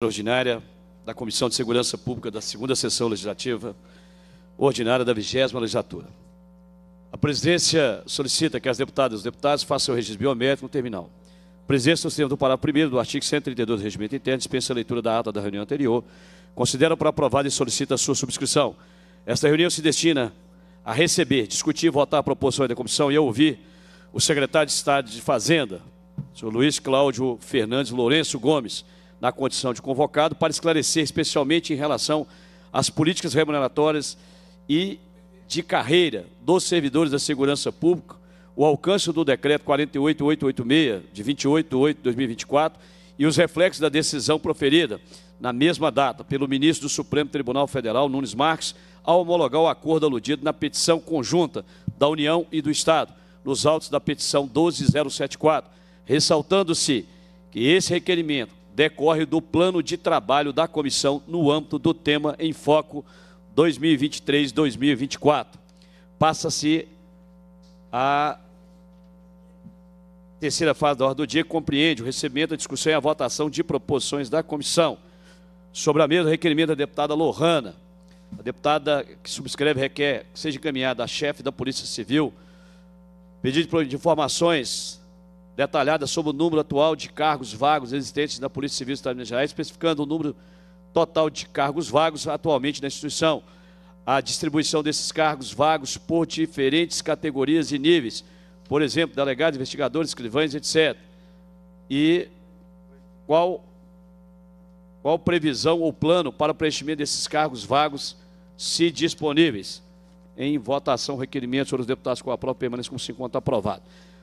Ordinária da Comissão de Segurança Pública da segunda sessão legislativa ordinária da vigésima legislatura. A presidência solicita que as deputadas e os deputados façam o registro biométrico no terminal. A presidência, no sistema do parágrafo 1 do artigo 132 do Regimento Interno, dispensa a leitura da ata da reunião anterior, considera para aprovada e solicita a sua subscrição. Esta reunião se destina a receber, discutir e votar a proposição da comissão e a ouvir o secretário de Estado de Fazenda, senhor Luiz Cláudio Fernandes Lourenço Gomes, na condição de convocado para esclarecer especialmente em relação às políticas remuneratórias e de carreira dos servidores da segurança pública, o alcance do decreto 48886 de 28 de 8 de 2024 e os reflexos da decisão proferida na mesma data pelo ministro do Supremo Tribunal Federal, Nunes Marques, ao homologar o acordo aludido na petição conjunta da União e do Estado, nos autos da petição 12074, ressaltando-se que esse requerimento decorre do plano de trabalho da comissão no âmbito do tema em foco 2023-2024. Passa-se a terceira fase da ordem do dia, compreende o recebimento, a discussão e a votação de proposições da comissão. Sobre a mesma requerimento da deputada Lohana. A deputada que subscreve requer que seja encaminhada à chefe da Polícia Civil pedido de informações detalhada sobre o número atual de cargos vagos existentes na Polícia Civil do Estado de Minas Gerais, especificando o número total de cargos vagos atualmente na instituição, a distribuição desses cargos vagos por diferentes categorias e níveis, por exemplo, delegados, investigadores, escrivães, etc. E qual, qual previsão ou plano para o preenchimento desses cargos vagos, se disponíveis? Em votação, requerimento, senhores deputados, com a prova permanece como se encontra aprovado.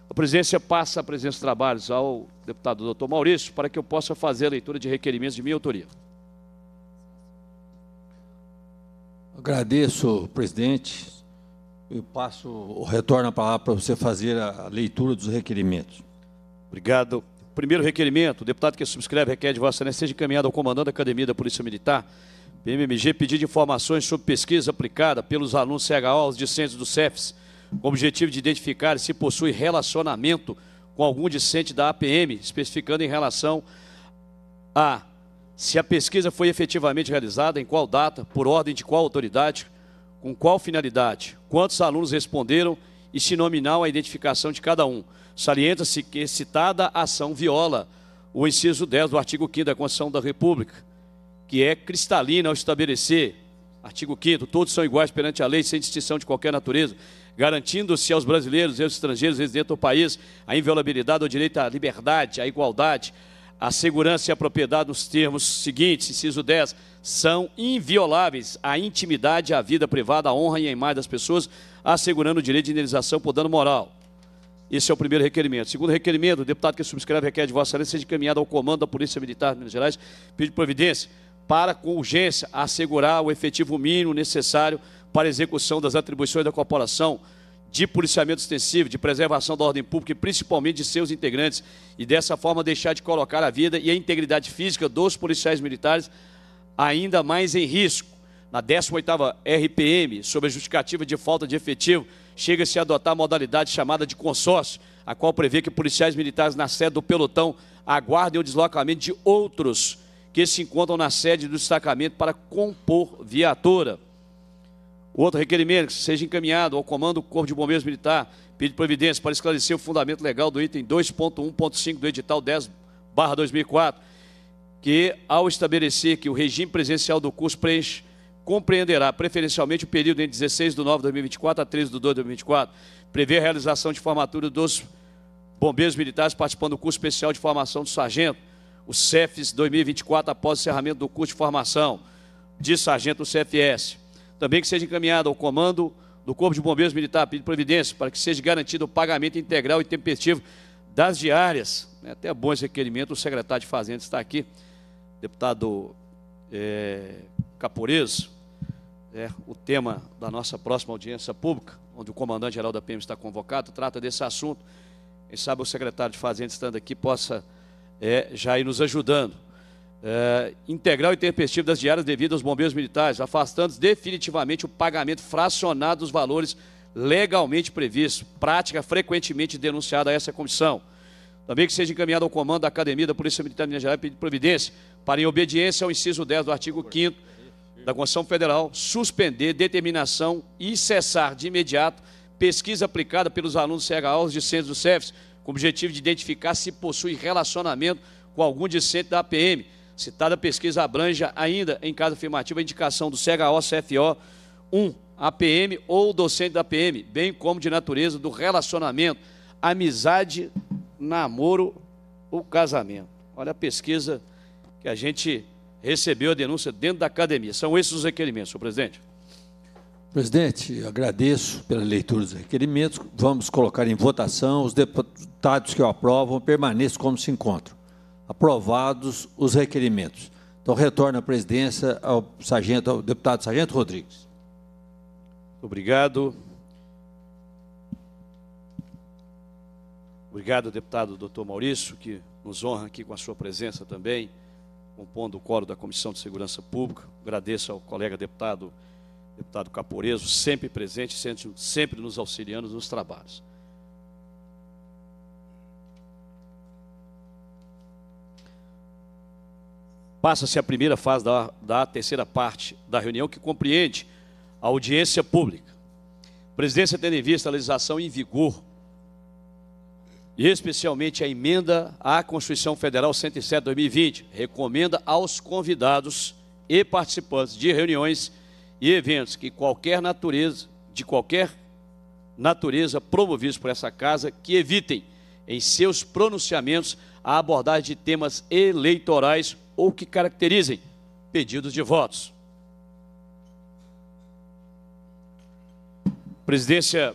A presidência passa a presença de trabalhos ao deputado doutor Maurício para que eu possa fazer a leitura de requerimentos de minha autoria. Agradeço, presidente. Eu passo, o retorno a palavra para você fazer a leitura dos requerimentos. Obrigado. Primeiro requerimento, o deputado que subscreve requer de vossa seja encaminhado ao comandante da Academia da Polícia Militar, PMMG, pedido informações sobre pesquisa aplicada pelos alunos CHO aos discentes do CEFES, com o objetivo de identificar se possui relacionamento com algum discente da APM, especificando em relação a se a pesquisa foi efetivamente realizada, em qual data, por ordem de qual autoridade, com qual finalidade, quantos alunos responderam e se nominal a identificação de cada um. Salienta-se que citada ação viola o inciso 10 do artigo 5 da Constituição da República, que é cristalina ao estabelecer, artigo 5 todos são iguais perante a lei, sem distinção de qualquer natureza, garantindo-se aos brasileiros e aos estrangeiros residentes do país a inviolabilidade do direito à liberdade, à igualdade, à segurança e à propriedade nos termos seguintes, inciso 10, são invioláveis a intimidade, a vida privada, a honra e a imagem das pessoas, assegurando o direito de indenização por dano moral. Esse é o primeiro requerimento. Segundo requerimento, o deputado que subscreve requer de Vossa Excelência seja encaminhado ao comando da Polícia Militar de Minas Gerais, pede providência para, com urgência, assegurar o efetivo mínimo necessário para execução das atribuições da corporação de policiamento extensivo, de preservação da ordem pública e principalmente de seus integrantes, e dessa forma deixar de colocar a vida e a integridade física dos policiais militares ainda mais em risco. Na 18ª RPM, sob a justificativa de falta de efetivo, chega-se a adotar a modalidade chamada de consórcio, a qual prevê que policiais militares na sede do pelotão aguardem o deslocamento de outros que se encontram na sede do destacamento para compor viatura. Outro requerimento é que seja encaminhado ao Comando Corpo de Bombeiros Militar, pedido providência para esclarecer o fundamento legal do item 2.1.5 do edital 10 2004, que ao estabelecer que o regime presencial do curso preenche compreenderá preferencialmente o período entre 16 de 9 de 2024 a 13 de 2 de 2024, prevê a realização de formatura dos bombeiros militares participando do curso especial de formação do sargento, o CEFES 2024, após o encerramento do curso de formação de sargento CFS. Também que seja encaminhado ao comando do Corpo de Bombeiros Militar, pedido providência, para que seja garantido o pagamento integral e tempestivo das diárias. É até bom esse requerimento, o secretário de Fazenda está aqui, deputado é, Caporeso. É, o tema da nossa próxima audiência pública, onde o comandante-geral da PM está convocado, trata desse assunto. Quem sabe o secretário de Fazenda estando aqui possa é, já ir nos ajudando é, integral e tempestivo das diárias devidas aos bombeiros militares, afastando definitivamente o pagamento fracionado dos valores legalmente previstos, prática frequentemente denunciada a essa comissão. Também que seja encaminhado ao comando da Academia da Polícia Militar de Minas Gerais pedido providência para, em obediência ao inciso 10 do artigo 5 da Constituição Federal, suspender determinação e cessar de imediato pesquisa aplicada pelos alunos CHA aos discentes do CEFES, com o objetivo de identificar se possui relacionamento com algum discente da APM, Citada pesquisa abrange ainda, em caso afirmativo, a indicação do CHO-CFO 1, APM ou docente da PM, bem como de natureza do relacionamento, amizade, namoro ou casamento. Olha a pesquisa que a gente recebeu a denúncia dentro da academia. São esses os requerimentos, senhor presidente. Presidente, agradeço pela leitura dos requerimentos. Vamos colocar em votação. Os deputados que o aprovam permaneçam como se encontram aprovados os requerimentos. Então, retorna a presidência ao, sargento, ao deputado Sargento Rodrigues. Obrigado. Obrigado, deputado doutor Maurício, que nos honra aqui com a sua presença também, compondo o coro da Comissão de Segurança Pública. Agradeço ao colega deputado, deputado Caporeso, sempre presente, sempre, sempre nos auxiliando nos trabalhos. Passa-se a primeira fase da, da terceira parte da reunião, que compreende a audiência pública. presidência tendo em vista a legislação em vigor, e especialmente a emenda à Constituição Federal 107 2020, recomenda aos convidados e participantes de reuniões e eventos que qualquer natureza, de qualquer natureza promovidos por essa casa, que evitem em seus pronunciamentos a abordagem de temas eleitorais ou que caracterizem pedidos de votos. A presidência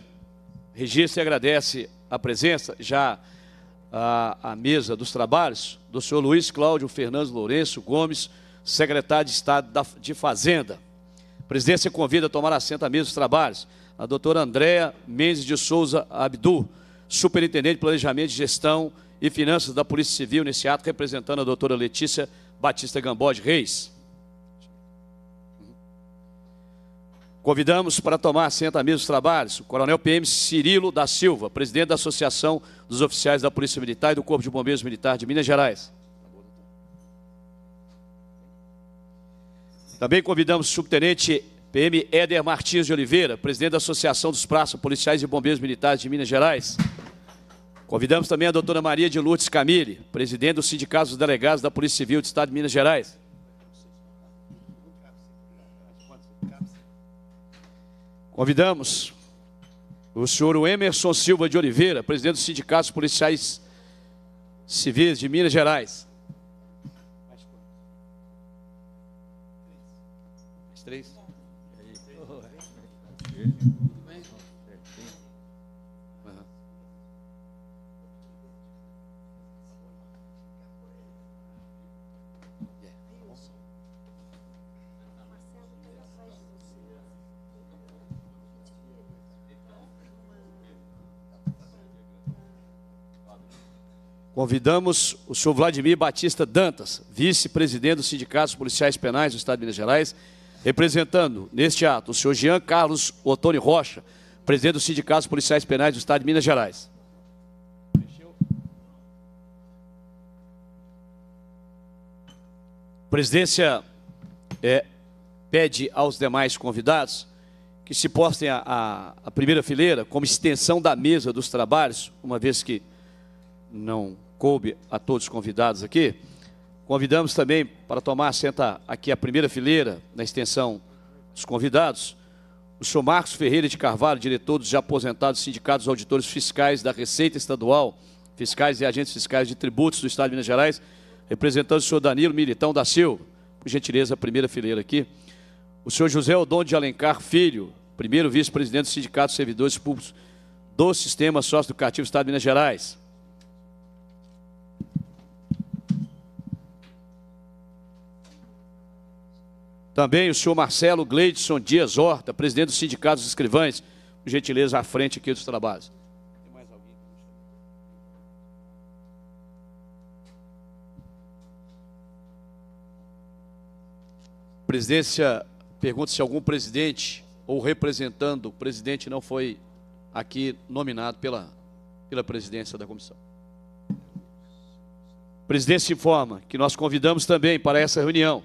registra e agradece a presença já à, à mesa dos trabalhos do senhor Luiz Cláudio Fernandes Lourenço Gomes, secretário de Estado da, de Fazenda. A presidência convida a tomar assento à mesa dos trabalhos a doutora Andréa Mendes de Souza Abdu, superintendente de Planejamento, Gestão e Finanças da Polícia Civil, nesse ato, representando a doutora Letícia Batista Gamboge Reis. Convidamos para tomar assento à mesa dos trabalhos o Coronel PM Cirilo da Silva, presidente da Associação dos Oficiais da Polícia Militar e do Corpo de Bombeiros Militar de Minas Gerais. Também convidamos o subtenente PM Éder Martins de Oliveira, presidente da Associação dos Praças Policiais e Bombeiros Militares de Minas Gerais. Convidamos também a doutora Maria de Lourdes Camille, presidente do Sindicato dos Delegados da Polícia Civil do Estado de Minas Gerais. Convidamos o senhor Emerson Silva de Oliveira, presidente do Sindicato dos Policiais Civis de Minas Gerais. Mais quantos? Mais três? Mais três? Convidamos o senhor Vladimir Batista Dantas, vice-presidente do Sindicato dos Policiais Penais do Estado de Minas Gerais, representando neste ato o senhor Jean Carlos Ottoni Rocha, presidente do Sindicato dos Policiais Penais do Estado de Minas Gerais. A presidência é, pede aos demais convidados que se postem à primeira fileira como extensão da mesa dos trabalhos, uma vez que não coube a todos os convidados aqui, convidamos também para tomar assento aqui a primeira fileira, na extensão dos convidados, o senhor Marcos Ferreira de Carvalho, diretor dos já aposentados sindicatos auditores fiscais da Receita Estadual, fiscais e agentes fiscais de tributos do Estado de Minas Gerais, representando o senhor Danilo Militão da Silva, por gentileza, a primeira fileira aqui. O senhor José Odon de Alencar Filho, primeiro vice-presidente do Sindicato de Servidores Públicos do Sistema Sócio-Educativo do Estado de Minas Gerais. Também o senhor Marcelo Gleidson Dias Horta, presidente do Sindicato dos Escrivães, por gentileza, à frente aqui dos trabalhos. Presidência pergunta se algum presidente ou representando o presidente não foi aqui nominado pela, pela presidência da comissão. Presidência informa que nós convidamos também para essa reunião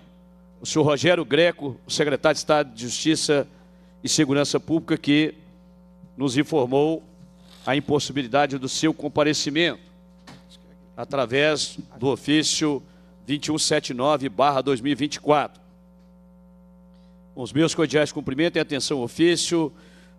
o senhor Rogério Greco, secretário de Estado de Justiça e Segurança Pública, que nos informou a impossibilidade do seu comparecimento através do ofício 2179-2024. Os meus cordiais cumprimentos e atenção ofício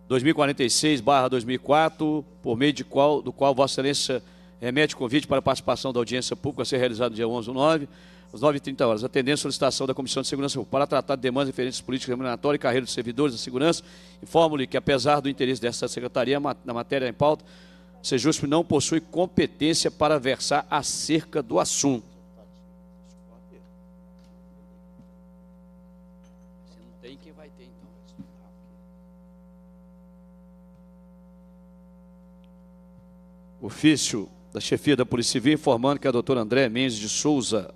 2046-2004, por meio qual, do qual Vossa Excelência remete convite para participação da audiência pública a ser realizada no dia 11 do 9 às 9h30 horas, atendendo solicitação da Comissão de Segurança para tratar de demandas referentes políticas remuneratórias e carreira dos servidores da segurança, informo-lhe que, apesar do interesse desta secretaria na matéria em pauta, Sejusp não possui competência para versar acerca do assunto. não tem quem vai ter, então. Ofício da chefia da Polícia Civil informando que a doutora André Mendes de Souza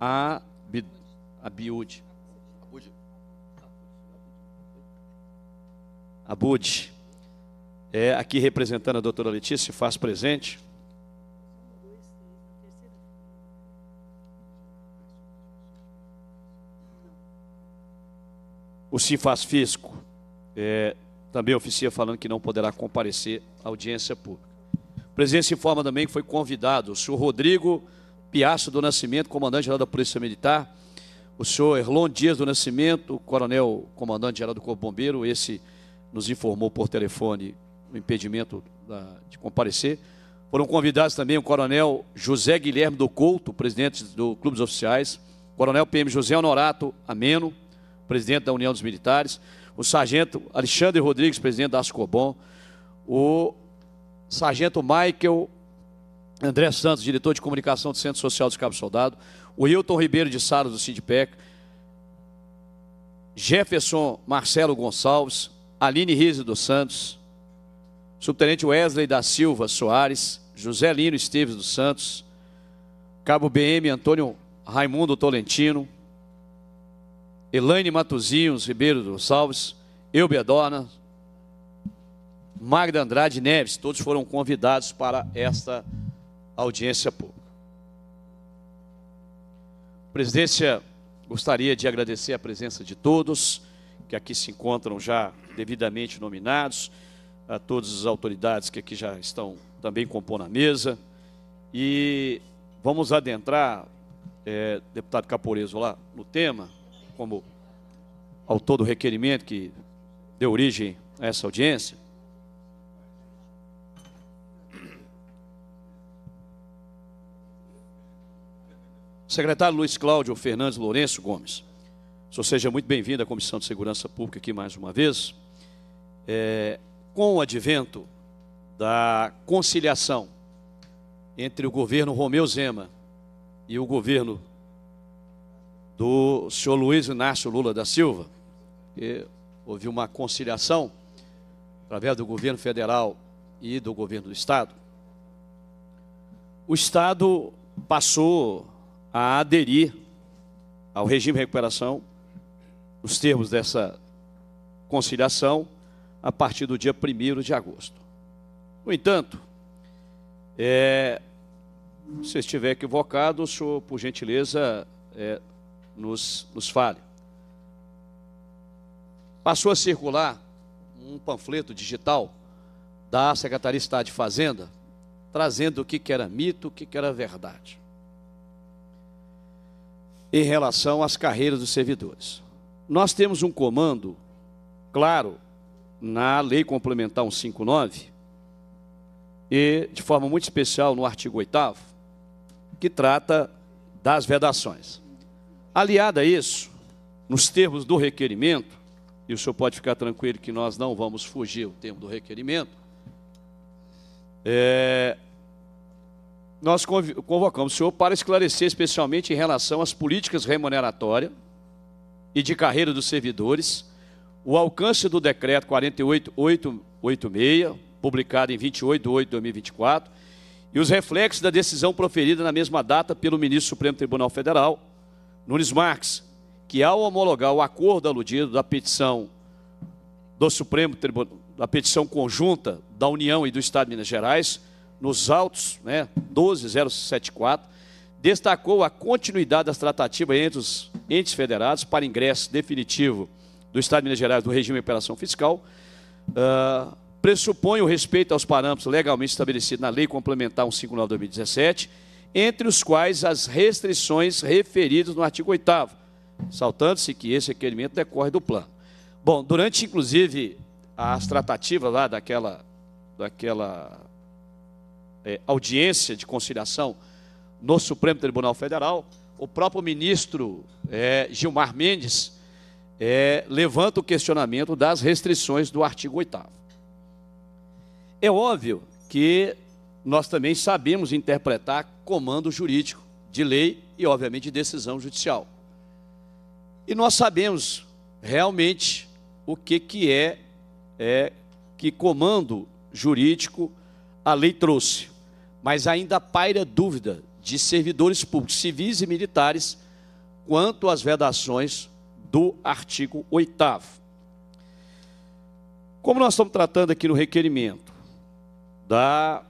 Abid, Abiud. Abud. É, aqui representando a doutora Letícia, se faz presente. O se faz fisco. É, também oficia falando que não poderá comparecer à audiência pública. presidente presença informa também que foi convidado o senhor Rodrigo Piaço do Nascimento, comandante-geral da Polícia Militar, o senhor Erlon Dias do Nascimento, coronel comandante-geral do Corpo Bombeiro, esse nos informou por telefone o impedimento da, de comparecer. Foram convidados também o coronel José Guilherme do Couto, presidente do Clube dos Oficiais, coronel PM José Honorato Ameno, presidente da União dos Militares, o sargento Alexandre Rodrigues, presidente da Ascobom, o sargento Michael André Santos, diretor de comunicação do Centro Social dos Cabo Soldado, o Hilton Ribeiro de Saros, do Sindpec; Jefferson Marcelo Gonçalves, Aline Rize dos Santos, Subtenente Wesley da Silva Soares, José Lino Esteves dos Santos, Cabo BM Antônio Raimundo Tolentino, Elaine Matuzinhos Ribeiro Salves; Eu Bedorna, Magda Andrade Neves, todos foram convidados para esta audiência pública. A presidência, gostaria de agradecer a presença de todos que aqui se encontram já devidamente nominados, a todas as autoridades que aqui já estão também compondo a mesa. E vamos adentrar, é, deputado Caporeso, lá no tema, como autor do requerimento que deu origem a essa audiência. Secretário Luiz Cláudio Fernandes Lourenço Gomes, o seja muito bem-vindo à Comissão de Segurança Pública aqui mais uma vez. É, com o advento da conciliação entre o governo Romeu Zema e o governo do senhor Luiz Inácio Lula da Silva, houve uma conciliação através do governo federal e do governo do Estado, o Estado passou a aderir ao regime de recuperação, os termos dessa conciliação, a partir do dia 1 de agosto. No entanto, é, se estiver equivocado, o senhor, por gentileza, é, nos, nos fale. Passou a circular um panfleto digital da Secretaria de Estado de Fazenda, trazendo o que, era mito, o que era verdade em relação às carreiras dos servidores. Nós temos um comando, claro, na Lei Complementar 159, e de forma muito especial no artigo 8, que trata das vedações. Aliada a isso, nos termos do requerimento, e o senhor pode ficar tranquilo que nós não vamos fugir o termo do requerimento, é, nós convocamos o senhor para esclarecer especialmente em relação às políticas remuneratórias e de carreira dos servidores, o alcance do decreto 48886, publicado em 28 de 8 de 2024, e os reflexos da decisão proferida na mesma data pelo ministro do Supremo Tribunal Federal, Nunes Marques, que ao homologar o acordo aludido da petição do Supremo Tribunal, da petição conjunta da União e do Estado de Minas Gerais, nos autos, né, 12074, destacou a continuidade das tratativas entre os entes federados para ingresso definitivo do Estado de Minas Gerais do regime de operação fiscal, uh, pressupõe o respeito aos parâmetros legalmente estabelecidos na Lei Complementar 159 de 2017, entre os quais as restrições referidas no artigo 8 saltando-se que esse requerimento decorre do plano. Bom, durante, inclusive, as tratativas lá daquela, daquela é, audiência de conciliação no Supremo Tribunal Federal, o próprio ministro é, Gilmar Mendes é, levanta o questionamento das restrições do artigo 8. É óbvio que nós também sabemos interpretar comando jurídico de lei e, obviamente, decisão judicial. E nós sabemos realmente o que, que é, é que comando jurídico a lei trouxe mas ainda paira dúvida de servidores públicos civis e militares quanto às vedações do artigo 8. Como nós estamos tratando aqui no requerimento da,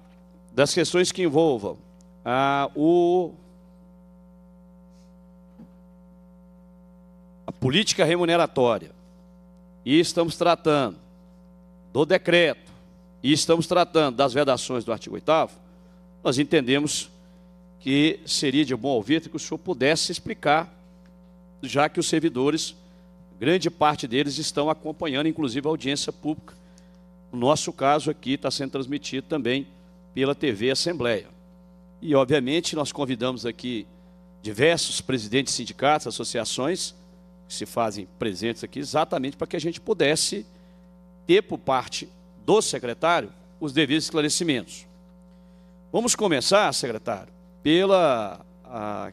das questões que envolvam a, ah, o, a política remuneratória, e estamos tratando do decreto, e estamos tratando das vedações do artigo 8 nós entendemos que seria de bom ouvir que o senhor pudesse explicar, já que os servidores, grande parte deles estão acompanhando, inclusive a audiência pública. O nosso caso aqui está sendo transmitido também pela TV Assembleia. E, obviamente, nós convidamos aqui diversos presidentes de sindicatos, associações, que se fazem presentes aqui, exatamente para que a gente pudesse ter por parte do secretário os devidos esclarecimentos. Vamos começar, secretário, pela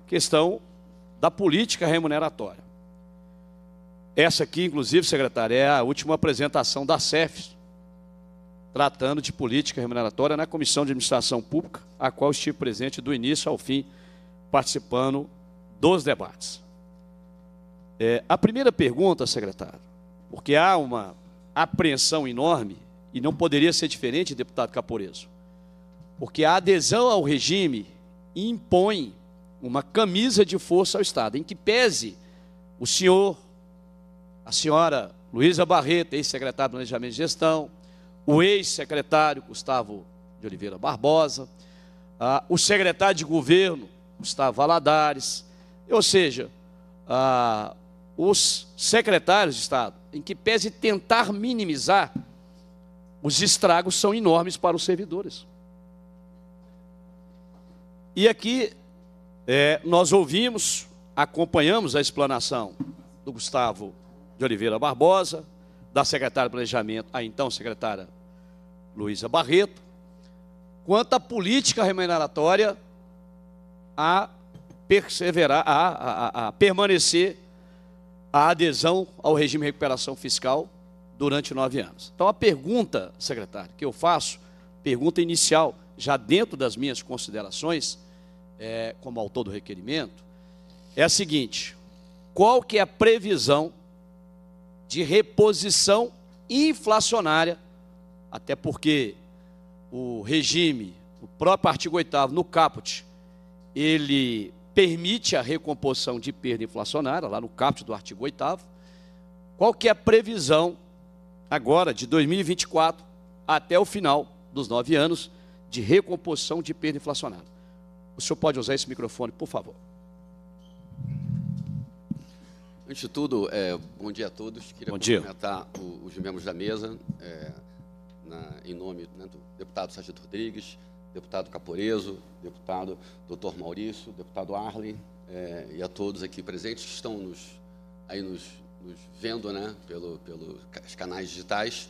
questão da política remuneratória. Essa aqui, inclusive, secretário, é a última apresentação da CEF tratando de política remuneratória na Comissão de Administração Pública, a qual estive presente do início ao fim, participando dos debates. É, a primeira pergunta, secretário, porque há uma apreensão enorme, e não poderia ser diferente, deputado Caporeso, porque a adesão ao regime impõe uma camisa de força ao Estado, em que pese o senhor, a senhora Luísa Barreto, ex-secretário de Planejamento e Gestão, o ex-secretário Gustavo de Oliveira Barbosa, ah, o secretário de governo, Gustavo Valadares, ou seja, ah, os secretários de Estado, em que pese tentar minimizar, os estragos são enormes para os servidores. E aqui é, nós ouvimos, acompanhamos a explanação do Gustavo de Oliveira Barbosa, da secretária de Planejamento, a então secretária Luísa Barreto, quanto à política remuneratória a perseverar, a, a, a permanecer a adesão ao regime de recuperação fiscal durante nove anos. Então, a pergunta, secretário, que eu faço, pergunta inicial, já dentro das minhas considerações, é, como autor do requerimento, é a seguinte: qual que é a previsão de reposição inflacionária, até porque o regime, o próprio artigo 8 no caput, ele permite a recomposição de perda inflacionária, lá no caput do artigo 8 qual que é a previsão agora de 2024 até o final dos nove anos, de recomposição de perda inflacionada. O senhor pode usar esse microfone, por favor. Antes de tudo, é, bom dia a todos. Queria bom cumprimentar o, os membros da mesa, é, na, em nome né, do deputado Sargento Rodrigues, deputado Caporeso, deputado Dr. Maurício, deputado Arlen, é, e a todos aqui presentes que estão nos, aí nos, nos vendo né, pelos pelo, canais digitais.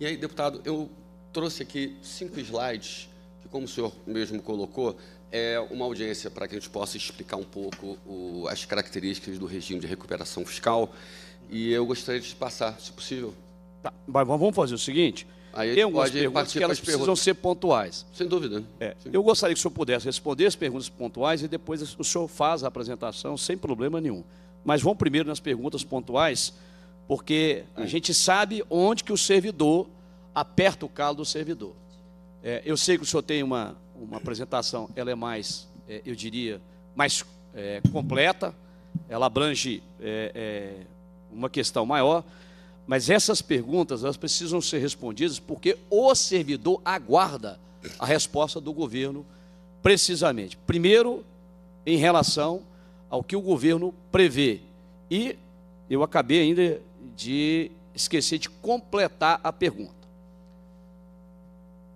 E aí, deputado, eu trouxe aqui cinco slides como o senhor mesmo colocou, é uma audiência para que a gente possa explicar um pouco o, as características do regime de recuperação fiscal. E eu gostaria de passar, se possível. Tá, mas vamos fazer o seguinte. Aí tem algumas perguntas que elas perguntas. precisam ser pontuais. Sem dúvida. É, eu gostaria que o senhor pudesse responder as perguntas pontuais e depois o senhor faz a apresentação sem problema nenhum. Mas vamos primeiro nas perguntas pontuais, porque a gente sabe onde que o servidor aperta o calo do servidor. É, eu sei que o senhor tem uma, uma apresentação, ela é mais, é, eu diria, mais é, completa, ela abrange é, é, uma questão maior, mas essas perguntas elas precisam ser respondidas porque o servidor aguarda a resposta do governo precisamente. Primeiro, em relação ao que o governo prevê. E eu acabei ainda de esquecer de completar a pergunta.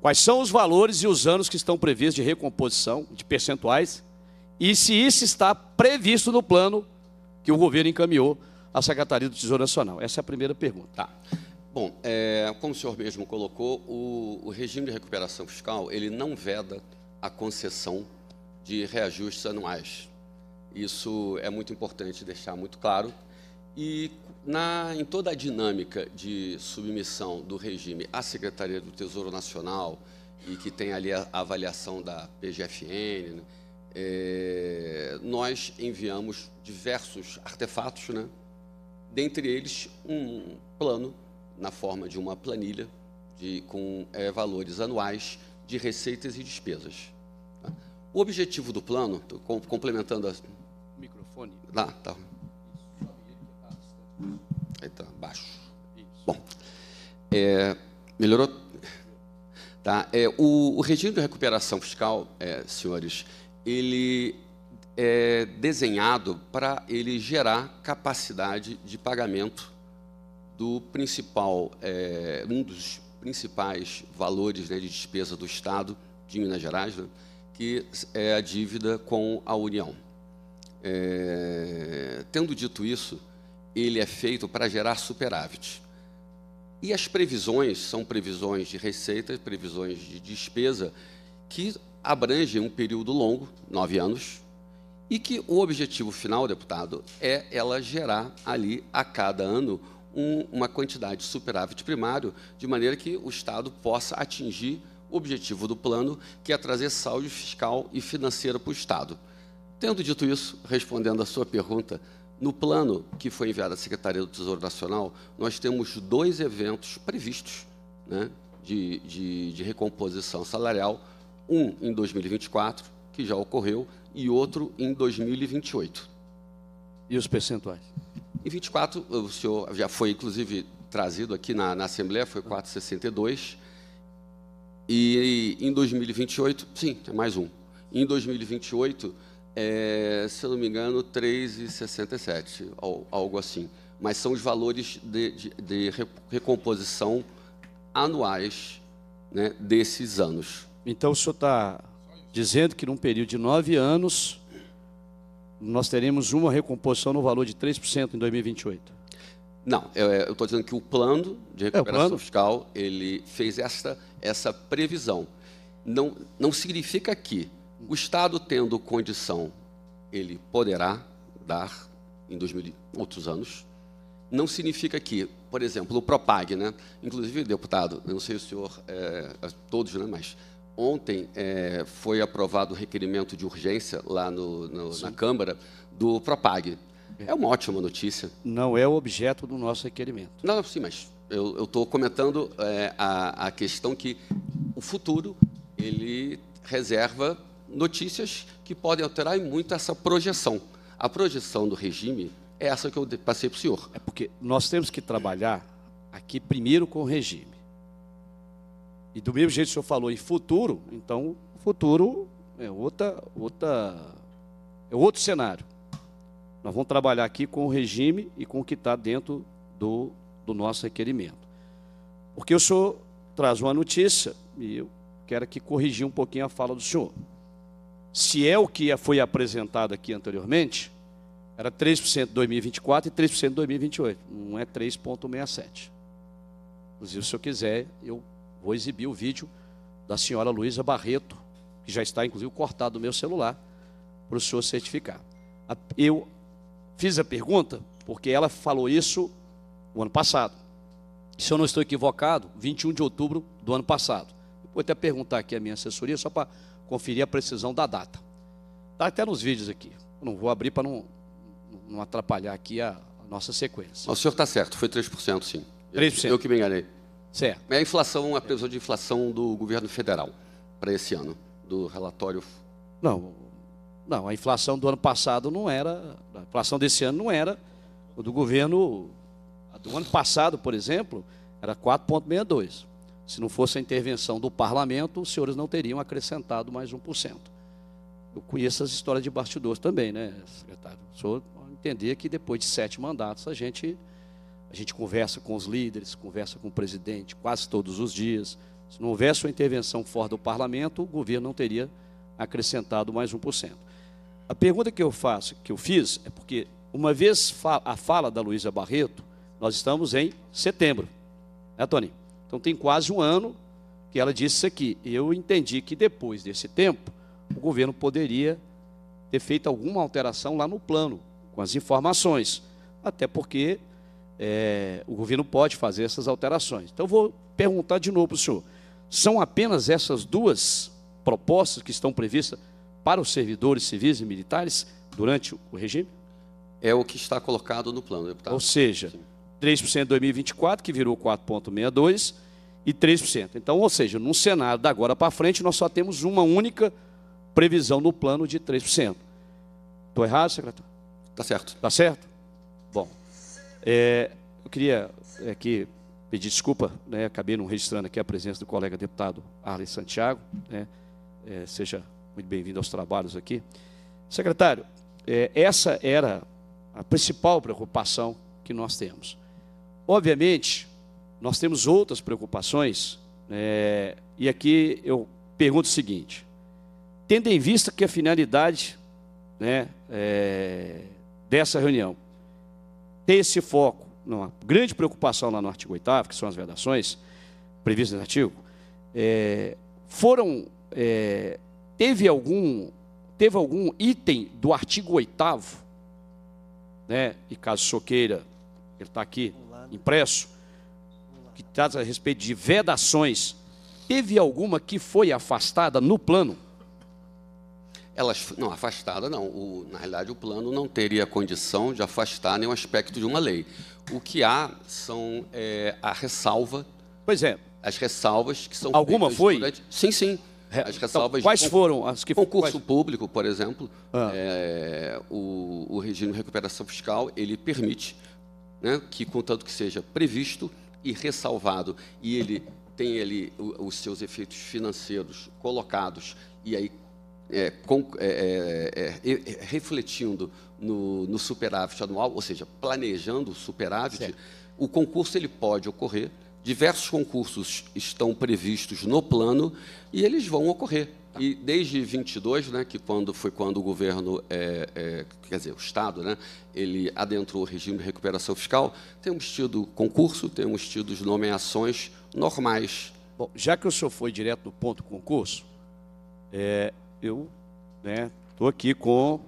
Quais são os valores e os anos que estão previstos de recomposição, de percentuais, e se isso está previsto no plano que o governo encaminhou à Secretaria do Tesouro Nacional? Essa é a primeira pergunta. Tá. Bom, é, como o senhor mesmo colocou, o, o, regime de recuperação fiscal ele não veda a concessão de reajustes anuais. Isso é muito importante deixar muito claro. E na, em toda a dinâmica de submissão do regime à Secretaria do Tesouro Nacional, e que tem ali a, avaliação da PGFN, né, é, nós enviamos diversos artefatos, né, dentre eles um plano na forma de uma planilha de, com é, valores anuais de receitas e despesas. Tá? O objetivo do plano, complementando a... O microfone. Ah, tá. Eita, baixo. Bom, é, melhorou? Tá, é, o, o, regime de recuperação fiscal, é, senhores, ele é desenhado para ele gerar capacidade de pagamento do principal, é, um dos principais valores né, de despesa do Estado de Minas Gerais, né, que é a dívida com a União. É, tendo dito isso, ele é feito para gerar superávit. E as previsões são previsões de receita, previsões de despesa, que abrangem um período longo, nove anos, e que o objetivo final, deputado, é ela gerar ali a cada ano um, uma quantidade de superávit primário, de maneira que o Estado possa atingir o objetivo do plano, que é trazer saúde fiscal e financeira para o Estado. Tendo dito isso, respondendo à sua pergunta, no plano que foi enviado à Secretaria do Tesouro Nacional, nós temos dois eventos previstos né, de, de, de recomposição salarial, um em 2024, que já ocorreu, e outro em 2028. E os percentuais? Em 24, o senhor já foi, inclusive, trazido aqui na, na Assembleia, foi 4,62. E em 2028, sim, é mais um. Em 2028, é, se eu não me engano, 3,67, algo assim. Mas são os valores de, de, de recomposição anuais né, desses anos. Então o senhor está dizendo que num período de nove anos nós teremos uma recomposição no valor de 3% em 2028. Não, é, é, eu estou dizendo que o plano de é, recuperação é, plano? fiscal ele fez esta, essa previsão. Não, não significa que o Estado, tendo condição, ele poderá dar em 2000, outros anos. Não significa que, por exemplo, o PROPAG, né? inclusive, deputado, não sei o senhor, é, todos, né? mas ontem é, foi aprovado o requerimento de urgência lá no, no, na Câmara do PROPAG. É. é uma ótima notícia. Não é o objeto do nosso requerimento. Não, sim, mas eu estou comentando é, a, a questão que o futuro ele reserva notícias que podem alterar muito essa projeção. A projeção do regime é essa que eu passei para o senhor. É porque nós temos que trabalhar aqui primeiro com o regime. E do mesmo jeito que o senhor falou em futuro, então o futuro é outra, outra, é outro cenário. Nós vamos trabalhar aqui com o regime e com o que está dentro do, do nosso requerimento. Porque o senhor traz uma notícia e eu quero aqui corrigir um pouquinho a fala do senhor se é o que foi apresentado aqui anteriormente, era 3% em 2024 e 3% em 2028, não é 3,67. Inclusive, se eu quiser, eu vou exibir o vídeo da senhora Luísa Barreto, que já está, inclusive, cortado do meu celular, para o senhor certificar. Eu fiz a pergunta porque ela falou isso no ano passado. Se eu não estou equivocado, 21 de outubro do ano passado. Vou até perguntar aqui a minha assessoria, só para conferir a precisão da data. Está até nos vídeos aqui. Eu não vou abrir para não, não atrapalhar aqui a, a nossa sequência. O senhor está certo, foi 3%, sim. 3%. Eu, eu que me enganei. Certo. É a inflação, a previsão de inflação do governo federal para esse ano, do relatório. Não, não, a inflação do ano passado não era, a inflação desse ano não era, do governo do ano passado, por exemplo, era 4,62. Se não fosse a intervenção do parlamento, os senhores não teriam acrescentado mais 1%. Eu conheço as histórias de bastidores também, né, secretário? O senhor entender que depois de sete mandatos a gente, a gente conversa com os líderes, conversa com o presidente quase todos os dias. Se não houvesse uma intervenção fora do parlamento, o governo não teria acrescentado mais 1%. A pergunta que eu faço, que eu fiz, é porque, uma vez a fala da Luísa Barreto, nós estamos em setembro. Né, Tony? Então tem quase um ano que ela disse isso aqui. Eu entendi que depois desse tempo, o governo poderia ter feito alguma alteração lá no plano, com as informações. Até porque é, o governo pode fazer essas alterações. Então vou perguntar de novo para o senhor. São apenas essas duas propostas que estão previstas para os servidores civis e militares durante o regime? É o que está colocado no plano, deputado. Ou seja, 3% em 2024, que virou 4,62%, e 3%. Então, ou seja, num cenário da agora para frente, nós só temos uma única previsão no plano de 3%. Estou errado, secretário? Está certo. Está certo? Bom, é, eu queria é, aqui pedir desculpa, né, acabei não registrando aqui a presença do colega deputado Arlen Santiago. Né, é, seja muito bem-vindo aos trabalhos aqui. Secretário, é, essa era a principal preocupação que nós temos. Obviamente, nós temos outras preocupações, é, e aqui eu pergunto o seguinte: tendo em vista que a finalidade né, é, dessa reunião tem esse foco numa grande preocupação lá no artigo 8, que são as vedações previstas no artigo, é, foram. É, teve algum teve algum item do artigo 8 né, e caso o queira, ele está aqui impresso, que trata a respeito de vedações, teve alguma que foi afastada no plano? Elas, não, afastada não. O, na realidade, o plano não teria condição de afastar nenhum aspecto de uma lei. O que há são é, a ressalva. Pois é. As ressalvas que são. Alguma foi? Durante... Sim, sim. As ressalvas então, quais de... foram as que foram? concurso quais... público, por exemplo, ah. é, o, o regime de recuperação fiscal ele permite né, que, contanto que seja previsto e ressalvado, e ele tem ali os seus efeitos financeiros colocados e aí é, com, é é, é, é, é, refletindo no, no, superávit anual, ou seja, planejando o superávit, certo. o concurso ele pode ocorrer. Diversos concursos estão previstos no plano e eles vão ocorrer. E desde 22, né, que quando foi quando o governo, é, é, quer dizer, o Estado, né, ele adentrou o regime de recuperação fiscal, temos tido concurso, temos tido nomeações normais. Bom, já que o senhor foi direto do ponto concurso, é, eu estou né, aqui com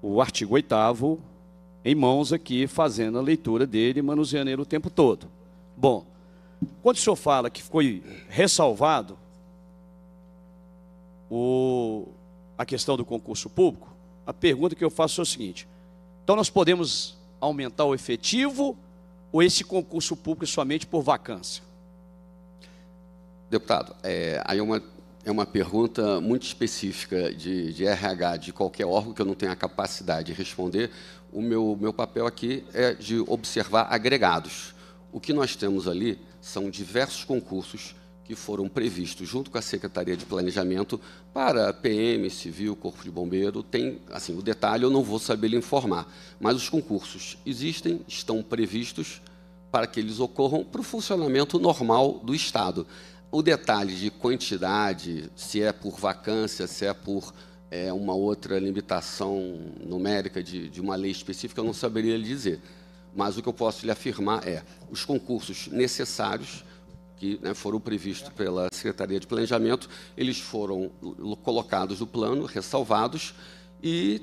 o artigo 8 em mãos aqui, fazendo a leitura dele, manuseando ele o tempo todo. Bom, quando o senhor fala que foi ressalvado, o, a questão do concurso público, a pergunta que eu faço é o seguinte: então nós podemos aumentar o efetivo ou esse concurso público somente por vacância? Deputado, é, aí é uma, é uma pergunta muito específica de, de RH, de qualquer órgão que eu não tenha a capacidade de responder. O meu, meu papel aqui é de observar agregados. O que nós temos ali são diversos concursos que foram previstos junto com a Secretaria de Planejamento para PM, Civil, Corpo de Bombeiro, tem, assim, o detalhe eu não vou saber lhe informar, mas os concursos existem, estão previstos para que eles ocorram para o funcionamento normal do Estado. O detalhe de quantidade, se é por vacância, se é por é, uma outra limitação numérica de, de uma lei específica, eu não saberia lhe dizer. Mas o que eu posso lhe afirmar é, os concursos necessários que né, foram previstos pela Secretaria de Planejamento, eles foram colocados no plano, ressalvados, e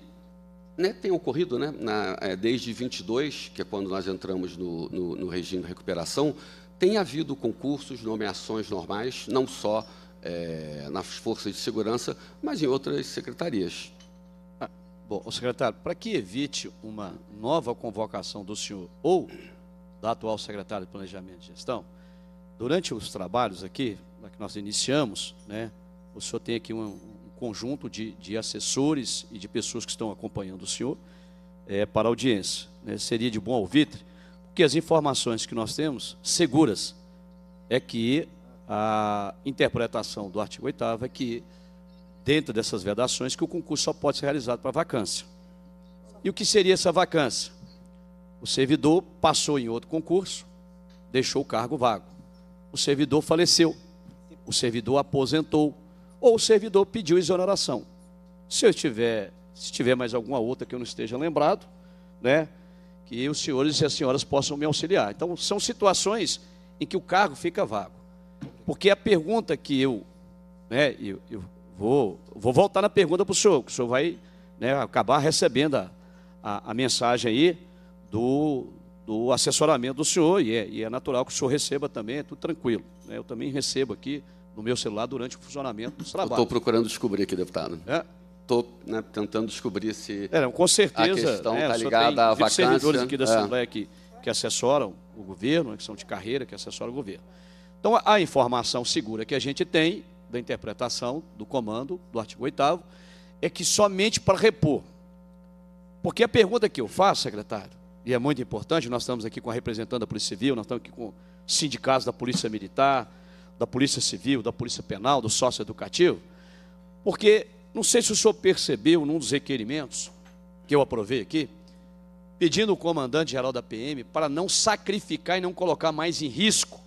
né, tem ocorrido, né, na, é, desde 22, que é quando nós entramos no, no, no, regime de recuperação, tem havido concursos, nomeações normais, não só é, nas forças de segurança, mas em outras secretarias. Ah, bom, secretário, para que evite uma nova convocação do senhor ou da atual secretária de Planejamento e Gestão, Durante os trabalhos aqui, que nós iniciamos, né, o senhor tem aqui um, um conjunto de, de, assessores e de pessoas que estão acompanhando o senhor é, para a audiência. Né, seria de bom alvitre, porque as informações que nós temos, seguras, é que a interpretação do artigo 8 é que, dentro dessas vedações, que o concurso só pode ser realizado para vacância. E o que seria essa vacância? O servidor passou em outro concurso, deixou o cargo vago o servidor faleceu, o servidor aposentou, ou o servidor pediu exoneração. Se eu tiver, se tiver mais alguma outra que eu não esteja lembrado, né, que os senhores e as senhoras possam me auxiliar. Então, são situações em que o cargo fica vago. Porque a pergunta que eu, né, eu, eu vou, vou voltar na pergunta para o senhor, que o senhor vai né, acabar recebendo a, a, a mensagem aí do, do assessoramento do senhor, e é, e é natural que o senhor receba também, é tudo tranquilo. Né? Eu também recebo aqui no meu celular durante o funcionamento dos trabalhos. Estou procurando descobrir aqui, deputado. É? Estou né, tentando descobrir se é, não, com certeza, a questão está né, tá ligada à vacância. servidores aqui da é. Assembleia é. que, que assessoram o governo, né, que são de carreira, que assessoram o governo. Então, a informação segura que a gente tem da interpretação do comando do artigo 8 é que somente para repor. Porque a pergunta que eu faço, secretário, e é muito importante, nós estamos aqui com a representante da Polícia Civil, nós estamos aqui com sindicatos da Polícia Militar, da Polícia Civil, da Polícia Penal, do Sócio Educativo, porque não sei se o senhor percebeu num dos requerimentos que eu aprovei aqui, pedindo ao comandante-geral da PM para não sacrificar e não colocar mais em risco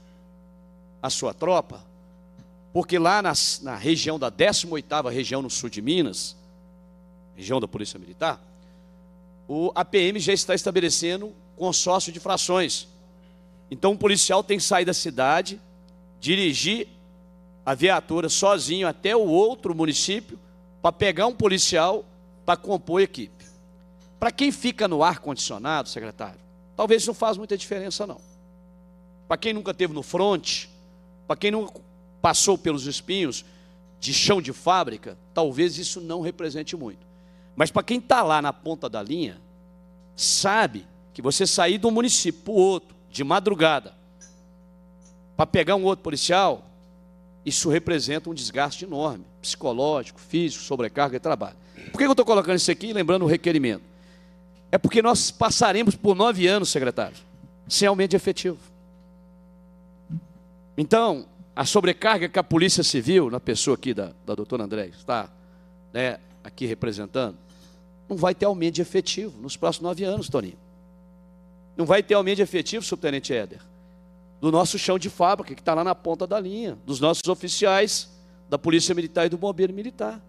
a sua tropa, porque lá nas, na região da 18ª região no sul de Minas, região da Polícia Militar, o APM já está estabelecendo consórcio de frações. Então o policial tem que sair da cidade, dirigir a viatura sozinho até o outro município para pegar um policial para compor a equipe. Para quem fica no ar condicionado, secretário, talvez não faz muita diferença não. Para quem nunca teve no fronte, para quem nunca passou pelos espinhos de chão de fábrica, talvez isso não represente muito. Mas para quem está lá na ponta da linha, sabe que você sair de um município para o outro, de madrugada, para pegar um outro policial, isso representa um desgaste enorme, psicológico, físico, sobrecarga de trabalho. Por que eu estou colocando isso aqui, lembrando o requerimento? É porque nós passaremos por nove anos, secretário, sem aumento de efetivo. Então, a sobrecarga que a Polícia Civil, na pessoa aqui da, da doutora André, está né, aqui representando, não vai ter aumento de efetivo nos próximos nove anos, Toninho. Não vai ter aumento de efetivo, subtenente Éder. Do nosso chão de fábrica, que está lá na ponta da linha, dos nossos oficiais, da Polícia Militar e do Bombeiro Militar.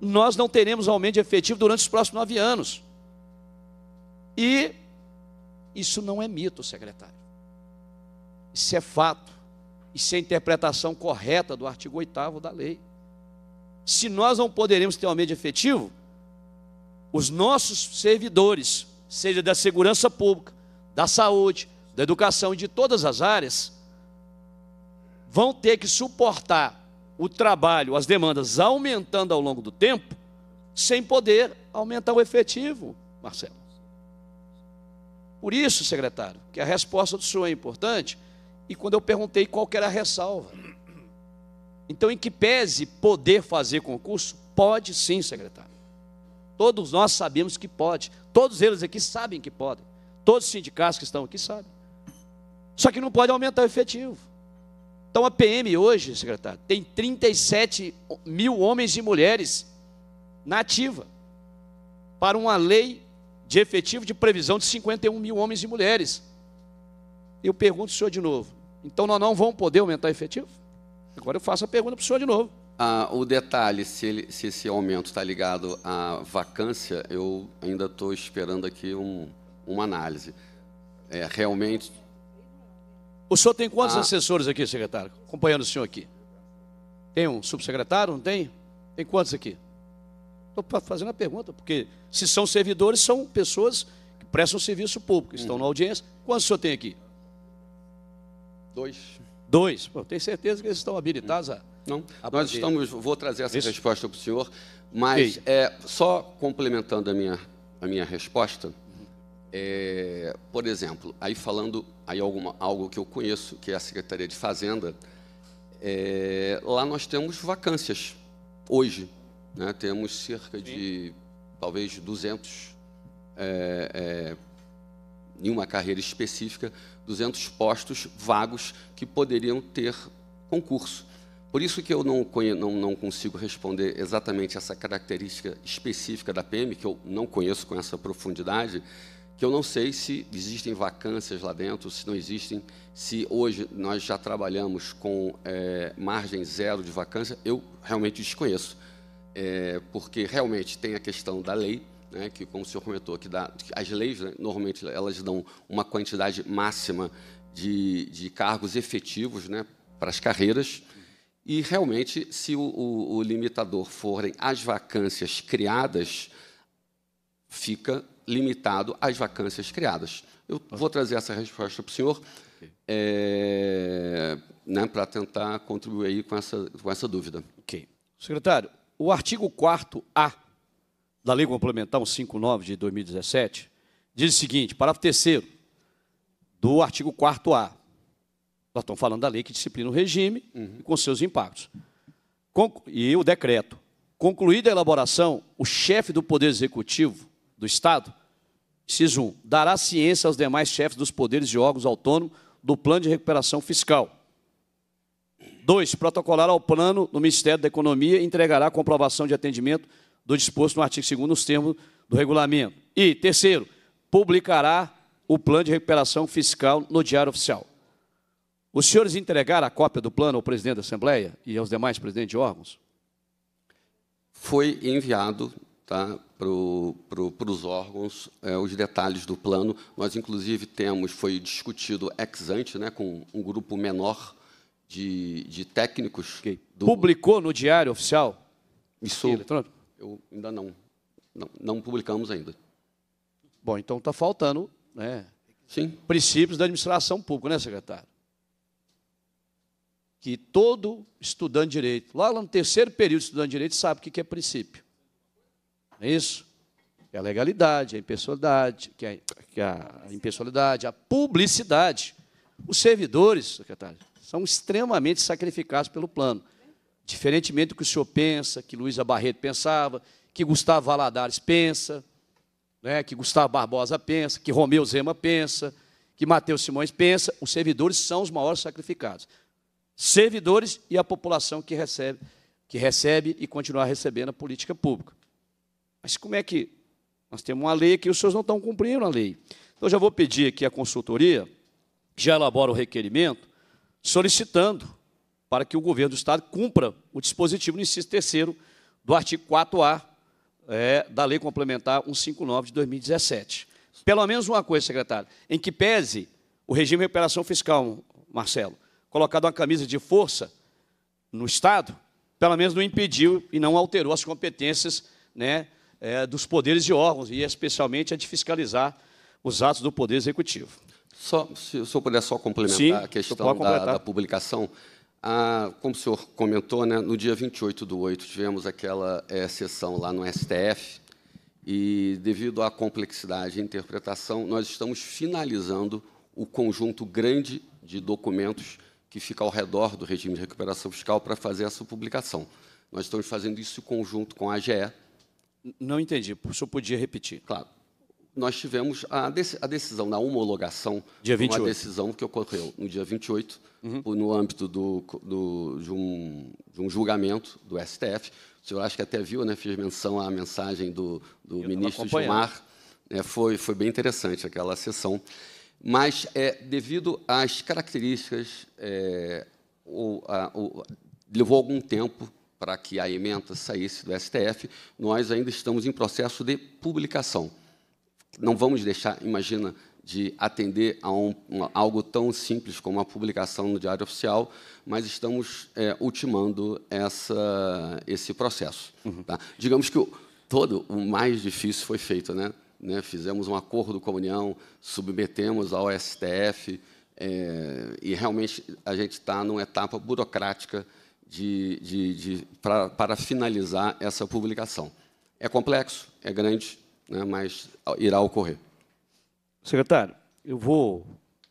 Nós não teremos aumento de efetivo durante os próximos nove anos. E isso não é mito, secretário. Isso é fato. Isso é interpretação correta do artigo 8 da lei. Se nós não poderemos ter aumento aumento efetivo, os nossos servidores, seja da segurança pública, da saúde, da educação e de todas as áreas, vão ter que suportar o trabalho, as demandas aumentando ao longo do tempo, sem poder aumentar o efetivo, Marcelo. Por isso, secretário, que a resposta do senhor é importante, e quando eu perguntei qual era a ressalva. Então, em que pese poder fazer concurso, pode sim, secretário. Todos nós sabemos que pode. Todos eles aqui sabem que podem. Todos os sindicatos que estão aqui sabem. Só que não pode aumentar o efetivo. Então a PM hoje, secretário, tem 37 mil homens e mulheres na ativa para uma lei de efetivo de previsão de 51 mil homens e mulheres. Eu pergunto ao senhor de novo: então nós não vamos poder aumentar o efetivo? Agora eu faço a pergunta para o senhor de novo. Ah, o detalhe, se, ele, se esse aumento está ligado à vacância, eu ainda estou esperando aqui um, uma análise. É, realmente. O senhor tem quantos ah, assessores aqui, secretário? Acompanhando o senhor aqui. Tem um subsecretário? Não tem? Tem quantos aqui? Estou fazendo a pergunta, porque se são servidores, são pessoas que prestam serviço público, estão hum. na audiência. Quantos o senhor tem aqui? Dois. Dois. Pô, tenho certeza que eles estão habilitados hum. a não. Nós estamos, vou trazer essa Isso. resposta para o senhor, mas é, só complementando a minha, a minha resposta, é, por exemplo, aí falando aí alguma, algo que eu conheço, que é a Secretaria de Fazenda, é, lá nós temos vacâncias hoje. Né? Temos cerca Sim. de talvez 200, é, é, em uma carreira específica, 200 postos vagos que poderiam ter concurso. Por isso que eu não, não, não, consigo responder exatamente essa característica específica da PM, que eu não conheço com essa profundidade, que eu não sei se existem vacâncias lá dentro, se não existem, se hoje nós já trabalhamos com é, margem zero de vacância, eu realmente desconheço. É, porque realmente tem a questão da lei, né, que como o senhor comentou, que, dá, que as leis né, normalmente elas dão uma quantidade máxima de, de cargos efetivos né, para as carreiras, e, realmente, se o, o, o limitador forem as vacâncias criadas, fica limitado às vacâncias criadas. Eu vou trazer essa resposta para o senhor é, né, para tentar contribuir aí com essa, com essa dúvida. Ok. Secretário, o artigo 4A da Lei Complementar 159 de 2017 diz o seguinte, parágrafo 3 do artigo 4A, nós estamos falando da lei que disciplina o regime uhum. com seus impactos. Conclu e o decreto. Concluída a elaboração, o chefe do Poder Executivo do Estado, CIS 1, dará ciência aos demais chefes dos poderes e órgãos autônomos do plano de recuperação fiscal. 2. Protocolar ao plano no Ministério da Economia e entregará a comprovação de atendimento do disposto no artigo 2 nos termos do regulamento. E, terceiro, publicará o plano de recuperação fiscal no Diário Oficial. Os senhores entregaram a cópia do plano ao presidente da Assembleia e aos demais presidentes de órgãos? Foi enviado tá, para pro, os órgãos é, os detalhes do plano. Nós, inclusive, temos, foi discutido ex ante, né, com um grupo menor de, de técnicos. Okay. Do... Publicou no diário oficial? Isso. Eletrônico? Eu ainda não, não. Não publicamos ainda. Bom, então está faltando né, Sim. princípios da administração pública, né, secretário? que todo estudante de direito, lá no terceiro período de estudante de direito, sabe o que é princípio. Não é isso? É a legalidade, a impessoalidade, que é, que é a impessoalidade, a publicidade. Os servidores, secretário, são extremamente sacrificados pelo plano. Diferentemente do que o senhor pensa, que Luísa Barreto pensava, que Gustavo Valadares pensa, né, que Gustavo Barbosa pensa, que Romeu Zema pensa, que Matheus Simões pensa, os servidores são os maiores sacrificados servidores e a população que recebe, que recebe e continuar recebendo a política pública. Mas como é que nós temos uma lei que os senhores não estão cumprindo a lei? Então já vou pedir aqui à consultoria que já elabora o requerimento solicitando para que o governo do estado cumpra o dispositivo no inciso terceiro do artigo 4A é, da Lei Complementar 159 de 2017. Pelo menos uma coisa, secretário, em que pese o regime de recuperação fiscal, Marcelo, colocado uma camisa de força no Estado, pelo menos não impediu e não alterou as competências né, é, dos poderes de órgãos, e especialmente a de fiscalizar os atos do Poder Executivo. Só, se o senhor puder só complementar Sim, a questão Da, da, publicação, ah, como o senhor comentou, né, no dia 28 do 8 tivemos aquela é, sessão lá no STF, e devido à complexidade de interpretação, nós estamos finalizando o conjunto grande de documentos que fica ao redor do regime de recuperação fiscal para fazer essa publicação. Nós estamos fazendo isso em conjunto com a AGE. Não entendi, o senhor podia repetir. Claro. Nós tivemos a, decisão da homologação, dia 28. uma decisão que ocorreu no dia 28, uhum. no âmbito do, do, de, um, de, um, julgamento do STF. O senhor acho que até viu, né, fiz menção à mensagem do, do ministro Gilmar. É, foi, foi bem interessante aquela sessão mas é, devido às características, é, ou, a, ou, levou algum tempo para que a emenda saísse do STF, nós ainda estamos em processo de publicação. Não vamos deixar, imagina, de atender a, um, algo tão simples como a publicação no Diário Oficial, mas estamos é, ultimando essa, esse processo. Uhum. Tá? Digamos que o, todo o mais difícil foi feito, né? né, fizemos um acordo com a União, submetemos ao STF, é, e realmente a gente está numa etapa burocrática de, de, de pra, para finalizar essa publicação. É complexo, é grande, né, mas irá ocorrer. Secretário, eu vou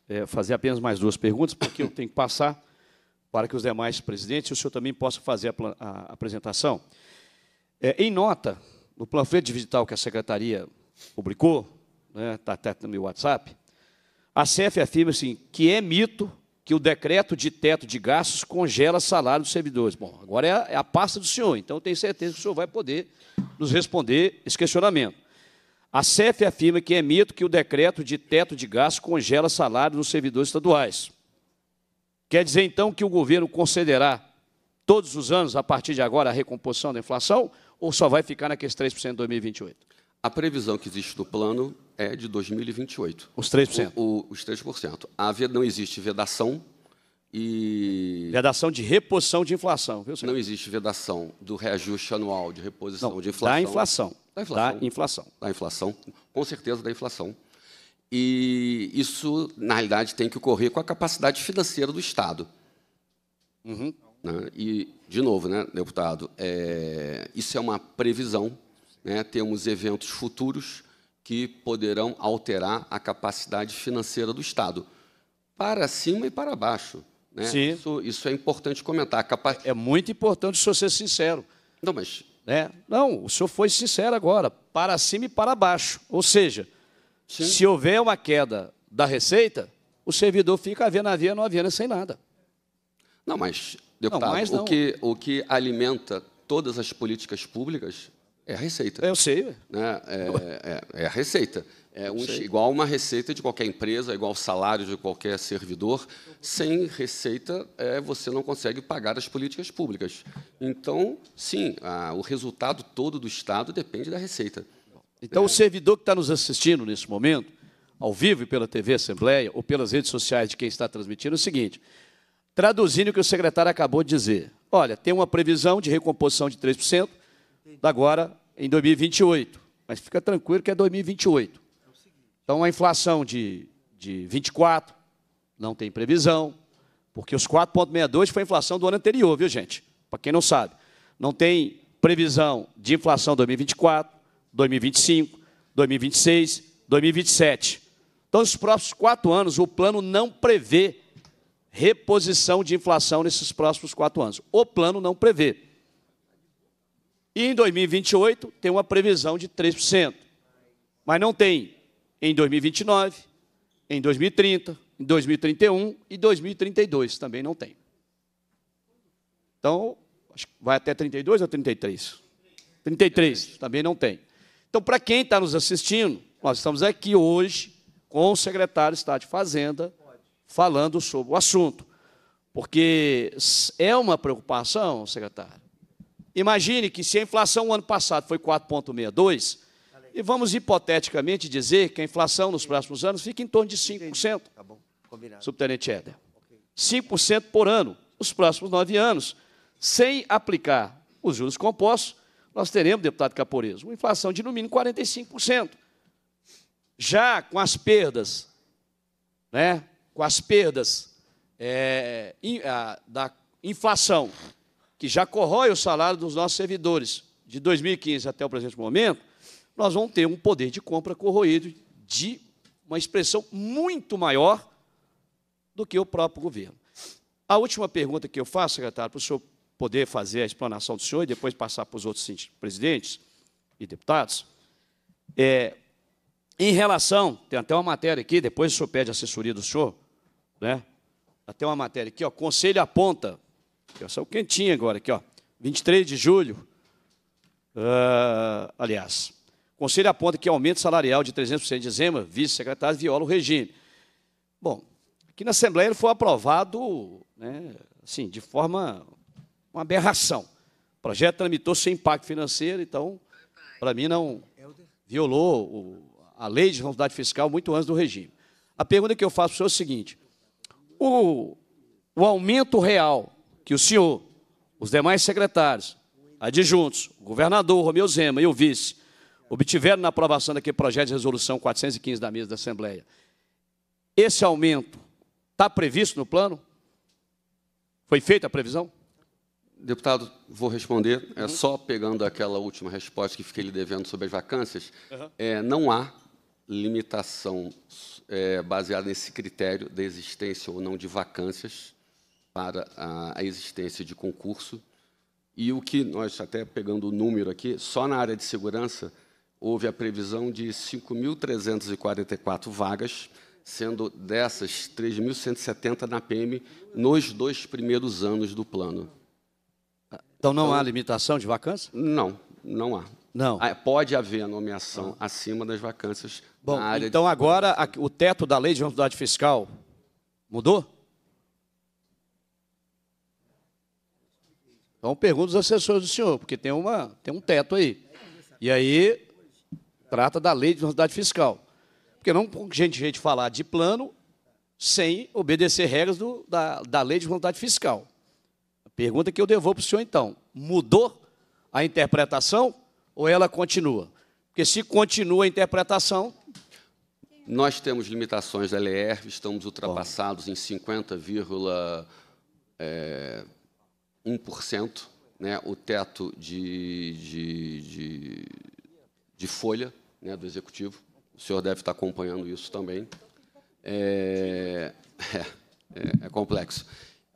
é, fazer apenas mais duas perguntas, porque eu tenho que passar para que os demais presidentes e o senhor também possa fazer a, a apresentação. É, em nota, no panfleto digital que a secretaria publicou, está né, tá até no meu WhatsApp, a CEF afirma assim, que é mito que o decreto de teto de gastos congela salário dos servidores. Bom, agora é a, é a pasta do senhor, então tenho certeza que o senhor vai poder nos responder esse questionamento. A CEF afirma que é mito que o decreto de teto de gastos congela salário dos servidores estaduais. Quer dizer, então, que o governo concederá todos os anos, a partir de agora, a recomposição da inflação ou só vai ficar naqueles 3% em 2028? A previsão que existe do plano é de 2028. Os 3%? O, o, os 3%. A, não existe vedação e... Vedação de reposição de inflação, viu, senhor? Não existe vedação do reajuste anual de reposição não, de inflação. Da inflação. Da inflação. Da inflação. Da inflação. Com certeza da inflação. E isso, na realidade, tem que ocorrer com a capacidade financeira do Estado. Uhum. Né? E, de novo, né, deputado, é... isso é uma previsão né, temos eventos futuros que poderão alterar a capacidade financeira do Estado, para cima e para baixo. Né? Isso, isso, é importante comentar. Capa... É muito importante o senhor ser sincero. Não, mas... Né? Não, o senhor foi sincero agora, para cima e para baixo. Ou seja, Sim. se houver uma queda da receita, o servidor fica havendo a via, não havendo sem nada. Não, mas, deputado, não, mas não. O, que, o que alimenta todas as políticas públicas é a receita. É, eu sei. Né? É, é, é, a receita. É um, igual uma receita de qualquer empresa, é igual o salário de qualquer servidor. Sem receita, é, você não consegue pagar as políticas públicas. Então, sim, a, o resultado todo do Estado depende da receita. Então, o é. servidor que está nos assistindo nesse momento, ao vivo e pela TV Assembleia, ou pelas redes sociais de quem está transmitindo, é o seguinte: traduzindo o que o secretário acabou de dizer. Olha, tem uma previsão de recomposição de 3%, agora em 2028. Mas fica tranquilo que é 2028. Então, a inflação de, de 24 não tem previsão, porque os 4,62 foi a inflação do ano anterior, viu, gente? Para quem não sabe. Não tem previsão de inflação 2024, 2025, 2026, 2027. Então, nos próximos quatro anos, o plano não prevê reposição de inflação nesses próximos quatro anos. O plano não prevê. E em 2028 tem uma previsão de 3%. Mas não tem em 2029, em 2030, em 2031 e 2032 também não tem. Então, acho que vai até 32 ou 33? 33, também não tem. Então, para quem está nos assistindo, nós estamos aqui hoje com o secretário de Estado de Fazenda falando sobre o assunto. Porque é uma preocupação, secretário, Imagine que se a inflação o ano passado foi 4,62%, e vamos hipoteticamente dizer que a inflação nos próximos anos fica em torno de 5%. Tá bom, combinado. Subtenente Éder. 5% por ano, os próximos nove anos. Sem aplicar os juros compostos, nós teremos, deputado Caporeso, uma inflação de no mínimo 45%. Já com as perdas, né, com as perdas é, in, a, da inflação que já corrói o salário dos nossos servidores, de 2015 até o presente momento, nós vamos ter um poder de compra corroído de uma expressão muito maior do que o próprio governo. A última pergunta que eu faço, secretário, para o senhor poder fazer a explanação do senhor e depois passar para os outros presidentes e deputados, é, em relação, tem até uma matéria aqui, depois o senhor pede assessoria do senhor, né? até uma matéria aqui, ó, Conselho aponta eu sou o quentinho agora, aqui, ó. 23 de julho. Uh, aliás, o Conselho aponta que aumento salarial de 300% em dezembro, vice-secretário, viola o regime. Bom, aqui na Assembleia ele foi aprovado né, assim, de forma uma aberração. O projeto tramitou sem impacto financeiro, então, para mim, não violou o, a lei de responsabilidade fiscal muito antes do regime. A pergunta que eu faço para o senhor é o seguinte: o, o aumento real que o senhor, os demais secretários, adjuntos, o governador Romeu Zema e o vice, obtiveram na aprovação daquele projeto de resolução 415 da mesa da Assembleia. Esse aumento está previsto no plano? Foi feita a previsão? Deputado, vou responder. É uhum. só pegando aquela última resposta que fiquei lhe devendo sobre as vacâncias. Uhum. É, não há limitação é, baseada nesse critério da existência ou não de vacâncias para a, a existência de concurso. E o que nós, até pegando o número aqui, só na área de segurança houve a previsão de 5.344 vagas, sendo dessas 3.170 na PM nos dois primeiros anos do plano. Então não então, há limitação de vacância? Não, não há. Não. Ah, pode haver nomeação ah. acima das vacâncias Bom, Então de... agora o teto da lei de responsabilidade fiscal mudou? Então pergunta os assessores do senhor, porque tem, uma, tem um teto aí. E aí trata da lei de responsabilidade fiscal. Porque não gente gente falar de plano sem obedecer regras do, da, da lei de responsabilidade fiscal. A pergunta que eu devolvo para o senhor então. Mudou a interpretação ou ela continua? Porque se continua a interpretação, nós temos limitações da LR estamos ultrapassados em 50, é, eh, 1%, né, o teto de, de, de, de folha né, do executivo. O senhor deve estar acompanhando isso também. É, é, é complexo.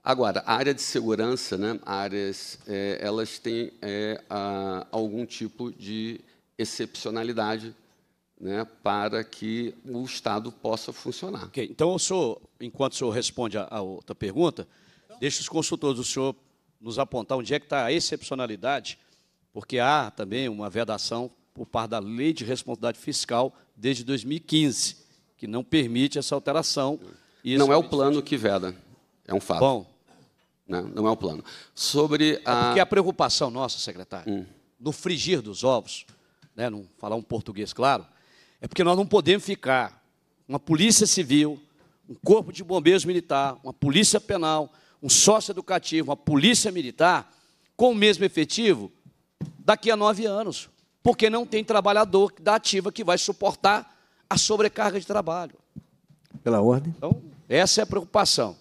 Agora, a área de segurança, né, áreas, é, elas têm é, a, algum tipo de excepcionalidade né, para que o Estado possa funcionar. Okay. Então, o senhor, enquanto o senhor responde a, a outra pergunta, deixa os consultores do senhor nos apontar onde é que está a excepcionalidade, porque há também uma vedação por parte da Lei de Responsabilidade Fiscal desde 2015, que não permite essa alteração. não é o plano que veda, é um fato. Bom, não, né? não é o plano. Sobre é a... É porque a preocupação nossa, secretário, hum. no frigir dos ovos, né, não falar um português claro, é porque nós não podemos ficar uma polícia civil, um corpo de bombeiros militar, uma polícia penal, um sócio educativo, uma polícia militar, com o mesmo efetivo, daqui a nove anos. Porque não tem trabalhador da ativa que vai suportar a sobrecarga de trabalho. Pela ordem. Então, essa é a preocupação.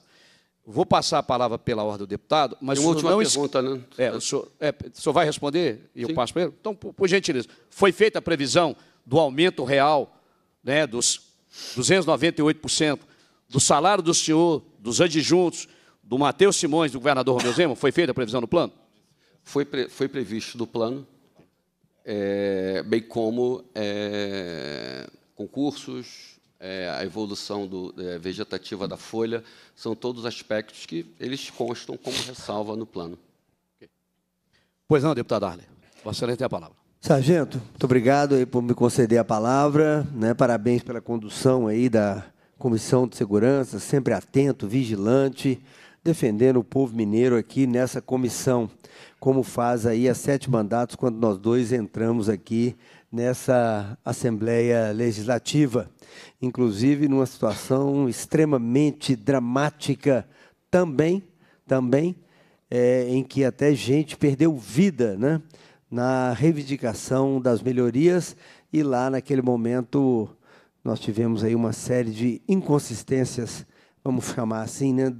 Vou passar a palavra pela ordem do deputado, mas o uma última não pergunta, né? É, o, senhor, é, o senhor vai responder e Sim. eu passo para ele? Então, por, por, gentileza, foi feita a previsão do aumento real né, dos 298% do salário do senhor, dos adjuntos, do Matheus Simões, do governador Romeu Zema? Foi feita a previsão do plano? Foi, pre, foi previsto do plano, é, bem como é, concursos, é, a evolução do, é, vegetativa da folha, são todos aspectos que eles constam como ressalva no plano. Pois não, deputado Arlen. Vossa Excelência tem a palavra. Sargento, muito obrigado aí por me conceder a palavra. Né? Parabéns pela condução aí da Comissão de Segurança, sempre atento, vigilante defendendo o povo mineiro aqui nessa comissão, como faz aí há sete mandatos, quando nós dois entramos aqui nessa Assembleia Legislativa. Inclusive numa situação extremamente dramática também, também, é, em que até gente perdeu vida né, na reivindicação das melhorias e lá naquele momento nós tivemos aí uma série de inconsistências vamos chamar assim, né,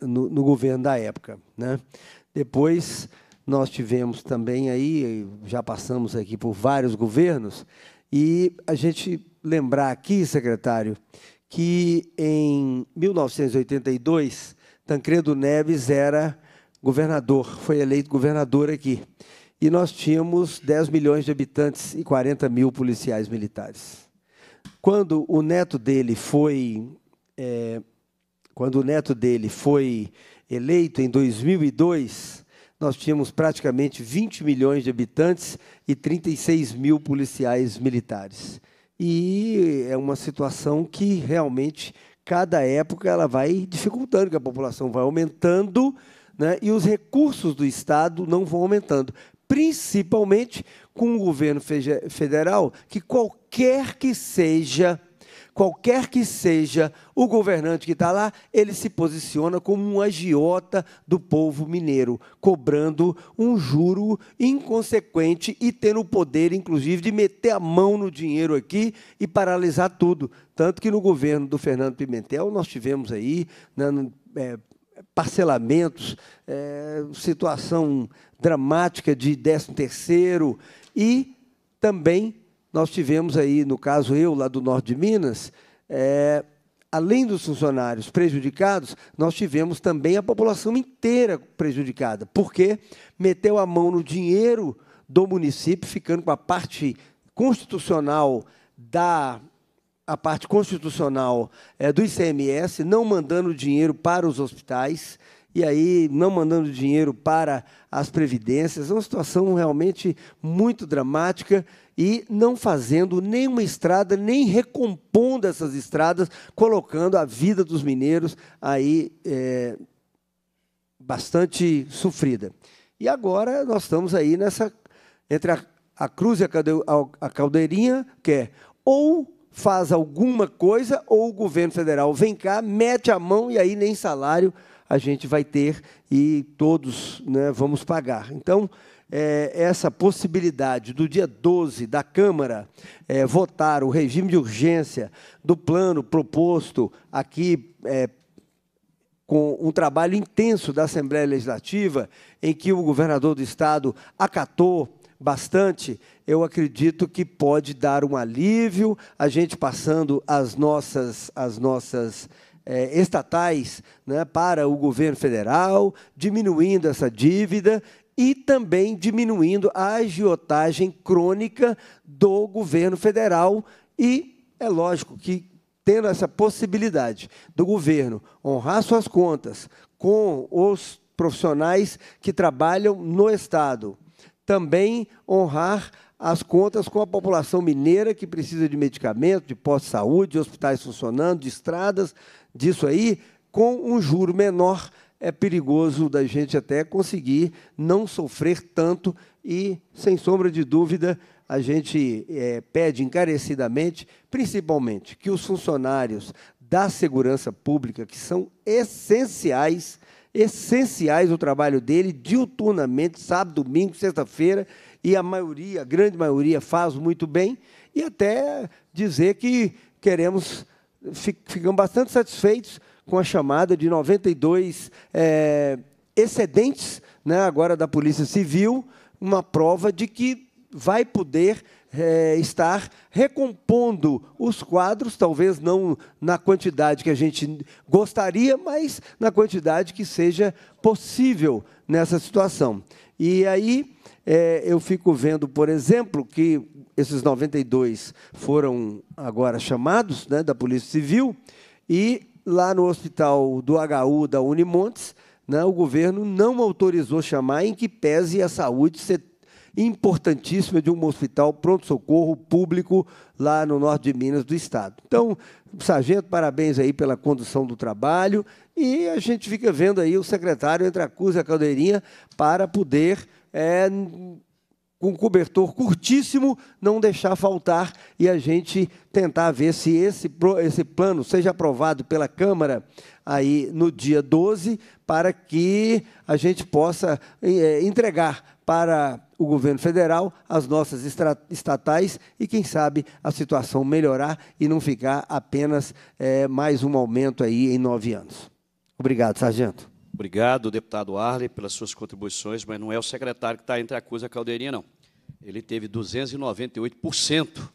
no, no, governo da época. Né? Depois nós tivemos também aí, já passamos aqui por vários governos, e a gente lembrar aqui, secretário, que em 1982 Tancredo Neves era governador, foi eleito governador aqui. E nós tínhamos 10 milhões de habitantes e 40 mil policiais militares. Quando o neto dele foi é, quando o neto dele foi eleito em 2002, nós tínhamos praticamente 20 milhões de habitantes e 36 mil policiais militares. E é uma situação que realmente, cada época, ela vai dificultando, que a população vai aumentando né, e os recursos do Estado não vão aumentando. Principalmente com o governo federal, que qualquer que seja qualquer que seja o governante que está lá, ele se posiciona como um agiota do povo mineiro, cobrando um juro inconsequente e tendo o poder, inclusive, de meter a mão no dinheiro aqui e paralisar tudo. Tanto que no governo do Fernando Pimentel nós tivemos aí né, é, parcelamentos, é, situação dramática de 13 terceiro e também nós tivemos aí, no caso eu, lá do norte de Minas, é, além dos funcionários prejudicados, nós tivemos também a população inteira prejudicada, porque meteu a mão no dinheiro do município, ficando com a parte constitucional da a parte constitucional é, do ICMS, não mandando dinheiro para os hospitais, e aí não mandando dinheiro para as previdências. É uma situação realmente muito dramática e não fazendo nenhuma estrada, nem recompondo essas estradas, colocando a vida dos mineiros aí é, bastante sofrida. E agora nós estamos aí nessa entre a, a cruz e a, caldeirinha, que é ou faz alguma coisa, ou o governo federal vem cá, mete a mão e aí nem salário a gente vai ter e todos né, vamos pagar. Então, é, essa possibilidade do dia 12 da Câmara é, votar o regime de urgência do plano proposto aqui é, com um trabalho intenso da Assembleia Legislativa, em que o governador do Estado acatou bastante, eu acredito que pode dar um alívio, a gente passando as nossas, as nossas é, estatais né, para o governo federal, diminuindo essa dívida e também diminuindo a agiotagem crônica do governo federal. E é lógico que, tendo essa possibilidade do governo honrar suas contas com os profissionais que trabalham no Estado, também honrar as contas com a população mineira que precisa de medicamento, de pós saúde, de hospitais funcionando, de estradas, disso aí, com um juro menor é perigoso da gente até conseguir não sofrer tanto e, sem sombra de dúvida, a gente é, pede encarecidamente, principalmente, que os funcionários da segurança pública, que são essenciais, essenciais o trabalho dele, diuturnamente, sábado, domingo, sexta-feira, e a maioria, a grande maioria, faz muito bem, e até dizer que queremos, ficamos bastante satisfeitos com a chamada de 92 é, excedentes, né, agora da Polícia Civil, uma prova de que vai poder é, estar recompondo os quadros, talvez não na quantidade que a gente gostaria, mas na quantidade que seja possível nessa situação. E aí é, eu fico vendo, por exemplo, que esses 92 foram agora chamados né, da Polícia Civil e lá no hospital do HU da Unimontes, né, o governo não autorizou chamar, em que pese a saúde ser importantíssima de um hospital pronto-socorro público lá no norte de Minas do Estado. Então, sargento, parabéns aí pela condução do trabalho e a gente fica vendo aí o secretário entre a Cruz e a Caldeirinha para poder é, com cobertor curtíssimo, não deixar faltar e a gente tentar ver se esse, esse plano seja aprovado pela Câmara aí no dia 12, para que a gente possa é, entregar para o governo federal as nossas estatais e, quem sabe, a situação melhorar e não ficar apenas é, mais um aumento aí em nove anos. Obrigado, sargento. Obrigado, deputado Arley, pelas suas contribuições, mas não é o secretário que está entre a coisa e a caldeirinha, não. Ele teve 298%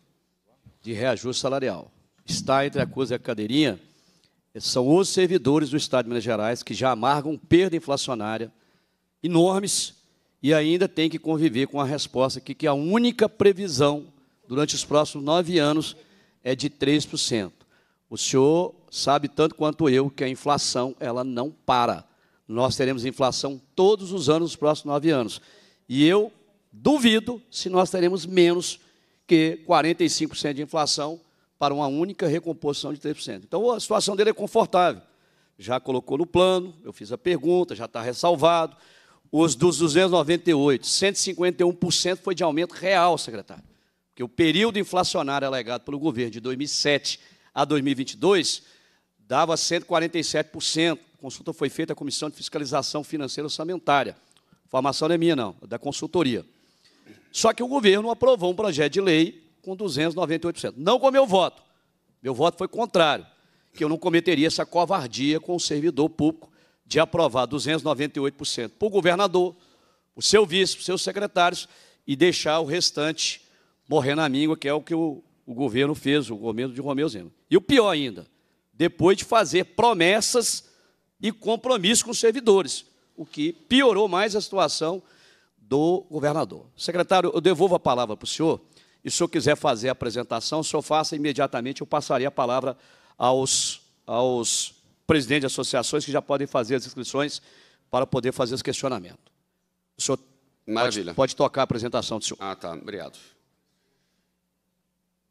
de reajuste salarial. Está entre a coisa e a caldeirinha são os servidores do Estado de Minas Gerais que já amargam perda inflacionária enormes e ainda tem que conviver com a resposta aqui, que a única previsão durante os próximos nove anos é de 3%. O senhor sabe tanto quanto eu que a inflação ela não para nós teremos inflação todos os anos nos próximos nove anos. E eu duvido se nós teremos menos que 45% de inflação para uma única recomposição de 3%. Então, a situação dele é confortável. Já colocou no plano, eu fiz a pergunta, já está ressalvado. Os dos 298, 151% foi de aumento real, secretário. Porque o período inflacionário alegado pelo governo de 2007 a 2022 dava 147% consulta foi feita à Comissão de Fiscalização Financeira Orçamentária. A formação não é minha, não, é da consultoria. Só que o governo aprovou um projeto de lei com 298%. Não com meu voto. Meu voto foi contrário, que eu não cometeria essa covardia com o servidor público de aprovar 298% para o governador, o seu vice, os seus secretários, e deixar o restante morrer na míngua, que é o que o, o governo fez, o governo de Romeu Zema. E o pior ainda, depois de fazer promessas e compromisso com os servidores, o que piorou mais a situação do governador. Secretário, eu devolvo a palavra para o senhor, e se o senhor quiser fazer a apresentação, o senhor faça imediatamente, eu passarei a palavra aos, aos presidentes de associações que já podem fazer as inscrições para poder fazer os questionamentos. O senhor pode, pode, tocar a apresentação do senhor. Ah, tá. Obrigado.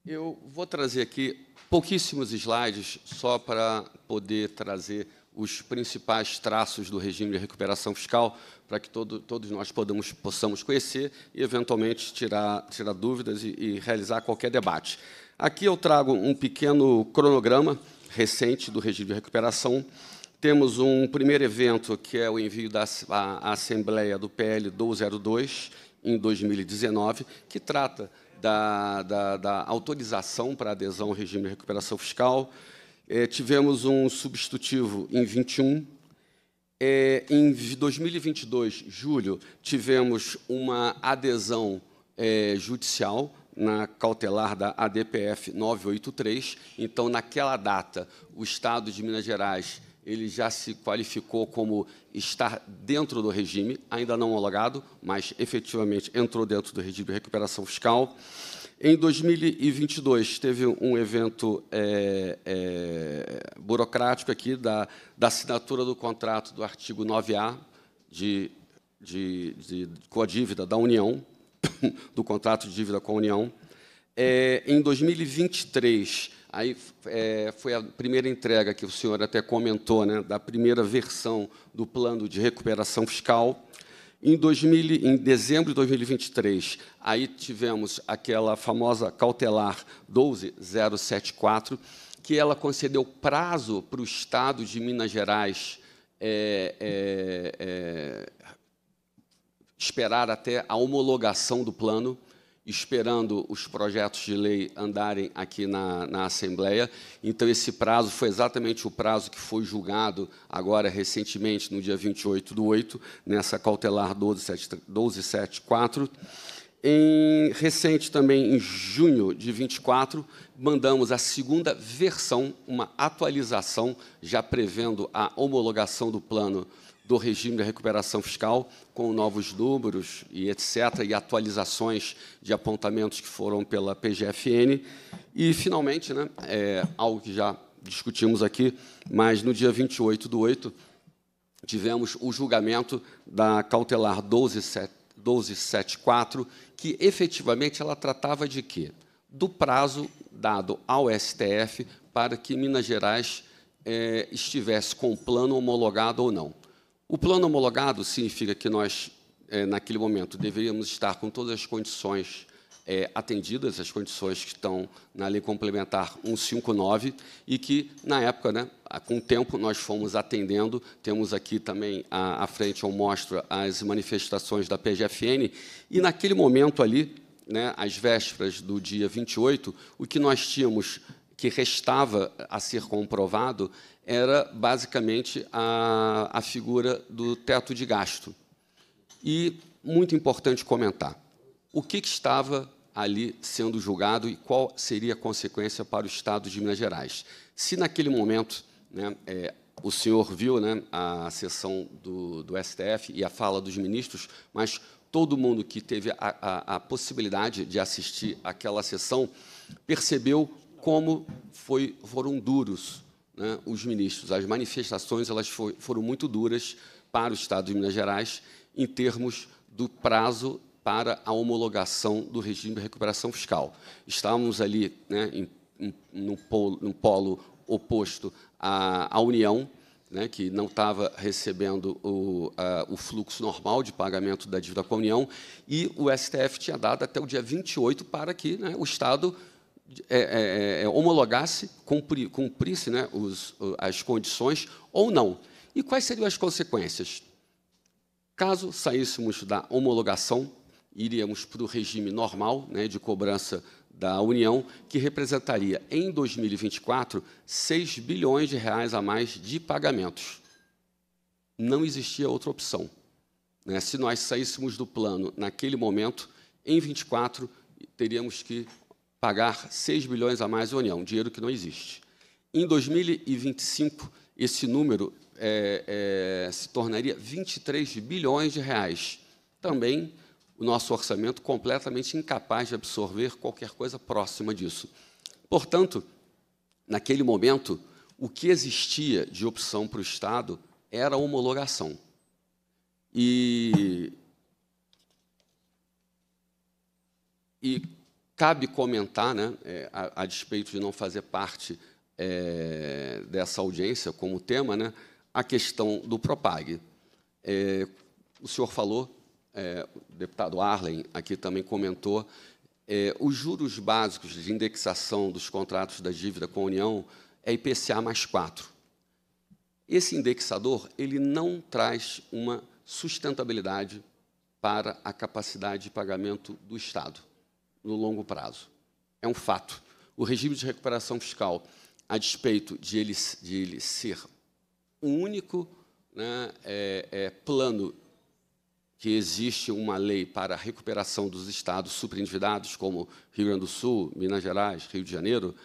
Eu vou trazer aqui pouquíssimos slides só para poder trazer os principais traços do regime de recuperação fiscal para que todo, todos nós podamos, possamos conhecer e, eventualmente, tirar, tirar dúvidas e, e realizar qualquer debate. Aqui eu trago um pequeno cronograma recente do regime de recuperação. Temos um primeiro evento, que é o envio da a, Assembleia do PL 202, em 2019, que trata da, da, da autorização para adesão ao regime de recuperação fiscal, é, tivemos um substitutivo em 21. É, em 2022, julho, tivemos uma adesão é, judicial na cautelar da ADPF 983. Então, naquela data, o Estado de Minas Gerais ele já se qualificou como estar dentro do regime, ainda não homologado, mas efetivamente entrou dentro do regime de recuperação fiscal. Em 2022, teve um evento é, é, burocrático aqui da, da assinatura do contrato do artigo 9A de, de, de, com a dívida da União, do contrato de dívida com a União. É, em 2023, aí, é, foi a primeira entrega que o senhor até comentou, né, da primeira versão do plano de recuperação fiscal. Em, 2000, em, dezembro de 2023, aí tivemos aquela famosa cautelar 12074, que ela concedeu prazo para o Estado de Minas Gerais é, é, é, esperar até a homologação do plano esperando os projetos de lei andarem aqui na, na, Assembleia. Então, esse prazo foi exatamente o prazo que foi julgado agora, recentemente, no dia 28 do 8, nessa cautelar 1274. Em recente também, em junho de 24, mandamos a segunda versão, uma atualização, já prevendo a homologação do plano do regime de recuperação fiscal, com novos números e etc., e atualizações de apontamentos que foram pela PGFN. E, finalmente, né, é, algo que já discutimos aqui, mas no dia 28 do 8, tivemos o julgamento da cautelar 1274, que efetivamente ela tratava de quê? Do prazo dado ao STF para que Minas Gerais é, estivesse com o plano homologado ou não. O plano homologado significa que nós, é, naquele momento, deveríamos estar com todas as condições é, atendidas, as condições que estão na Lei Complementar 159, e que, na época, né, com o tempo, nós fomos atendendo. Temos aqui também à, à frente, eu mostro as manifestações da PGFN, e naquele momento ali, né, às vésperas do dia 28, o que nós tínhamos que restava a ser comprovado era basicamente a, a figura do teto de gasto. E, muito importante comentar, o que, que estava ali sendo julgado e qual seria a consequência para o Estado de Minas Gerais. Se naquele momento né, é, o senhor viu né, a sessão do, do, STF e a fala dos ministros, mas todo mundo que teve a, a, a possibilidade de assistir aquela sessão percebeu como foi, foram duros né, os ministros. As manifestações elas foi, foram muito duras para o Estado de Minas Gerais em termos do prazo para a homologação do regime de recuperação fiscal. Estávamos ali né, em, em, polo, polo oposto à, à União, né, que não estava recebendo o, a, o, fluxo normal de pagamento da dívida com a União, e o STF tinha dado até o dia 28 para que né, o Estado é é, é, é, homologasse, cumpri, cumprisse né, os, as condições ou não. E quais seriam as consequências? Caso saíssemos da homologação, iríamos para o regime normal né, de cobrança da União, que representaria em 2024 6 bilhões de reais a mais de pagamentos. Não existia outra opção. Né? Se nós saíssemos do plano naquele momento, em 24 teríamos que pagar 6 bilhões a mais à União, dinheiro que não existe. Em 2025, esse número é, é, se tornaria 23 bilhões de reais. Também o nosso orçamento completamente incapaz de absorver qualquer coisa próxima disso. Portanto, naquele momento, o que existia de opção para o Estado era a homologação. E, e cabe comentar, né, é, a, a, despeito de não fazer parte é, dessa audiência como tema, né, a questão do PROPAG. É, o senhor falou, é, o deputado Arlen aqui também comentou, é, os juros básicos de indexação dos contratos da dívida com a União é IPCA mais 4. Esse indexador ele não traz uma sustentabilidade para a capacidade de pagamento do Estado no longo prazo. É um fato. O regime de recuperação fiscal, a despeito de ele, de ele ser o único né, é, é, plano que existe uma lei para a recuperação dos estados superendividados, como Rio Grande do Sul, Minas Gerais, Rio de Janeiro,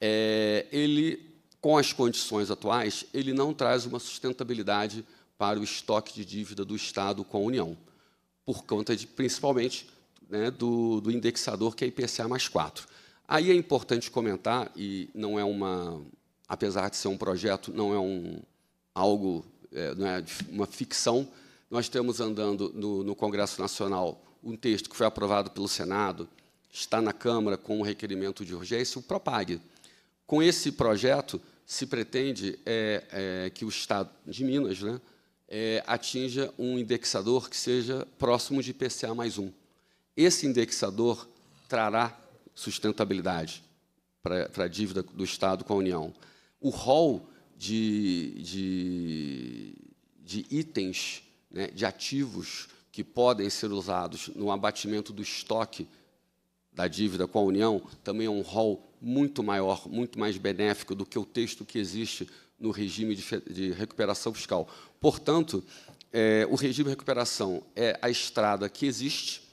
é, ele, com as condições atuais, ele não traz uma sustentabilidade para o estoque de dívida do Estado com a União, por conta de, principalmente, né, do, do indexador, que é IPCA mais 4. Aí é importante comentar, e não é uma. Apesar de ser um projeto, não é um algo, é, não é uma ficção. Nós temos andando no, no Congresso Nacional um texto que foi aprovado pelo Senado, está na Câmara com um requerimento de urgência, o PROPAG. Com esse projeto, se pretende é, é, que o Estado de Minas né, é, atinja um indexador que seja próximo de IPCA mais 1. Esse indexador trará sustentabilidade para a dívida do Estado com a União. O rol de, de, de itens, né, de ativos que podem ser usados no abatimento do estoque da dívida com a União também é um rol muito maior, muito mais benéfico do que o texto que existe no regime de, de recuperação fiscal. Portanto, é, o regime de recuperação é a estrada que existe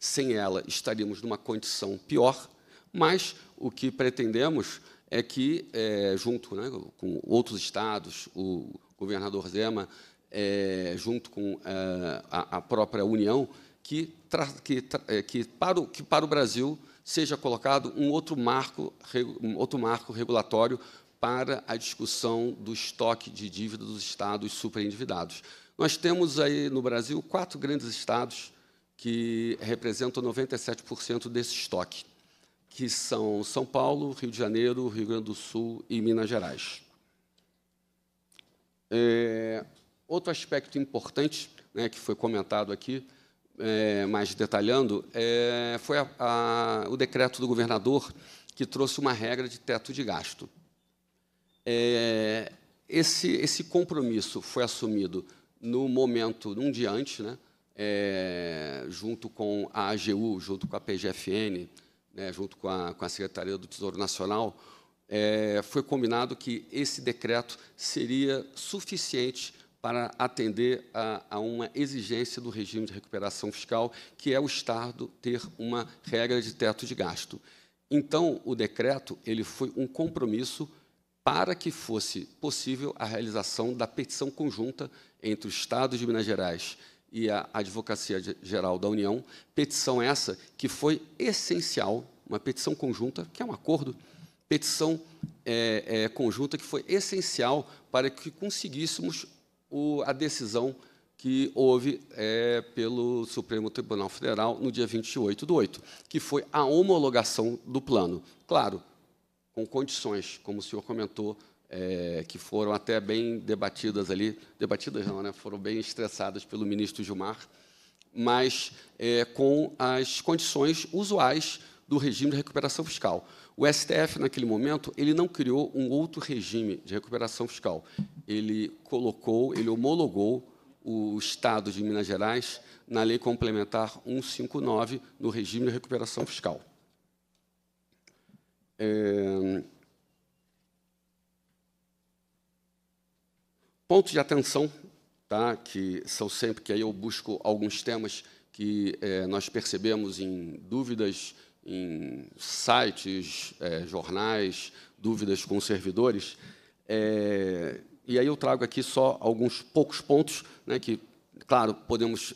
sem ela, estaríamos numa condição pior, mas o que pretendemos é que, é, junto né, com outros estados, o governador Zema, é, junto com é, a, a, própria União, que, que, é, que, para o, que para o Brasil seja colocado um outro marco, um outro marco regulatório para a discussão do estoque de dívida dos estados superendividados. Nós temos aí no Brasil quatro grandes estados que representam 97% desse estoque, que são São Paulo, Rio de Janeiro, Rio Grande do Sul e Minas Gerais. É, outro aspecto importante, né, que foi comentado aqui, é, mais detalhando, é, foi a, a, o decreto do governador que trouxe uma regra de teto de gasto. É, esse, esse compromisso foi assumido no momento, um dia antes, né, é, junto com a AGU, junto com a PGFN, né, junto com a, com a Secretaria do Tesouro Nacional, é, foi combinado que esse decreto seria suficiente para atender a, a, uma exigência do regime de recuperação fiscal, que é o Estado ter uma regra de teto de gasto. Então, o decreto ele foi um compromisso para que fosse possível a realização da petição conjunta entre o Estado de Minas Gerais e a Advocacia Geral da União, petição essa que foi essencial, uma petição conjunta, que é um acordo, petição é, é, conjunta que foi essencial para que conseguíssemos o, a decisão que houve é, pelo Supremo Tribunal Federal no dia 28 do 8, que foi a homologação do plano. Claro, com condições, como o senhor comentou, é, que foram até bem debatidas ali, debatidas não, né? foram bem estressadas pelo ministro Gilmar, mas é, com as condições usuais do regime de recuperação fiscal. O STF, naquele momento, ele não criou um outro regime de recuperação fiscal. Ele colocou, ele homologou o Estado de Minas Gerais na Lei Complementar 159, no regime de recuperação fiscal. É... Pontos de atenção, tá? que são sempre que aí eu busco alguns temas que é, nós percebemos em dúvidas em sites, é, jornais, dúvidas com servidores. É, e aí eu trago aqui só alguns poucos pontos, né, que, claro, podemos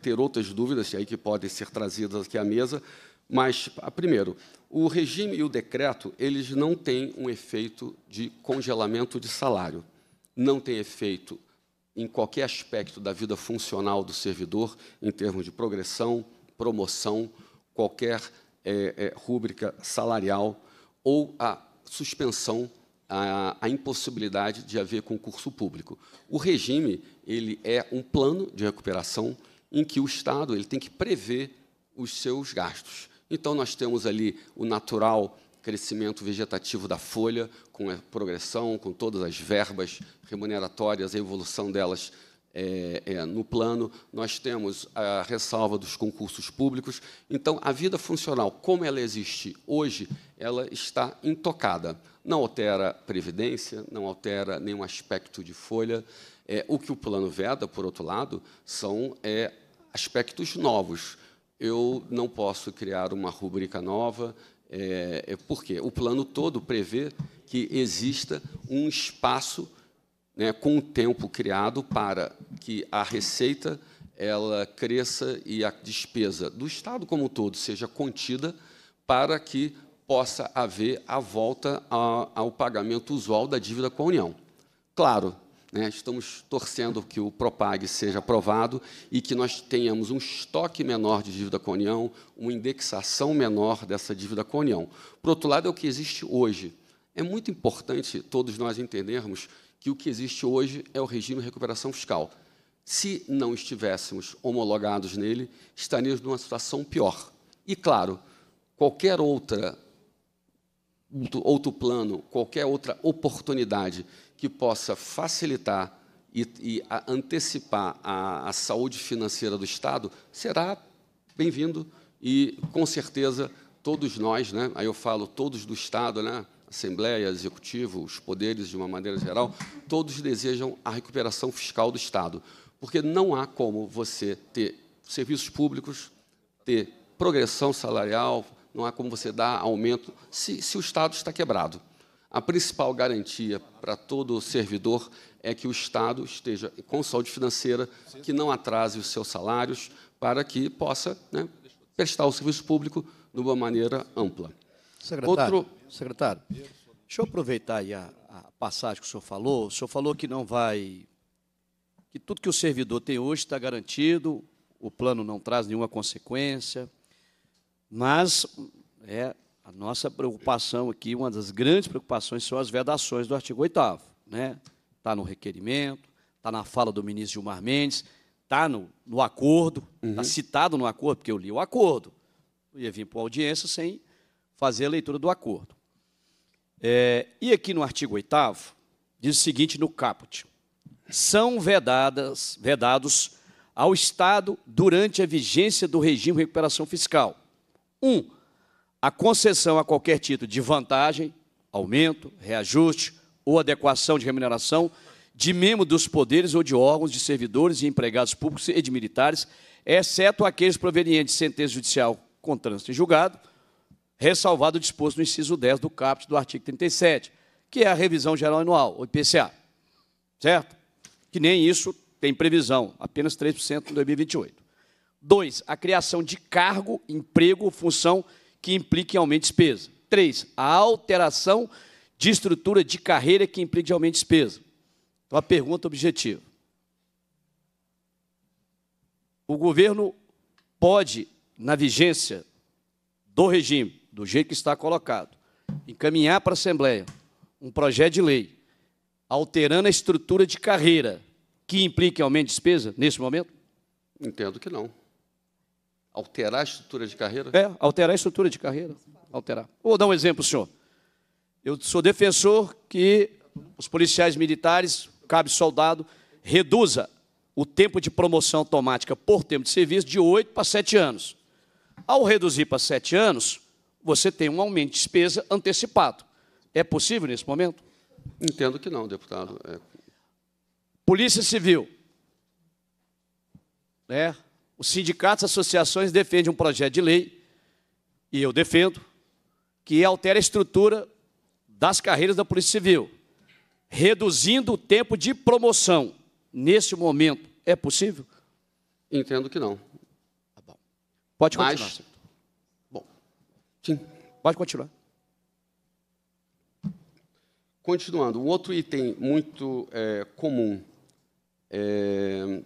ter outras dúvidas aí que podem ser trazidas aqui à mesa, mas, primeiro, o regime e o decreto, eles não têm um efeito de congelamento de salário, não tem efeito em qualquer aspecto da vida funcional do servidor, em termos de progressão, promoção, qualquer é, é, rúbrica salarial, ou a suspensão, a, a, impossibilidade de haver concurso público. O regime ele é um plano de recuperação em que o Estado ele tem que prever os seus gastos. Então, nós temos ali o natural crescimento vegetativo da folha, com a progressão, com todas as verbas remuneratórias, a evolução delas é, é, no plano, nós temos a ressalva dos concursos públicos. Então, a vida funcional, como ela existe hoje, ela está intocada. Não altera previdência, não altera nenhum aspecto de folha. É, o que o plano veda, por outro lado, são é, aspectos novos. Eu não posso criar uma rubrica nova, é, é porque o plano todo prevê que exista um espaço né, com o tempo criado para que a receita ela cresça e a despesa do Estado como um todo seja contida para que possa haver a volta a, ao pagamento usual da dívida com a União. Claro, né? Estamos torcendo que o PROPAG seja aprovado e que nós tenhamos um estoque menor de dívida com a União, uma indexação menor dessa dívida com a União. Por outro lado, é o que existe hoje. É muito importante todos nós entendermos que o que existe hoje é o regime de recuperação fiscal. Se não estivéssemos homologados nele, estaríamos numa situação pior. E, claro, qualquer outra outro plano, qualquer outra oportunidade que possa facilitar e, e a antecipar a, a saúde financeira do Estado, será bem-vindo e, com certeza, todos nós, né, aí eu falo todos do Estado, né, Assembleia, Executivo, os poderes de uma maneira geral, todos desejam a recuperação fiscal do Estado, porque não há como você ter serviços públicos, ter progressão salarial, não há como você dar aumento se, se o Estado está quebrado. A principal garantia para todo servidor é que o Estado esteja com saúde financeira, que não atrase os seus salários, para que possa né, prestar o serviço público de uma maneira ampla. Secretário, Outro... secretário deixa eu aproveitar a, a passagem que o senhor falou. O senhor falou que não vai. que tudo que o servidor tem hoje está garantido, o plano não traz nenhuma consequência. Mas é a nossa preocupação aqui, uma das grandes preocupações são as vedações do artigo 8 né? Está no requerimento, está na fala do ministro Gilmar Mendes, está no, no acordo, está uhum. citado no acordo, porque eu li o acordo. Eu ia vir para a audiência sem fazer a leitura do acordo. É, e aqui no artigo 8 diz o seguinte no caput. São vedadas, vedados ao Estado durante a vigência do regime de recuperação fiscal um, a concessão a qualquer título tipo de vantagem, aumento, reajuste ou adequação de remuneração de membro dos poderes ou de órgãos de servidores e empregados públicos e de militares, exceto aqueles provenientes de sentença judicial com trânsito em julgado, ressalvado o disposto no inciso 10 do caput do artigo 37, que é a revisão geral anual, o IPCA. Certo? Que nem isso tem previsão, apenas 3% em 2028. Dois, a criação de cargo, emprego ou função que implique aumento de despesa. Três, a alteração de estrutura de carreira que implique aumento de despesa. Então, a pergunta objetiva. O governo pode, na vigência do regime, do jeito que está colocado, encaminhar para a Assembleia um projeto de lei alterando a estrutura de carreira que implique aumento de despesa nesse momento? Entendo que não. Alterar a estrutura de carreira? É, alterar a estrutura de carreira. Alterar. Vou dar um exemplo, senhor. Eu sou defensor que os policiais militares, cabe soldado, reduza o tempo de promoção automática por tempo de serviço de 8 para 7 anos. Ao reduzir para 7 anos, você tem um aumento de despesa antecipado. É possível nesse momento? Entendo que não, deputado. É. Polícia Civil. Né? Os sindicatos e associações defendem um projeto de lei, e eu defendo, que altera a estrutura das carreiras da Polícia Civil, reduzindo o tempo de promoção. Nesse momento, é possível? Entendo que não. Tá bom. Pode continuar. Mas... Bom. Sim. Pode continuar. Continuando, um outro item muito é, comum é,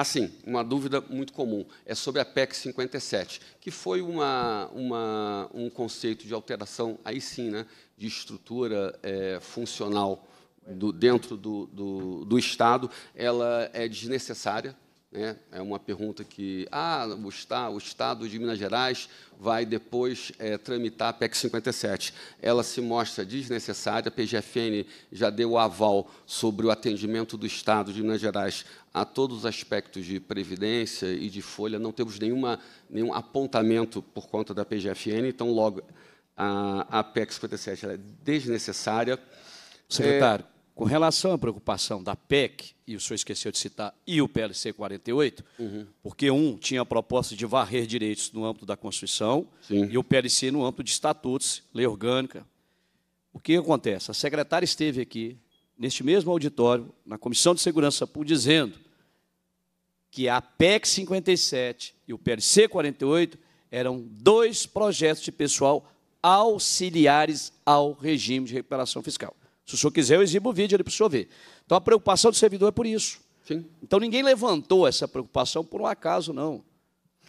Assim, uma dúvida muito comum é sobre a PEC 57, que foi uma, uma, um conceito de alteração, aí sim, né, de estrutura é, funcional do, dentro do, do, do Estado. Ela é desnecessária, né? É uma pergunta que ah, o, está, o Estado de Minas Gerais vai depois é, tramitar a PEC 57. Ela se mostra desnecessária. A PGFN já deu aval sobre o atendimento do Estado de Minas Gerais a todos os aspectos de previdência e de folha. Não temos nenhuma, nenhum apontamento por conta da PGFN, então, logo, a, a PEC 57 é desnecessária. Secretário. É, com relação à preocupação da PEC, e o senhor esqueceu de citar, e o PLC 48, uhum. porque um tinha a proposta de varrer direitos no âmbito da Constituição Sim. e o PLC no âmbito de estatutos, lei orgânica. O que acontece? A secretária esteve aqui, neste mesmo auditório, na Comissão de Segurança Pública, dizendo que a PEC 57 e o PLC 48 eram dois projetos de pessoal auxiliares ao regime de recuperação fiscal. Se o senhor quiser, eu exibo o vídeo ali para o senhor ver. Então a preocupação do servidor é por isso. Sim. Então ninguém levantou essa preocupação por um acaso, não.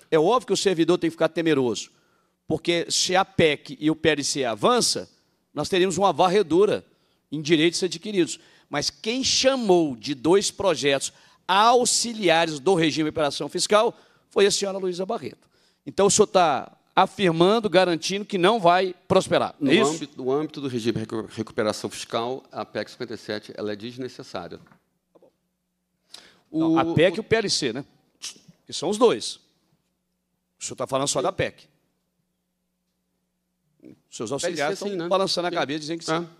É óbvio que o servidor tem que ficar temeroso, porque se a PEC e o PLC avança, nós teríamos uma varredura em direitos adquiridos. Mas quem chamou de dois projetos auxiliares do regime de operação fiscal foi a senhora Luísa Barreto. Então o senhor está afirmando, garantindo que não vai prosperar. É no, âmbito, no âmbito do regime de recuperação fiscal, a PEC 57 ela é desnecessária. O, não, a PEC o... e o PLC, né? Que são os dois. O senhor está falando só da PEC. Os seus auxiliares estão sim, né? balançando a cabeça dizendo que é. sim. Ah.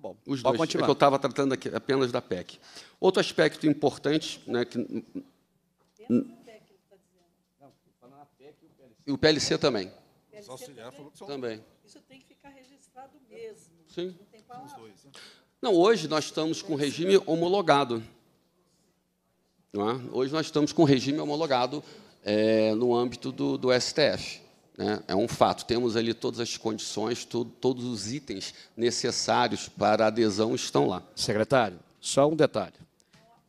Bom, os dois. Continuar. É que eu estava tratando aqui apenas da PEC. Outro aspecto importante, né, que e o PLC também. PLC auxiliar falou que também. Isso tem que ficar registrado mesmo. Sim. Não tem Dois, né? Não, hoje nós estamos com regime homologado. É? Hoje nós estamos com regime homologado é, no âmbito do, do STF. Né? É um fato. Temos ali todas as condições, to, todos os itens necessários para adesão estão lá. Secretário, só um detalhe.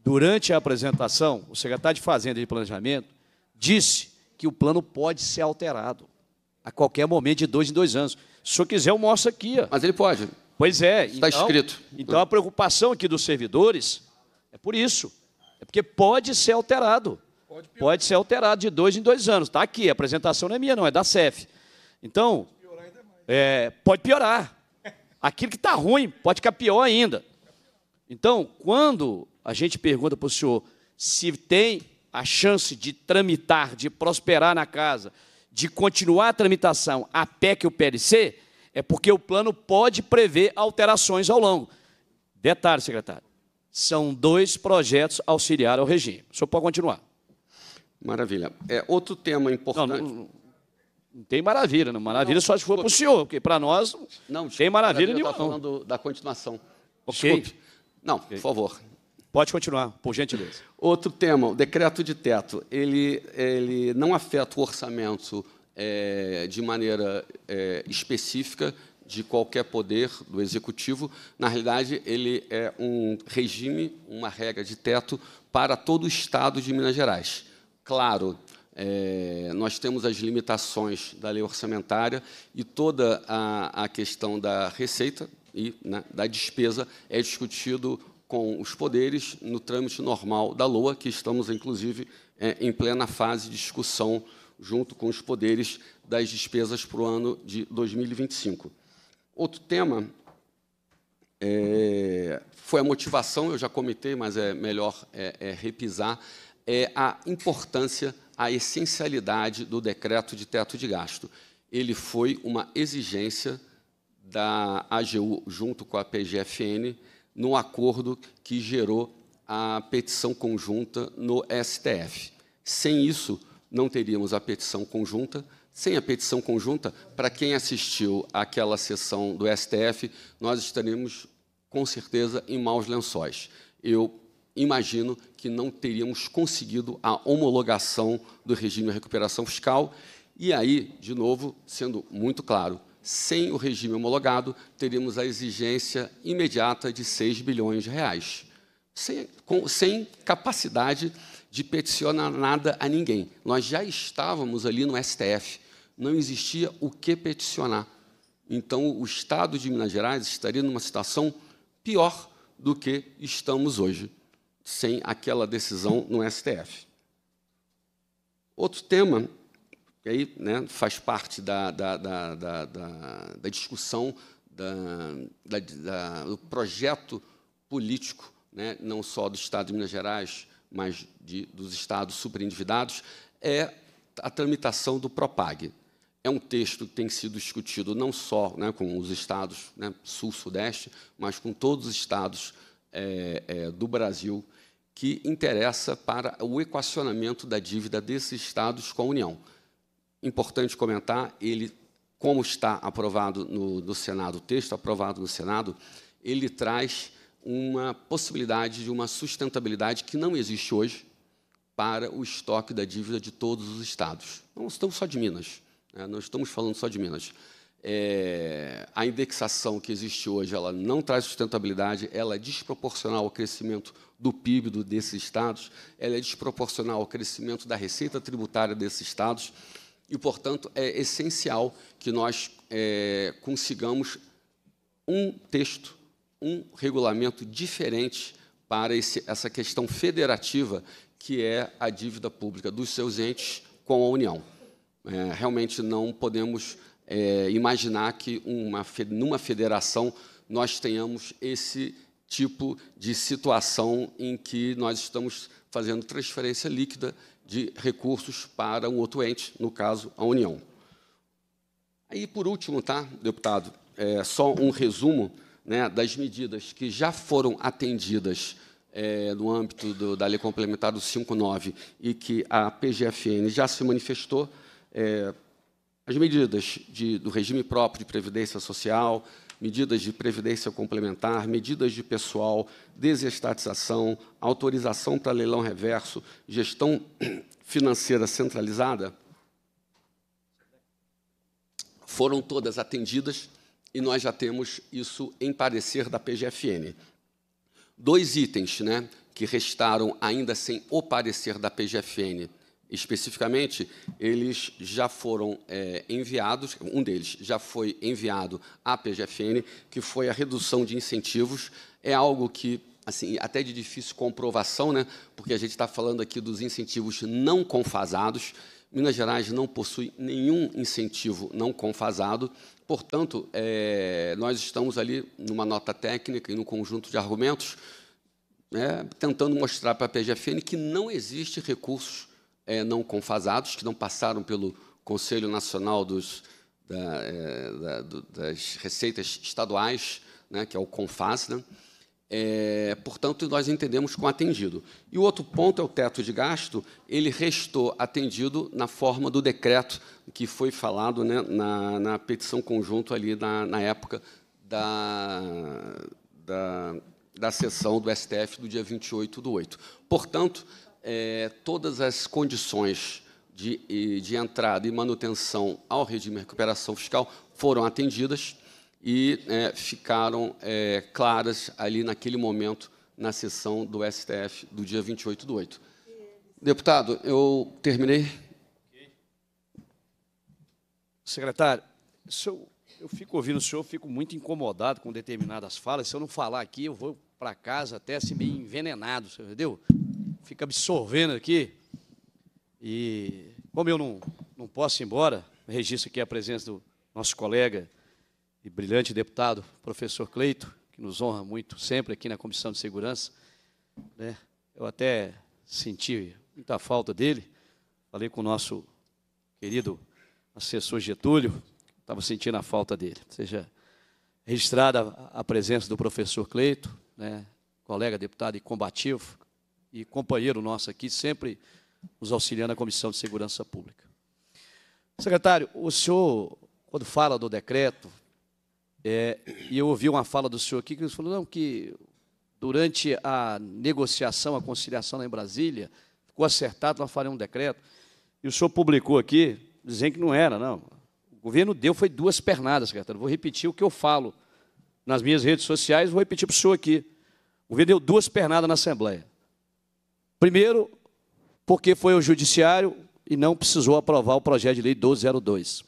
Durante a apresentação, o secretário de Fazenda e de Planejamento disse que o plano pode ser alterado a qualquer momento, de dois em dois anos. Se o senhor quiser, eu mostro aqui. Ó. Mas ele pode. Pois é. Está então, escrito. Então a preocupação aqui dos servidores é por isso. É porque pode ser alterado. Pode, pode ser alterado de dois em dois anos. Está aqui, a apresentação não é minha, não, é da CEF. Então, é, pode piorar. Aquilo que está ruim pode ficar pior ainda. Então, quando a gente pergunta para o senhor se tem a chance de tramitar, de prosperar na casa, de continuar a tramitação, a pé que o PLC, é porque o plano pode prever alterações ao longo. Detalhe, secretário. São dois projetos auxiliar ao regime. O senhor pode continuar. Maravilha. É, outro tema importante. Não, não, não tem maravilha, não. Maravilha não, só se for para o senhor, porque para nós não, tem maravilha, maravilha nenhuma. Não, falando da continuação. Okay. Desculpe. Não, okay. por favor. Pode continuar, por gentileza. Outro tema, o decreto de teto. Ele, ele não afeta o orçamento é, de maneira é, específica de qualquer poder do executivo. Na realidade, ele é um regime, uma regra de teto para todo o Estado de Minas Gerais. Claro, é, nós temos as limitações da lei orçamentária e toda a, a questão da receita e né, da despesa é discutido com os poderes no trâmite normal da LOA, que estamos, inclusive, é, em plena fase de discussão junto com os poderes das despesas para o ano de 2025. Outro tema é, foi a motivação, eu já comentei, mas é melhor é, é, repisar, é a importância, a essencialidade do decreto de teto de gasto. Ele foi uma exigência da AGU, junto com a PGFN, no acordo que gerou a petição conjunta no STF. Sem isso, não teríamos a petição conjunta. Sem a petição conjunta, para quem assistiu àquela sessão do STF, nós estaremos com certeza em maus lençóis. Eu imagino que não teríamos conseguido a homologação do regime de recuperação fiscal. E aí, de novo, sendo muito claro, sem o regime homologado, teríamos a exigência imediata de 6 bilhões de reais, sem, com, sem capacidade de peticionar nada a ninguém. Nós já estávamos ali no STF, não existia o que peticionar. Então, o Estado de Minas Gerais estaria numa situação pior do que estamos hoje, sem aquela decisão no STF. Outro tema e aí né, faz parte da, da, da, da, da discussão do projeto político, né, não só do Estado de Minas Gerais, mas de, dos estados superendividados, é a tramitação do PROPAG. É um texto que tem sido discutido não só né, com os estados né, sul-sudeste, mas com todos os estados é, é, do Brasil, que interessa para o equacionamento da dívida desses estados com a União importante comentar, ele, como está aprovado no, no Senado, o texto aprovado no Senado, ele traz uma possibilidade de uma sustentabilidade que não existe hoje para o estoque da dívida de todos os estados. Não estamos só de Minas, né? não estamos falando só de Minas. É, a indexação que existe hoje, ela não traz sustentabilidade, ela é desproporcional ao crescimento do PIB do, desses estados, ela é desproporcional ao crescimento da receita tributária desses estados e, portanto, é essencial que nós é, consigamos um texto, um regulamento diferente para esse, essa questão federativa que é a dívida pública dos seus entes com a União. É, realmente não podemos é, imaginar que uma, numa federação nós tenhamos esse tipo de situação em que nós estamos fazendo transferência líquida de recursos para um outro ente, no caso, a União. Aí, por último, tá, deputado, é, só um resumo né, das medidas que já foram atendidas é, no âmbito do, da Lei Complementar do 59 e que a PGFN já se manifestou, é, as medidas de, do regime próprio de previdência social, medidas de previdência complementar, medidas de pessoal, desestatização, autorização para leilão reverso, gestão financeira centralizada, foram todas atendidas e nós já temos isso em parecer da PGFN. Dois itens né, que restaram ainda sem o parecer da PGFN Especificamente, eles já foram é, enviados, um deles já foi enviado à PGFN, que foi a redução de incentivos. É algo que, assim, até de difícil comprovação, né? porque a gente está falando aqui dos incentivos não confasados. Minas Gerais não possui nenhum incentivo não confasado, portanto, é, nós estamos ali numa nota técnica e num conjunto de argumentos, né, tentando mostrar para a PGFN que não existe recursos é, não confasados, que não passaram pelo Conselho Nacional dos, da, é, da, do, das Receitas Estaduais, né, que é o CONFASNA. Né? É, portanto, nós entendemos com atendido. E o outro ponto é o teto de gasto, ele restou atendido na forma do decreto que foi falado né, na, na, petição conjunto ali na, na época da, da, da sessão do STF do dia 28 do 8. Portanto, é, todas as condições de, de entrada e manutenção ao regime de recuperação fiscal foram atendidas e é, ficaram é, claras ali naquele momento na sessão do STF do dia 28 do 8. Deputado, eu terminei. Secretário, eu, eu fico ouvindo o senhor, fico muito incomodado com determinadas falas. Se eu não falar aqui, eu vou para casa até assim meio envenenado, entendeu? fica absorvendo aqui. E como eu não, não posso ir embora, registro aqui a presença do nosso colega e brilhante deputado, professor Cleito, que nos honra muito sempre aqui na Comissão de Segurança. Né? Eu até senti muita falta dele. Falei com o nosso querido assessor Getúlio, estava sentindo a falta dele. seja, registrada a presença do professor Cleito, né? colega deputado e combativo, e companheiro nosso aqui, sempre nos auxiliando na Comissão de Segurança Pública. Secretário, o senhor, quando fala do decreto, é, e eu ouvi uma fala do senhor aqui que ele falou não, que durante a negociação, a conciliação lá em Brasília, ficou acertado, nós faremos um decreto. E o senhor publicou aqui, dizendo que não era, não. O governo deu, foi duas pernadas, secretário. Vou repetir o que eu falo nas minhas redes sociais, vou repetir para o senhor aqui. O governo deu duas pernadas na Assembleia. Primeiro, porque foi o judiciário e não precisou aprovar o projeto de lei 1202,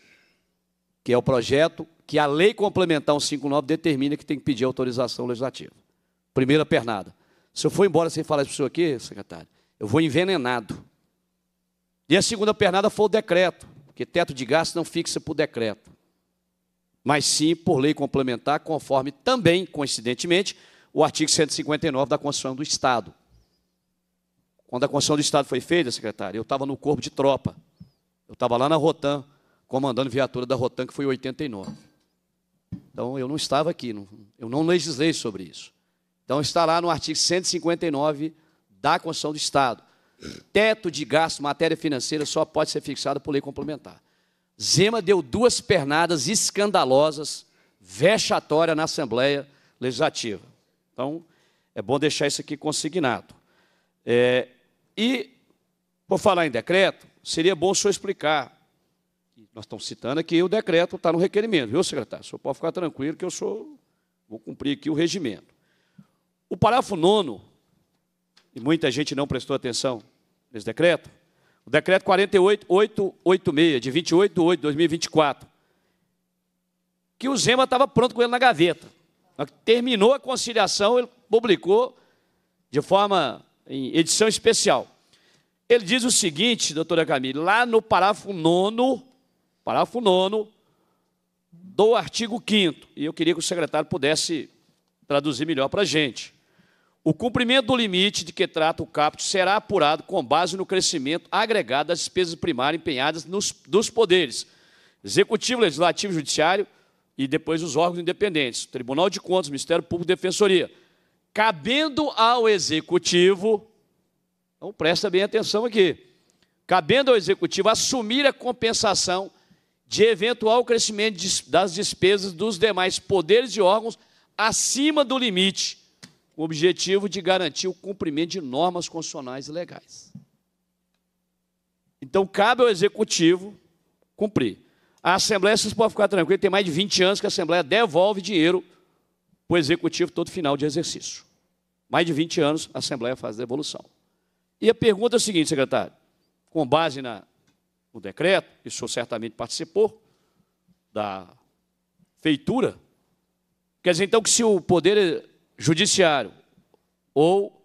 que é o projeto que a lei complementar 159 determina que tem que pedir autorização legislativa. Primeira pernada. Se eu for embora sem falar isso para o senhor aqui, secretário, eu vou envenenado. E a segunda pernada foi o decreto, porque teto de gasto não fixa por decreto, mas sim por lei complementar, conforme também, coincidentemente, o artigo 159 da Constituição do Estado. Quando a Constituição do Estado foi feita, secretário, eu estava no corpo de tropa. Eu estava lá na Rotan, comandando viatura da Rotan, que foi em 89. Então, eu não estava aqui, não, eu não legislei sobre isso. Então, está lá no artigo 159 da Constituição do Estado. Teto de gasto, matéria financeira, só pode ser fixado por lei complementar. Zema deu duas pernadas escandalosas, vexatória na Assembleia Legislativa. Então, é bom deixar isso aqui consignado. É, e, por falar em decreto, seria bom o senhor explicar. Nós estamos citando aqui o decreto, está no requerimento, viu, secretário? O senhor pode ficar tranquilo que eu sou, vou cumprir aqui o regimento. O parágrafo 9, e muita gente não prestou atenção nesse decreto, o decreto 48886, de 28 de 8 de 2024, que o Zema estava pronto com ele na gaveta. Terminou a conciliação, ele publicou de forma em edição especial. Ele diz o seguinte, doutora Camille, lá no parágrafo 9, parágrafo nono do artigo 5 e eu queria que o secretário pudesse traduzir melhor para a gente. O cumprimento do limite de que trata o caput será apurado com base no crescimento agregado das despesas primárias empenhadas nos, dos poderes executivo, legislativo, judiciário e depois os órgãos independentes, Tribunal de Contas, Ministério Público e Defensoria cabendo ao executivo, então presta bem atenção aqui, cabendo ao executivo assumir a compensação de eventual crescimento das despesas dos demais poderes e órgãos acima do limite, com o objetivo de garantir o cumprimento de normas constitucionais e legais. Então, cabe ao executivo cumprir. A Assembleia, vocês podem ficar tranquilos, tem mais de 20 anos que a Assembleia devolve dinheiro para o executivo todo final de exercício. Mais de 20 anos, a Assembleia faz a devolução. E a pergunta é a seguinte, secretário: com base na, no decreto, e o senhor certamente participou da feitura, quer dizer então que se o Poder Judiciário ou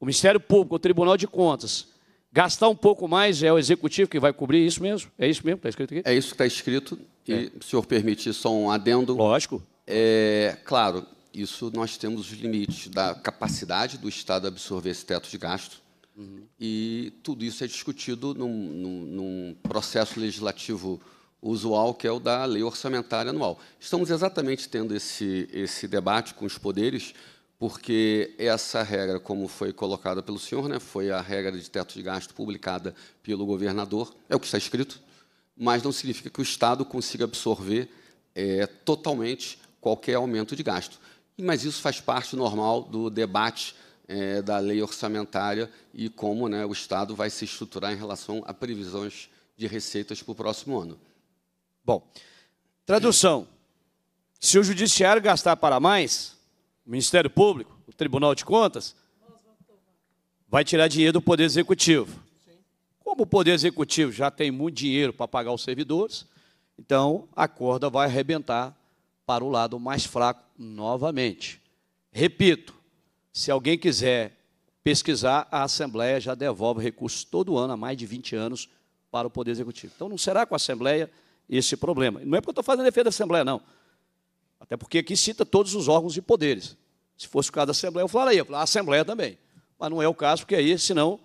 o Ministério Público, o Tribunal de Contas, gastar um pouco mais, é o Executivo que vai cobrir isso mesmo? É isso mesmo que está escrito aqui? É isso que está escrito. E, é. se o senhor permitir, só um adendo. Lógico. É, claro, isso nós temos os limites da capacidade do Estado absorver esse teto de gasto, uhum. e tudo isso é discutido num, num, num processo legislativo usual, que é o da lei orçamentária anual. Estamos exatamente tendo esse, esse debate com os poderes, porque essa regra, como foi colocada pelo senhor, né, foi a regra de teto de gasto publicada pelo governador, é o que está escrito, mas não significa que o Estado consiga absorver é, totalmente qualquer aumento de gasto. Mas isso faz parte normal do debate é, da lei orçamentária e como né, o Estado vai se estruturar em relação a previsões de receitas para o próximo ano. Bom, tradução. Se o Judiciário gastar para mais, o Ministério Público, o Tribunal de Contas, vai tirar dinheiro do Poder Executivo. Como o Poder Executivo já tem muito dinheiro para pagar os servidores, então a corda vai arrebentar para o lado mais fraco novamente. Repito, se alguém quiser pesquisar, a Assembleia já devolve recursos todo ano, há mais de 20 anos, para o Poder Executivo. Então, não será com a Assembleia esse problema. Não é porque eu estou fazendo defesa da Assembleia, não. Até porque aqui cita todos os órgãos e poderes. Se fosse o caso da Assembleia, eu falaria, a Assembleia também. Mas não é o caso, porque aí, senão,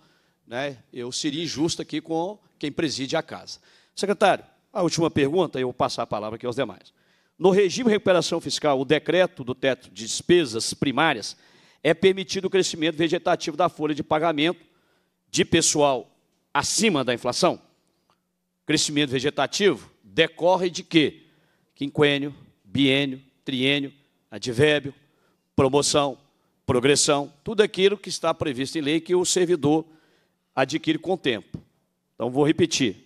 né, eu seria injusto aqui com quem preside a casa. Secretário, a última pergunta, eu vou passar a palavra aqui aos demais. No regime de recuperação fiscal, o decreto do teto de despesas primárias é permitido o crescimento vegetativo da folha de pagamento de pessoal acima da inflação. Crescimento vegetativo decorre de quê? Quinquênio, biênio, triênio, advérbio, promoção, progressão, tudo aquilo que está previsto em lei que o servidor adquire com o tempo. Então, vou repetir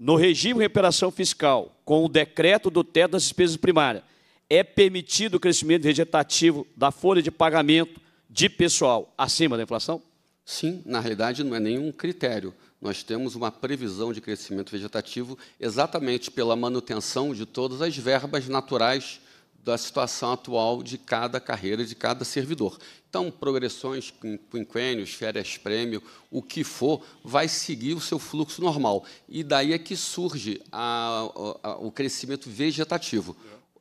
no regime de recuperação fiscal, com o decreto do teto das despesas primárias, é permitido o crescimento vegetativo da folha de pagamento de pessoal acima da inflação? Sim, na realidade não é nenhum critério. Nós temos uma previsão de crescimento vegetativo exatamente pela manutenção de todas as verbas naturais da situação atual de cada carreira, de cada servidor. Então, progressões, quinquênios, férias-prêmio, o que for, vai seguir o seu fluxo normal. E daí é que surge a, a, o crescimento vegetativo.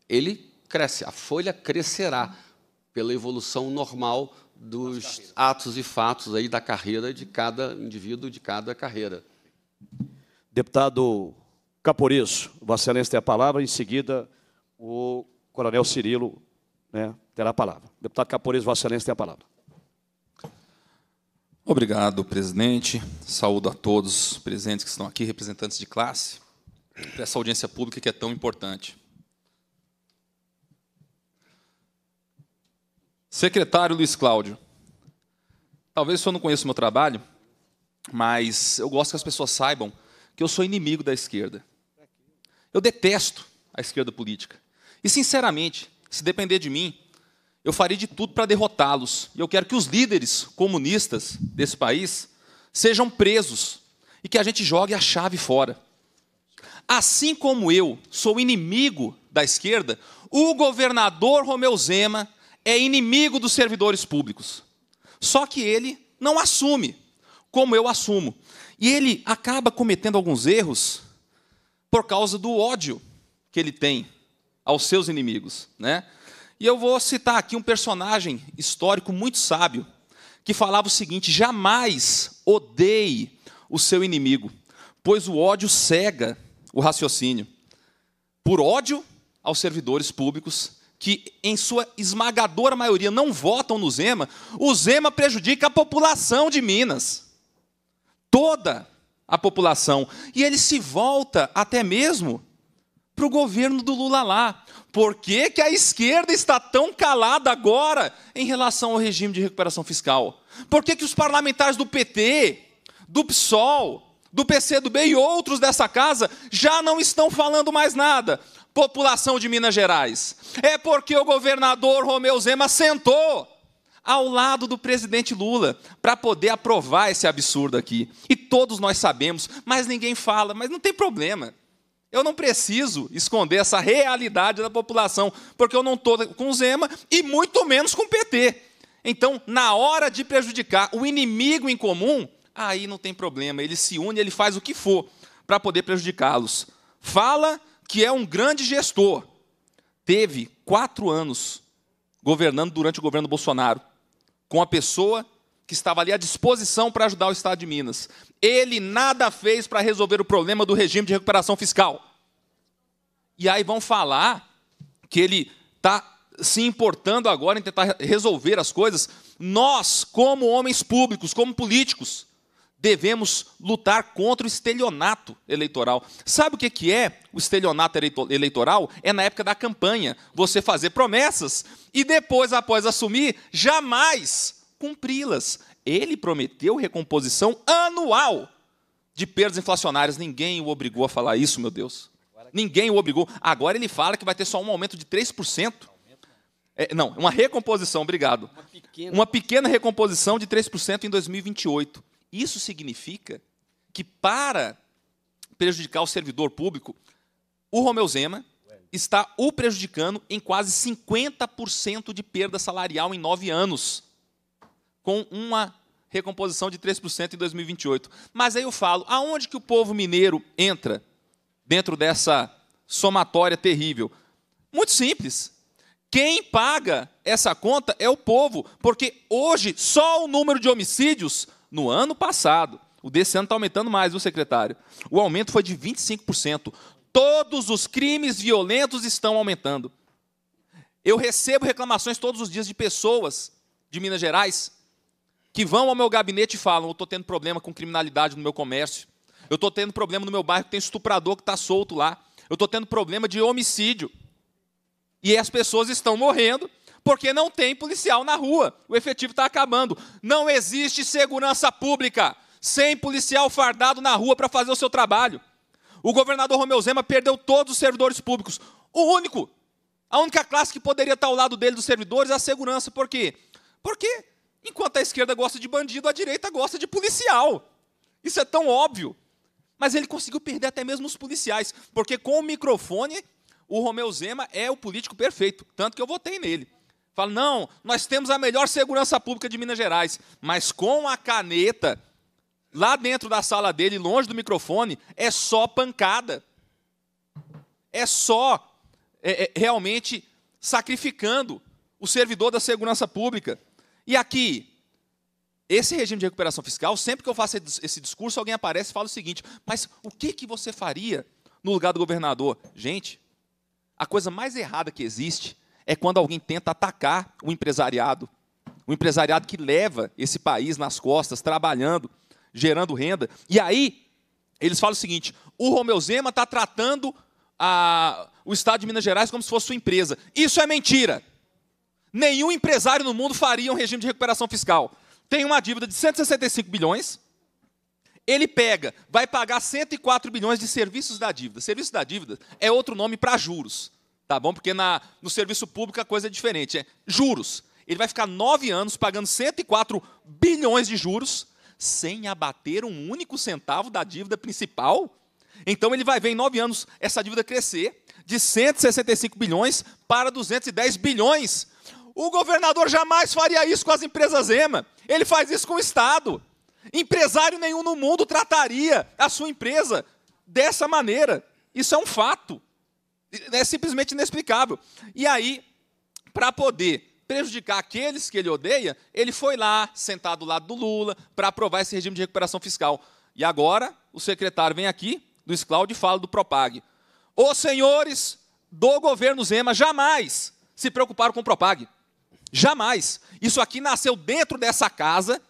Ele cresce, a folha crescerá pela evolução normal dos atos e fatos aí da carreira de cada indivíduo, de cada carreira. Deputado Caporiço, Vossa Excelência tem a palavra, em seguida o Coronel Cirilo né, terá a palavra. Deputado Caporeiro, Vossa Excelência tem a palavra. Obrigado, presidente. Saúdo a todos os presentes que estão aqui, representantes de classe, para essa audiência pública que é tão importante. Secretário Luiz Cláudio, talvez o senhor não conheça o meu trabalho, mas eu gosto que as pessoas saibam que eu sou inimigo da esquerda. Eu detesto a esquerda política. E, sinceramente, se depender de mim, eu faria de tudo para derrotá-los. E eu quero que os líderes comunistas desse país sejam presos e que a gente jogue a chave fora. Assim como eu sou inimigo da esquerda, o governador Romeu Zema é inimigo dos servidores públicos. Só que ele não assume, como eu assumo. E ele acaba cometendo alguns erros por causa do ódio que ele tem aos seus inimigos. Né? E eu vou citar aqui um personagem histórico muito sábio, que falava o seguinte: jamais odeie o seu inimigo, pois o ódio cega o raciocínio. Por ódio aos servidores públicos, que em sua esmagadora maioria não votam no Zema, o Zema prejudica a população de Minas. Toda a população. E ele se volta até mesmo para o governo do Lula lá. Por que, que a esquerda está tão calada agora em relação ao regime de recuperação fiscal? Por que, que os parlamentares do PT, do PSOL, do PCdoB e outros dessa casa já não estão falando mais nada? População de Minas Gerais. É porque o governador Romeu Zema sentou ao lado do presidente Lula para poder aprovar esse absurdo aqui. E todos nós sabemos, mas ninguém fala, mas não tem problema. Eu não preciso esconder essa realidade da população, porque eu não estou com o Zema e muito menos com o PT. Então, na hora de prejudicar o inimigo em comum, aí não tem problema, ele se une, ele faz o que for para poder prejudicá-los. Fala que é um grande gestor. Teve quatro anos governando durante o governo Bolsonaro, com a pessoa que estava ali à disposição para ajudar o Estado de Minas. Ele nada fez para resolver o problema do regime de recuperação fiscal. E aí vão falar que ele está se importando agora em tentar resolver as coisas. Nós, como homens públicos, como políticos, devemos lutar contra o estelionato eleitoral. Sabe o que é o estelionato eleitoral? É na época da campanha você fazer promessas e depois, após assumir, jamais cumpri-las. Ele prometeu recomposição anual de perdas inflacionárias. Ninguém o obrigou a falar isso, meu Deus. Ninguém o obrigou. Agora ele fala que vai ter só um aumento de 3%. É, não, uma recomposição, obrigado. Uma pequena, recomposição de 3% em 2028. Isso significa que, para prejudicar o servidor público, o Romeu Zema está o prejudicando em quase 50% de perda salarial em nove anos com uma recomposição de 3% em 2028. Mas aí eu falo, aonde que o povo mineiro entra dentro dessa somatória terrível? Muito simples. Quem paga essa conta é o povo, porque hoje só o número de homicídios no ano passado, o desse ano está aumentando mais, o secretário? O aumento foi de 25%. Todos os crimes violentos estão aumentando. Eu recebo reclamações todos os dias de pessoas de Minas Gerais que vão ao meu gabinete e falam: eu estou tendo problema com criminalidade no meu comércio, eu estou tendo problema no meu bairro tem estuprador que está solto lá, eu estou tendo problema de homicídio. E as pessoas estão morrendo porque não tem policial na rua, o efetivo está acabando. Não existe segurança pública sem policial fardado na rua para fazer o seu trabalho. O governador Romeu Zema perdeu todos os servidores públicos. O único, a única classe que poderia estar ao lado dele dos servidores é a segurança. Por quê? Porque Enquanto a esquerda gosta de bandido, a direita gosta de policial. Isso é tão óbvio. Mas ele conseguiu perder até mesmo os policiais, porque com o microfone, o Romeu Zema é o político perfeito, tanto que eu votei nele. Fala, não, nós temos a melhor segurança pública de Minas Gerais, mas com a caneta, lá dentro da sala dele, longe do microfone, é só pancada. É só é, é, realmente sacrificando o servidor da segurança pública. E aqui, esse regime de recuperação fiscal, sempre que eu faço esse discurso, alguém aparece e fala o seguinte: mas o que, que você faria no lugar do governador? Gente, a coisa mais errada que existe é quando alguém tenta atacar o empresariado. O empresariado que leva esse país nas costas, trabalhando, gerando renda. E aí, eles falam o seguinte: o Romeu Zema está tratando a, o Estado de Minas Gerais como se fosse sua empresa. Isso é mentira. Nenhum empresário no mundo faria um regime de recuperação fiscal. Tem uma dívida de 165 bilhões, ele pega, vai pagar 104 bilhões de serviços da dívida. Serviço da dívida é outro nome para juros, tá bom? Porque na, no serviço público a coisa é diferente, é juros. Ele vai ficar nove anos pagando 104 bilhões de juros sem abater um único centavo da dívida principal. Então ele vai ver em nove anos essa dívida crescer de 165 bilhões para 210 bilhões. O governador jamais faria isso com as empresas EMA. Ele faz isso com o Estado. Empresário nenhum no mundo trataria a sua empresa dessa maneira. Isso é um fato. É simplesmente inexplicável. E aí, para poder prejudicar aqueles que ele odeia, ele foi lá, sentado do lado do Lula, para aprovar esse regime de recuperação fiscal. E agora, o secretário vem aqui, do Cláudio, e fala do Propag. Os senhores do governo Zema jamais se preocuparam com o Propag. Jamais. Isso aqui nasceu dentro dessa casa,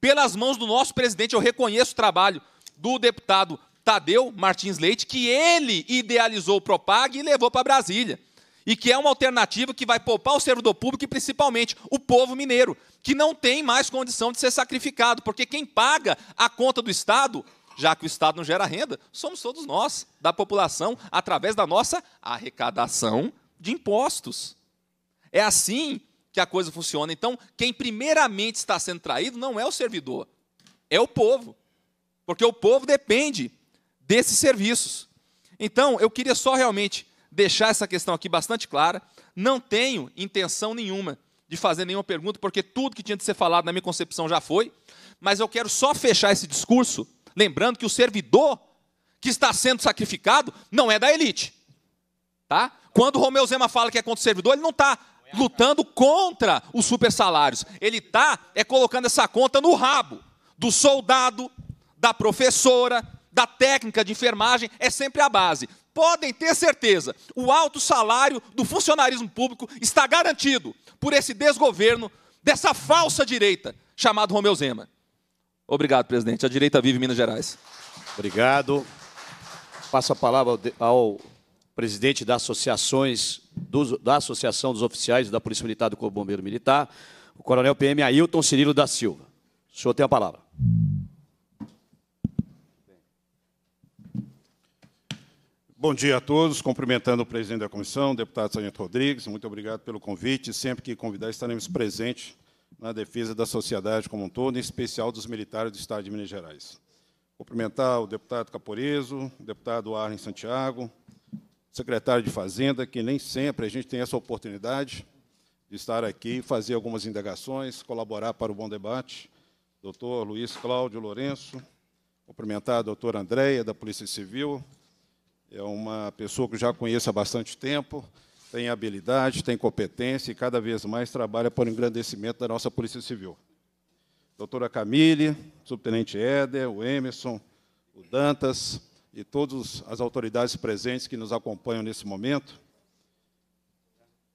pelas mãos do nosso presidente. Eu reconheço o trabalho do deputado Tadeu Martins Leite, que ele idealizou o Propag e levou para Brasília. E que é uma alternativa que vai poupar o servidor público e principalmente o povo mineiro, que não tem mais condição de ser sacrificado, porque quem paga a conta do Estado, já que o Estado não gera renda, somos todos nós, da população, através da nossa arrecadação de impostos. É assim que a coisa funciona. Então, quem primeiramente está sendo traído não é o servidor, é o povo. Porque o povo depende desses serviços. Então, eu queria só realmente deixar essa questão aqui bastante clara. Não tenho intenção nenhuma de fazer nenhuma pergunta, porque tudo que tinha de ser falado na minha concepção já foi. Mas eu quero só fechar esse discurso, lembrando que o servidor que está sendo sacrificado não é da elite. Tá? Quando Romeu Zema fala que é contra o servidor, ele não está lutando contra os supersalários. Ele está é colocando essa conta no rabo do soldado, da professora, da técnica de enfermagem, é sempre a base. Podem ter certeza, o alto salário do funcionarismo público está garantido por esse desgoverno dessa falsa direita chamada Romeu Zema. Obrigado, presidente. A direita vive Minas Gerais. Obrigado. Passo a palavra ao presidente da, associações, da Associação dos Oficiais da Polícia Militar do Corpo Bombeiro Militar, o coronel PM Ailton Cirilo da Silva. O senhor tem a palavra. Bom dia a todos, cumprimentando o presidente da comissão, deputado Sargento Rodrigues, muito obrigado pelo convite. Sempre que convidar, estaremos presentes na defesa da sociedade como um todo, em especial dos militares do Estado de Minas Gerais. Cumprimentar o deputado Caporeso, o deputado Arlen Santiago, secretário de Fazenda, que nem sempre a gente tem essa oportunidade de estar aqui, fazer algumas indagações, colaborar para o bom debate, doutor Luiz Cláudio Lourenço, cumprimentar a doutora Andréia, da Polícia Civil, é uma pessoa que já conheço há bastante tempo, tem habilidade, tem competência e cada vez mais trabalha para o engrandecimento da nossa Polícia Civil. Doutora Camille, subtenente Éder, o Emerson, o Dantas, e todas as autoridades presentes que nos acompanham nesse momento.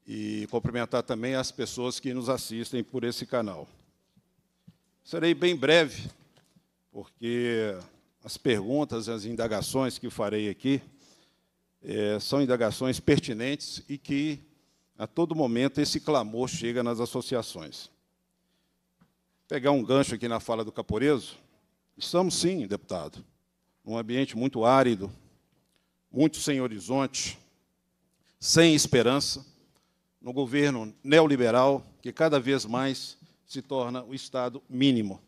E cumprimentar também as pessoas que nos assistem por esse canal. Serei bem breve, porque as perguntas, as indagações que farei aqui é, são indagações pertinentes e que, a todo momento, esse clamor chega nas associações. Pegar um gancho aqui na fala do Caporeso. Estamos sim, deputado, um ambiente muito árido, muito sem horizonte, sem esperança, no governo neoliberal que cada vez mais se torna o Estado mínimo,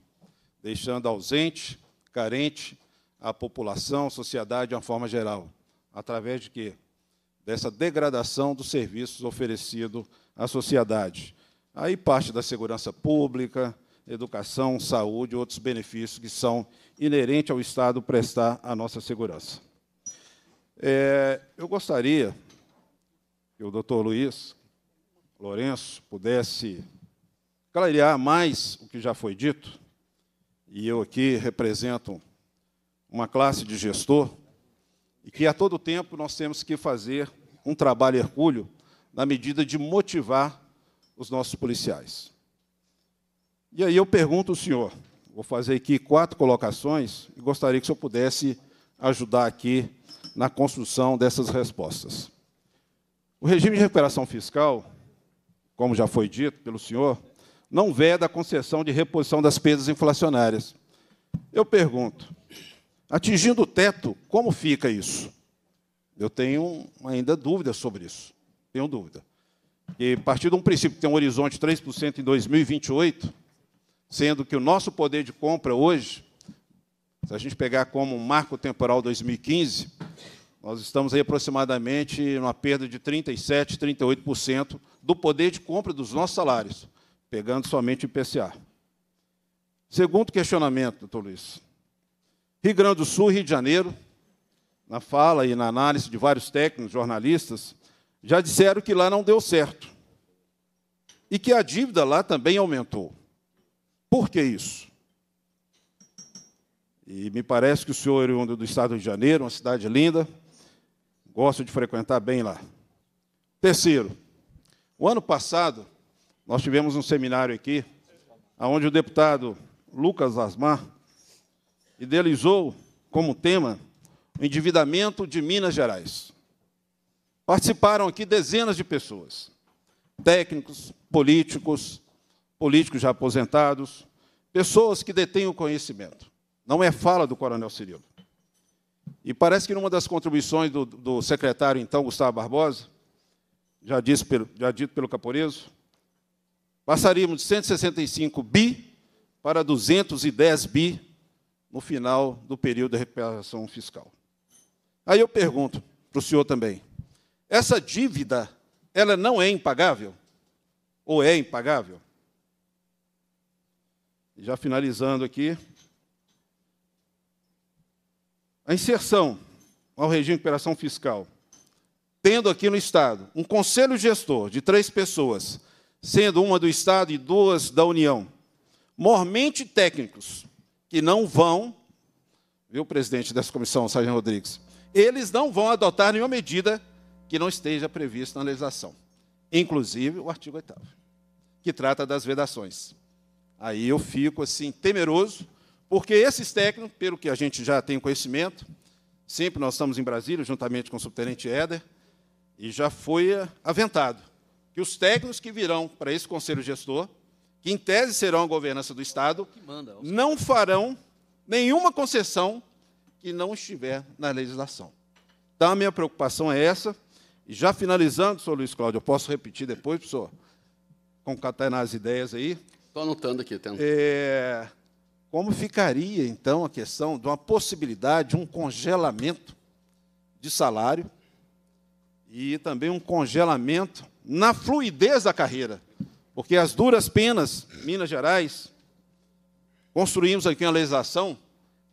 deixando ausente, carente a população, a sociedade de uma forma geral, através de quê? Dessa degradação dos serviços oferecidos à sociedade. Aí parte da segurança pública, educação, saúde, outros benefícios que são inerente ao Estado prestar à nossa segurança. É, eu gostaria que o doutor Luiz Lourenço pudesse clarear mais o que já foi dito, e eu aqui represento uma classe de gestor, e que a todo tempo nós temos que fazer um trabalho hercúleo na medida de motivar os nossos policiais. E aí eu pergunto ao senhor, vou fazer aqui quatro colocações e gostaria que o senhor pudesse ajudar aqui na construção dessas respostas. O regime de recuperação fiscal, como já foi dito pelo senhor, não veda a concessão de reposição das perdas inflacionárias. Eu pergunto, atingindo o teto, como fica isso? Eu tenho ainda dúvidas sobre isso. Tenho dúvida. E a partir de um princípio que tem um horizonte de 3% em 2028, sendo que o nosso poder de compra hoje, se a gente pegar como um marco temporal 2015, nós estamos aí aproximadamente numa perda de 37%, 38% do poder de compra dos nossos salários, pegando somente o IPCA. Segundo questionamento, doutor Luiz. Rio Grande do Sul, Rio de Janeiro, na fala e na análise de vários técnicos, jornalistas, já disseram que lá não deu certo. E que a dívida lá também aumentou. Por que isso? E me parece que o senhor é oriundo do estado de Janeiro, uma cidade linda, gosto de frequentar bem lá. Terceiro, o ano passado, nós tivemos um seminário aqui, onde o deputado Lucas Asmar idealizou como tema o endividamento de Minas Gerais. Participaram aqui dezenas de pessoas, técnicos, políticos, políticos já aposentados, pessoas que detêm o conhecimento. Não é fala do coronel Cirilo. E parece que numa das contribuições do, do secretário, então, Gustavo Barbosa, já, disse pelo, já dito pelo Caporeso, passaríamos de 165 bi para 210 bi no final do período de recuperação fiscal. Aí eu pergunto para o senhor também, essa dívida, ela não é impagável? Ou é impagável? já finalizando aqui. A inserção ao regime de operação fiscal. Tendo aqui no Estado um conselho gestor de três pessoas, sendo uma do Estado e duas da União, mormente técnicos, que não vão, viu, presidente dessa comissão, Sargento Rodrigues, eles não vão adotar nenhuma medida que não esteja prevista na legislação, inclusive o artigo 8 que trata das vedações. Aí eu fico assim temeroso, porque esses técnicos, pelo que a gente já tem conhecimento, sempre nós estamos em Brasília, juntamente com o subtenente Éder, e já foi aventado que os técnicos que virão para esse conselho gestor, que em tese serão a governança do Estado, não farão nenhuma concessão que não estiver na legislação. Então, a minha preocupação é essa. E já finalizando, senhor Luiz Cláudio, eu posso repetir depois, professor, concatenar as ideias aí. Estou anotando aqui, tendo. É, como ficaria, então, a questão de uma possibilidade de um congelamento de salário e também um congelamento na fluidez da carreira? Porque as duras penas, Minas Gerais, construímos aqui uma legislação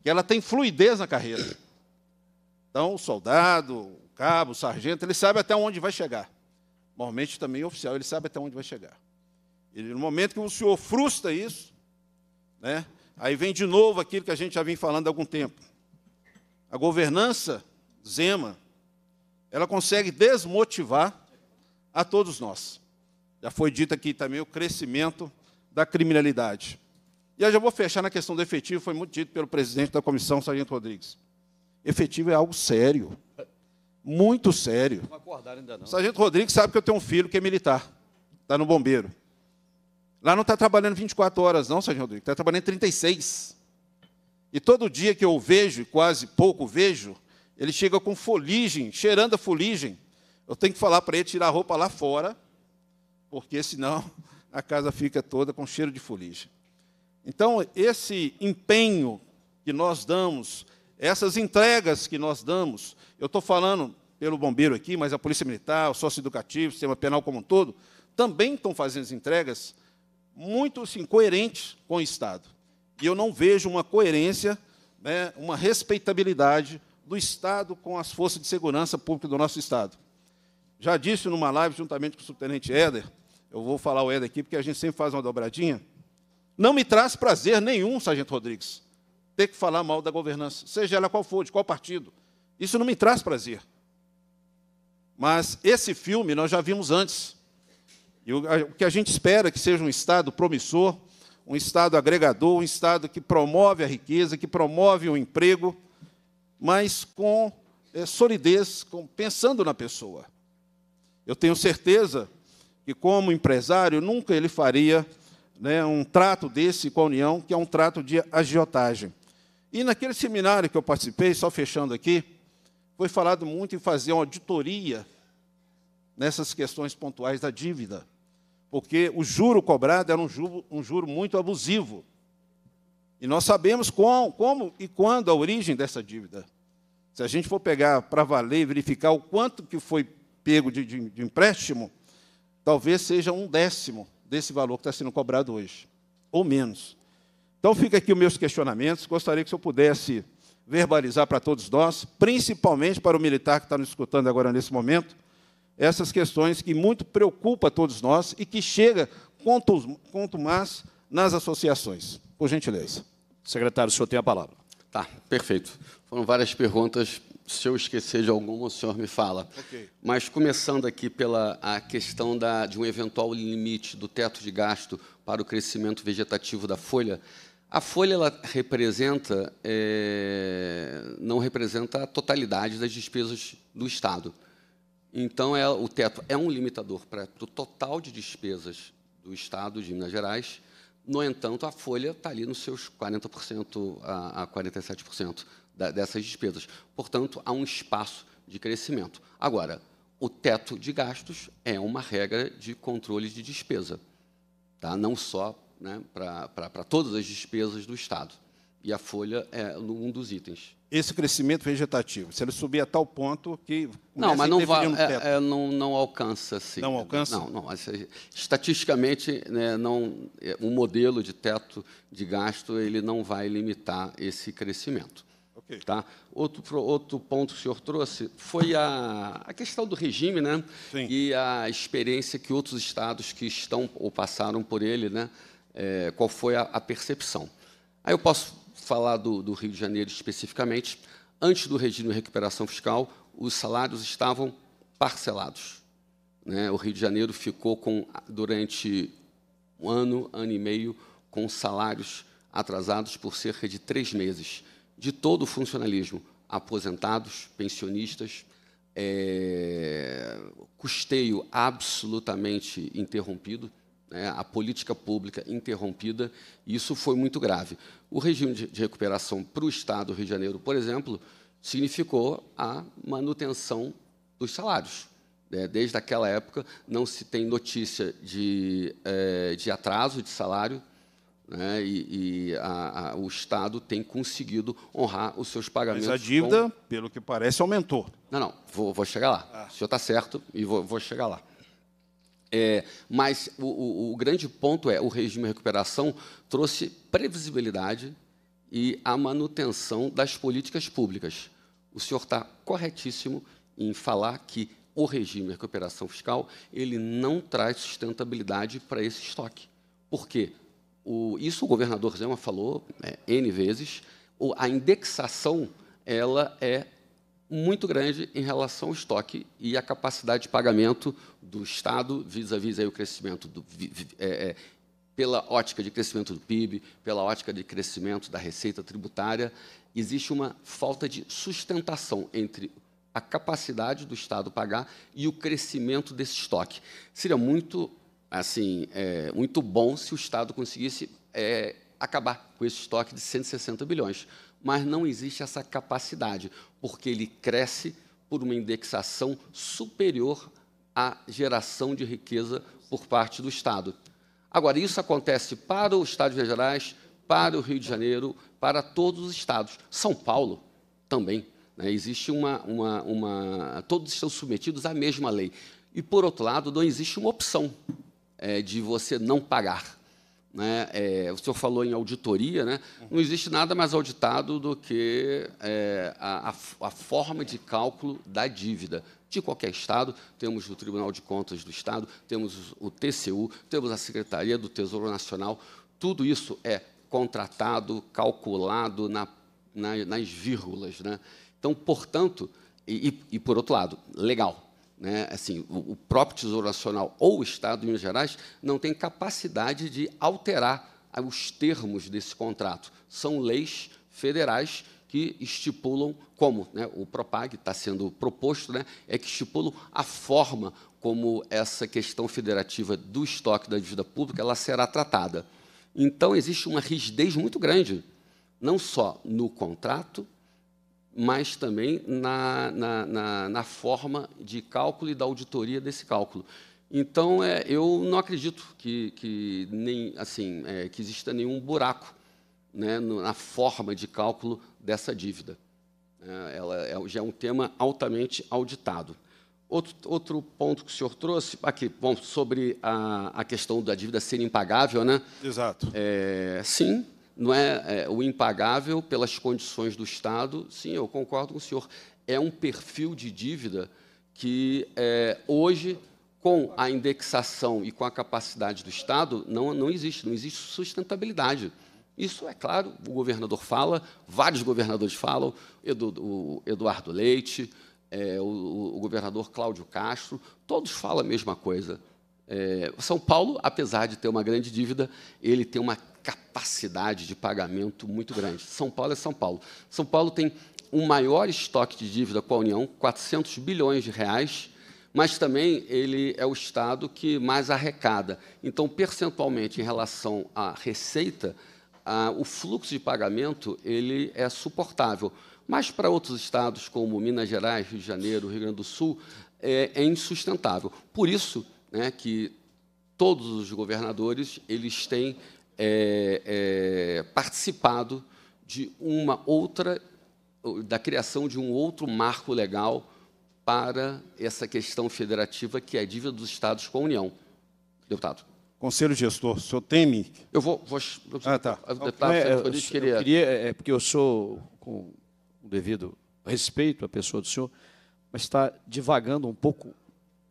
que ela tem fluidez na carreira. Então, o soldado, o cabo, o sargento, ele sabe até onde vai chegar. Normalmente, também o oficial, ele sabe até onde vai chegar. E no momento que o Senhor frustra isso, né, aí vem de novo aquilo que a gente já vem falando há algum tempo. A governança Zema, ela consegue desmotivar a todos nós. Já foi dito aqui também o crescimento da criminalidade. E eu já vou fechar na questão do efetivo, foi muito dito pelo presidente da comissão, Sargento Rodrigues. Efetivo é algo sério, muito sério. Não acordaram ainda não. Sargento Rodrigues sabe que eu tenho um filho que é militar, está no bombeiro. Lá não está trabalhando 24 horas, não, Sérgio Rodrigo, está trabalhando 36. E todo dia que eu vejo, e quase pouco vejo, ele chega com foligem, cheirando a foligem. Eu tenho que falar para ele tirar a roupa lá fora, porque senão a casa fica toda com cheiro de foligem. Então, esse empenho que nós damos, essas entregas que nós damos, eu estou falando pelo bombeiro aqui, mas a Polícia Militar, o sócio educativo, o sistema penal como um todo, também estão fazendo as entregas muito assim, coerentes com o Estado. E eu não vejo uma coerência, né, uma respeitabilidade do Estado com as forças de segurança pública do nosso Estado. Já disse numa live, juntamente com o subtenente Éder, eu vou falar o Éder aqui, porque a gente sempre faz uma dobradinha, não me traz prazer nenhum, Sargento Rodrigues, ter que falar mal da governança, seja ela qual for, de qual partido. Isso não me traz prazer. Mas esse filme nós já vimos antes. E o, que a gente espera é que seja um Estado promissor, um Estado agregador, um Estado que promove a riqueza, que promove o emprego, mas com é, solidez, com, pensando na pessoa. Eu tenho certeza que, como empresário, nunca ele faria né, um trato desse com a União, que é um trato de agiotagem. E naquele seminário que eu participei, só fechando aqui, foi falado muito em fazer uma auditoria nessas questões pontuais da dívida porque o juro cobrado era um juro, um juro muito abusivo. E nós sabemos com, como e quando a origem dessa dívida. Se a gente for pegar para valer e verificar o quanto que foi pego de, de, de empréstimo, talvez seja um décimo desse valor que está sendo cobrado hoje, ou menos. Então, fica aqui os meus questionamentos. Gostaria que o senhor pudesse verbalizar para todos nós, principalmente para o militar que está nos escutando agora nesse momento, essas questões que muito preocupam a todos nós e que chega, quanto, quanto mais, nas associações. Por gentileza. Secretário, o senhor tem a palavra. Tá, perfeito. Foram várias perguntas. Se eu esquecer de alguma, o senhor me fala. Okay. Mas começando aqui pela a questão da, de um eventual limite do teto de gasto para o crescimento vegetativo da folha, a folha ela representa, é, não representa a totalidade das despesas do Estado. Então, é, o teto é um limitador para o total de despesas do Estado de Minas Gerais. No entanto, a folha está ali nos seus 40% a, a 47% da, dessas despesas. Portanto, há um espaço de crescimento. Agora, o teto de gastos é uma regra de controle de despesa, tá? não só né, para todas as despesas do Estado. E a folha é um dos itens esse crescimento vegetativo? Se ele subir a tal ponto que. Não, mas não, vai, é, é, não, não alcança assim Não alcança? Não, não. Eh, estatisticamente, né, não, o eh, um modelo de teto de gasto ele não vai limitar esse crescimento. Ok. Tá? Outro, outro ponto que o senhor trouxe foi a, a questão do regime né? Sim. e a experiência que outros estados que estão ou passaram por ele, né? É, qual foi a, a percepção. Aí eu posso falar do, do Rio de Janeiro especificamente, antes do regime de recuperação fiscal, os salários estavam parcelados. Né? O Rio de Janeiro ficou com, durante um ano, ano e meio, com salários atrasados por cerca de três meses, de todo o funcionalismo, aposentados, pensionistas, é, custeio absolutamente interrompido, né, a política pública interrompida, isso foi muito grave. O regime de recuperação para o Estado do Rio de Janeiro, por exemplo, significou a manutenção dos salários. Né. Desde aquela época, não se tem notícia de, eh, de atraso de salário, né, e, e a, a, o Estado tem conseguido honrar os seus pagamentos. Mas a dívida, com... pelo que parece, aumentou. Não, não, vou, vou chegar lá. Ah. O senhor está certo e vou, vou chegar lá. É, mas o, o, o, grande ponto é o regime de recuperação trouxe previsibilidade e a manutenção das políticas públicas. O senhor está corretíssimo em falar que o regime de recuperação fiscal ele não traz sustentabilidade para esse estoque. Por quê? O, isso o governador Zema falou é, N vezes, a indexação ela é muito grande em relação ao estoque e à capacidade de pagamento do Estado vis-à-vis -vis o crescimento do, é, é, pela ótica de crescimento do PIB, pela ótica de crescimento da receita tributária, existe uma falta de sustentação entre a capacidade do Estado pagar e o crescimento desse estoque. Seria muito, assim, é, muito bom se o Estado conseguisse é, acabar com esse estoque de 160 bilhões mas não existe essa capacidade, porque ele cresce por uma indexação superior à geração de riqueza por parte do Estado. Agora, isso acontece para o Estado de Minas Gerais, para o Rio de Janeiro, para todos os estados. São Paulo também. Né? Existe uma, uma, uma. Todos estão submetidos à mesma lei. E, por outro lado, não existe uma opção é, de você não pagar. Né? É, o senhor falou em auditoria, né? não existe nada mais auditado do que é, a, a, forma de cálculo da dívida de qualquer Estado. Temos o Tribunal de Contas do Estado, temos o TCU, temos a Secretaria do Tesouro Nacional. Tudo isso é contratado, calculado na, na, nas vírgulas. Né? Então, portanto, e, e por outro lado, legal, né, assim, o, o próprio Tesouro Nacional ou o Estado de Minas Gerais não tem capacidade de alterar os termos desse contrato. São leis federais que estipulam como, né, o PROPAG está sendo proposto, né, é que estipulam a forma como essa questão federativa do estoque da dívida pública ela será tratada. Então, existe uma rigidez muito grande, não só no contrato, mas também na, na, na, na forma de cálculo e da auditoria desse cálculo. Então, é, eu não acredito que, que nem, assim, é, que exista nenhum buraco né, na forma de cálculo dessa dívida. É, ela é, já é um tema altamente auditado. Outro, outro ponto que o senhor trouxe, aqui, bom, sobre a, a questão da dívida ser impagável, né? Exato. É, sim, não é, é, o impagável pelas condições do Estado. Sim, eu concordo com o senhor. É um perfil de dívida que é, hoje, com a indexação e com a capacidade do Estado, não, não existe, não existe sustentabilidade. Isso é claro, o governador fala, vários governadores falam, Edu, o Eduardo Leite, é, o, o, governador Cláudio Castro, todos falam a mesma coisa. É, São Paulo, apesar de ter uma grande dívida, ele tem uma capacidade de pagamento muito grande. São Paulo é São Paulo. São Paulo tem o maior estoque de dívida com a União, 400 bilhões de reais, mas também ele é o estado que mais arrecada. Então, percentualmente em relação à receita, a, o fluxo de pagamento ele é suportável. Mas para outros estados como Minas Gerais, Rio de Janeiro, Rio Grande do Sul, é, é insustentável. Por isso, né, que todos os governadores eles têm é, é, participado de uma outra, da criação de um outro marco legal para essa questão federativa que é a dívida dos Estados com a União. Deputado. Conselho gestor, o senhor teme? Eu vou. vou ah, tá. Deputado, é, é, eu, é. queria... eu queria. É porque eu sou, com o devido respeito à pessoa do senhor, mas está divagando um pouco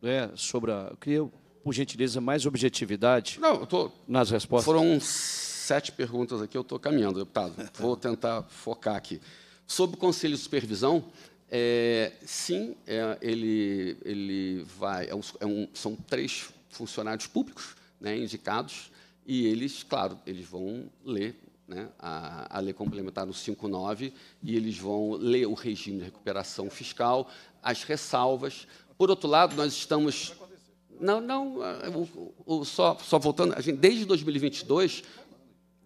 né, sobre a. Eu queria por gentileza, mais objetividade Não, eu tô, nas respostas? Foram sete perguntas aqui, eu estou caminhando, deputado. Vou tentar focar aqui. Sobre o Conselho de Supervisão, é, sim, é, ele, ele vai. É um, é um, são três funcionários públicos né, indicados, e eles, claro, eles vão ler né, a, a, lei complementar no 59 e eles vão ler o regime de recuperação fiscal, as ressalvas. Por outro lado, nós estamos não, não, o, o, só, só voltando, a gente, desde 2022,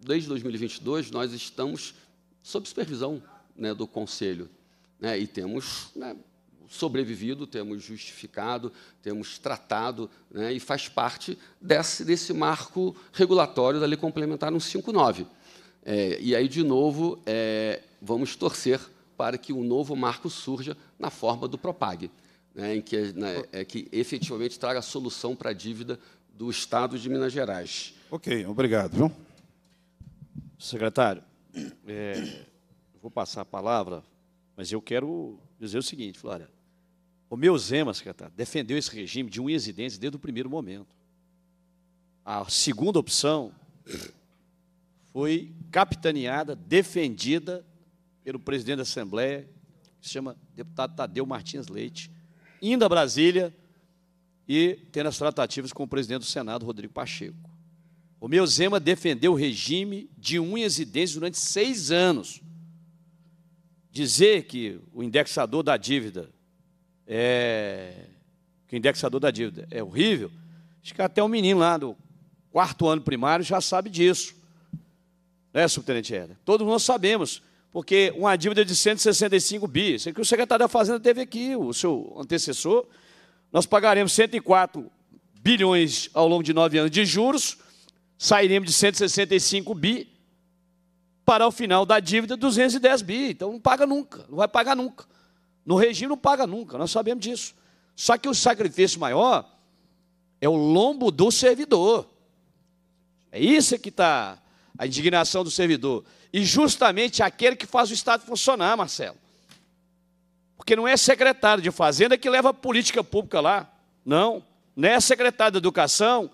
desde 2022, nós estamos sob supervisão né, do Conselho. Né, e temos né, sobrevivido, temos justificado, temos tratado, né, e faz parte desse, desse marco regulatório da Lei Complementar 159. É, e aí, de novo, é, vamos torcer para que um novo marco surja na forma do PROPAG né, em que, né, é que efetivamente traga a solução para a dívida do Estado de Minas Gerais. Ok, obrigado. Secretário, é, vou passar a palavra, mas eu quero dizer o seguinte, Flávia. O meu Zema, secretário, defendeu esse regime de um residente desde o primeiro momento. A segunda opção foi capitaneada, defendida pelo presidente da Assembleia, que se chama deputado Tadeu Martins Leite, indo a Brasília e tendo as tratativas com o presidente do Senado, Rodrigo Pacheco. O meu Zema defendeu o regime de unhas e dentes durante seis anos. Dizer que o indexador da dívida é que o indexador da dívida é horrível, acho que até o um menino lá do quarto ano primário já sabe disso. Né, subtenente Herder? Todos nós sabemos porque uma dívida de 165 bi, isso é que o secretário da Fazenda teve aqui, o seu antecessor, nós pagaremos 104 bilhões ao longo de nove anos de juros, sairemos de 165 bi para o final da dívida 210 bi. Então não paga nunca, não vai pagar nunca. No regime não paga nunca, nós sabemos disso. Só que o sacrifício maior é o lombo do servidor. É isso que está a indignação do servidor. E justamente aquele que faz o Estado funcionar, Marcelo. Porque não é secretário de Fazenda que leva a política pública lá. Não. Não é secretário de Educação.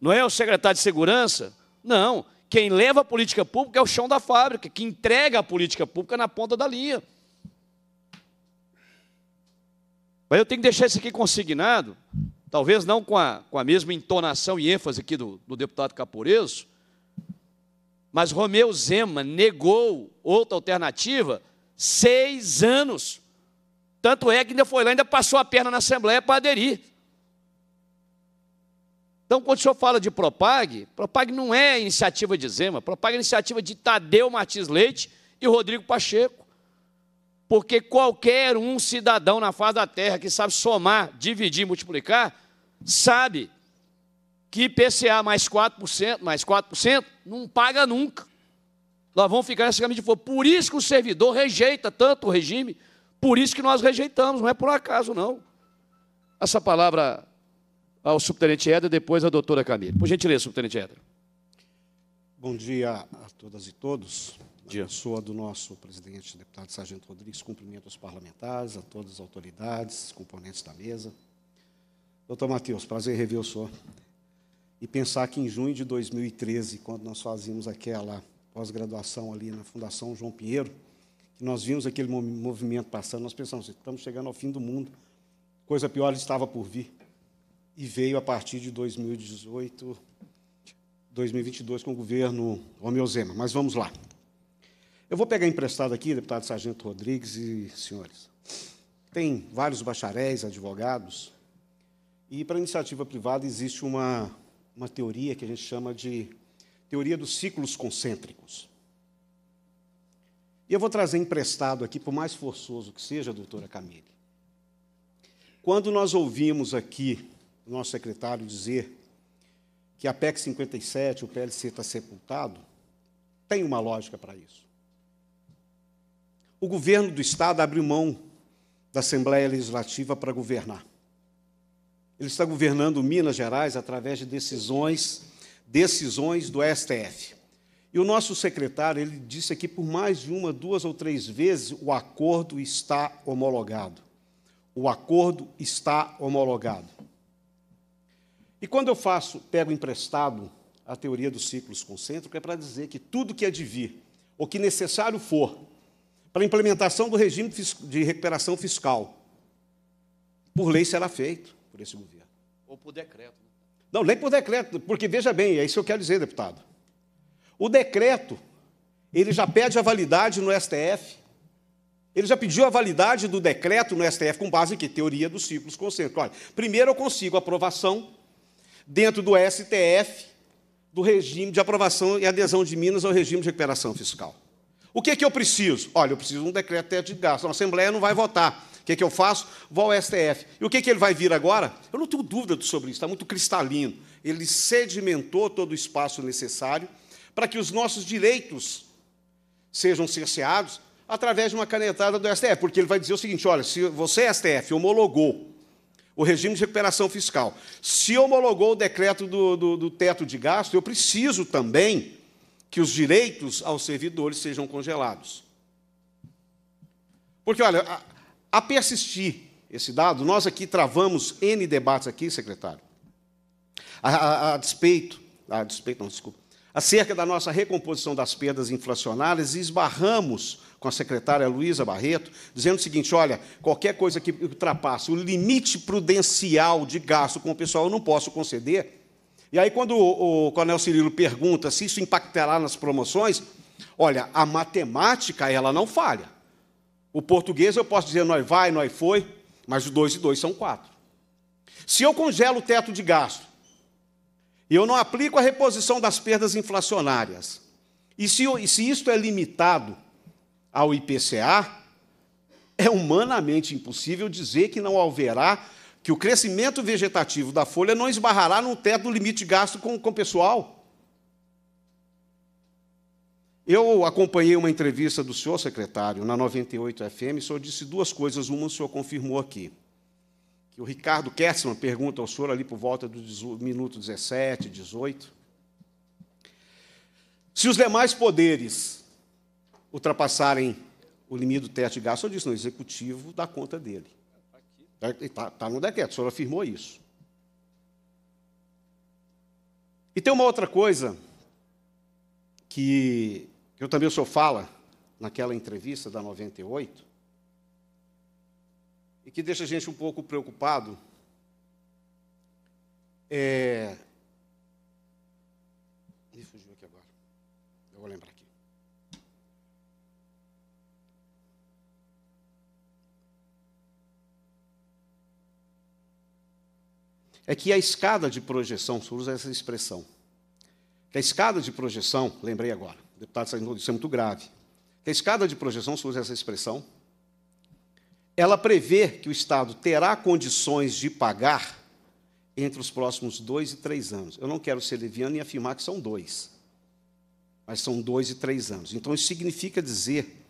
Não é o secretário de Segurança. Não. Quem leva a política pública é o chão da fábrica, que entrega a política pública na ponta da linha. Mas eu tenho que deixar isso aqui consignado, talvez não com a, com a mesma entonação e ênfase aqui do, do deputado Caporeso, mas Romeu Zema negou outra alternativa seis anos. Tanto é que ainda foi lá, ainda passou a perna na Assembleia para aderir. Então, quando o senhor fala de Propag, Propag não é iniciativa de Zema, Propag é iniciativa de Tadeu Martins Leite e Rodrigo Pacheco. Porque qualquer um cidadão na face da terra que sabe somar, dividir, multiplicar, sabe que IPCA mais 4%, mais 4% não paga nunca. Nós vamos ficar nessa camisa de fogo. Por isso que o servidor rejeita tanto o regime, por isso que nós rejeitamos, não é por acaso, não. Essa palavra ao subtenente Éder, depois à doutora Camila. Por gentileza, subtenente Éder. Bom dia a todas e todos. dia. A do nosso presidente, deputado Sargento Rodrigues, cumprimento os parlamentares, a todas as autoridades, componentes da mesa. Doutor Matheus, prazer em rever o senhor. E pensar que em junho de 2013, quando nós fazíamos aquela pós-graduação ali na Fundação João Pinheiro, que nós vimos aquele movimento passando, nós pensamos, estamos chegando ao fim do mundo, coisa pior estava por vir. E veio a partir de 2018, 2022, com o governo Romeu Zema. Mas vamos lá. Eu vou pegar emprestado aqui, deputado Sargento Rodrigues e senhores. Tem vários bacharéis, advogados, e para a iniciativa privada existe uma uma teoria que a gente chama de teoria dos ciclos concêntricos. E eu vou trazer emprestado aqui, por mais forçoso que seja, doutora Camille. Quando nós ouvimos aqui o nosso secretário dizer que a PEC 57, o PLC está sepultado, tem uma lógica para isso. O governo do Estado abriu mão da Assembleia Legislativa para governar. Ele está governando Minas Gerais através de decisões, decisões do STF. E o nosso secretário, ele disse aqui por mais de uma, duas ou três vezes, o acordo está homologado. O acordo está homologado. E quando eu faço, pego emprestado a teoria dos ciclos concêntricos, é para dizer que tudo que é de vir, o que necessário for, para a implementação do regime de recuperação fiscal, por lei será feito por esse governo. Ou por decreto. Né? Não, nem por decreto, porque veja bem, é isso que eu quero dizer, deputado. O decreto, ele já pede a validade no STF. Ele já pediu a validade do decreto no STF com base em que? Teoria dos ciclos concêntricos. Olha, primeiro eu consigo aprovação dentro do STF do regime de aprovação e adesão de Minas ao regime de recuperação fiscal. O que é que eu preciso? Olha, eu preciso de um decreto teto de gasto. A Assembleia não vai votar. O que é que eu faço? Vou ao STF. E o que é que ele vai vir agora? Eu não tenho dúvida sobre isso, está muito cristalino. Ele sedimentou todo o espaço necessário para que os nossos direitos sejam cerceados através de uma canetada do STF, porque ele vai dizer o seguinte: olha, se você, é STF, homologou o regime de recuperação fiscal, se homologou o decreto do, do, do teto de gasto, eu preciso também que os direitos aos servidores sejam congelados. Porque, olha, a, a persistir esse dado, nós aqui travamos N debates aqui, secretário, a, a, a despeito, a despeito, não, desculpa, acerca da nossa recomposição das perdas inflacionárias e esbarramos com a secretária Luísa Barreto, dizendo o seguinte: olha, qualquer coisa que ultrapasse o limite prudencial de gasto com o pessoal, eu não posso conceder, e aí, quando o, Coronel Cirilo pergunta se isso impactará nas promoções, olha, a matemática ela não falha. O português eu posso dizer nós vai, nós foi, mas os dois e dois são quatro. Se eu congelo o teto de gasto e eu não aplico a reposição das perdas inflacionárias, e se, eu, se isto é limitado ao IPCA, é humanamente impossível dizer que não haverá que o crescimento vegetativo da folha não esbarrará no teto do limite de gasto com, o pessoal. Eu acompanhei uma entrevista do senhor secretário na 98 FM, o senhor disse duas coisas, uma o senhor confirmou aqui. Que o Ricardo Kertzmann pergunta ao senhor ali por volta do minuto 17, 18. Se os demais poderes ultrapassarem o limite do teto de gasto, eu disse, no executivo dá conta dele. É, Está tá no decreto, o senhor afirmou isso. E tem uma outra coisa que, que eu também o senhor fala naquela entrevista da 98, e que deixa a gente um pouco preocupado. É... Me fugiu aqui agora. Eu vou lembrar aqui. é que a escada de projeção, surge usa essa expressão, que a escada de projeção, lembrei agora, o deputado isso é muito grave, que a escada de projeção, surge usa essa expressão, ela prevê que o Estado terá condições de pagar entre os próximos dois e três anos. Eu não quero ser leviano e afirmar que são dois, mas são dois e três anos. Então, isso significa dizer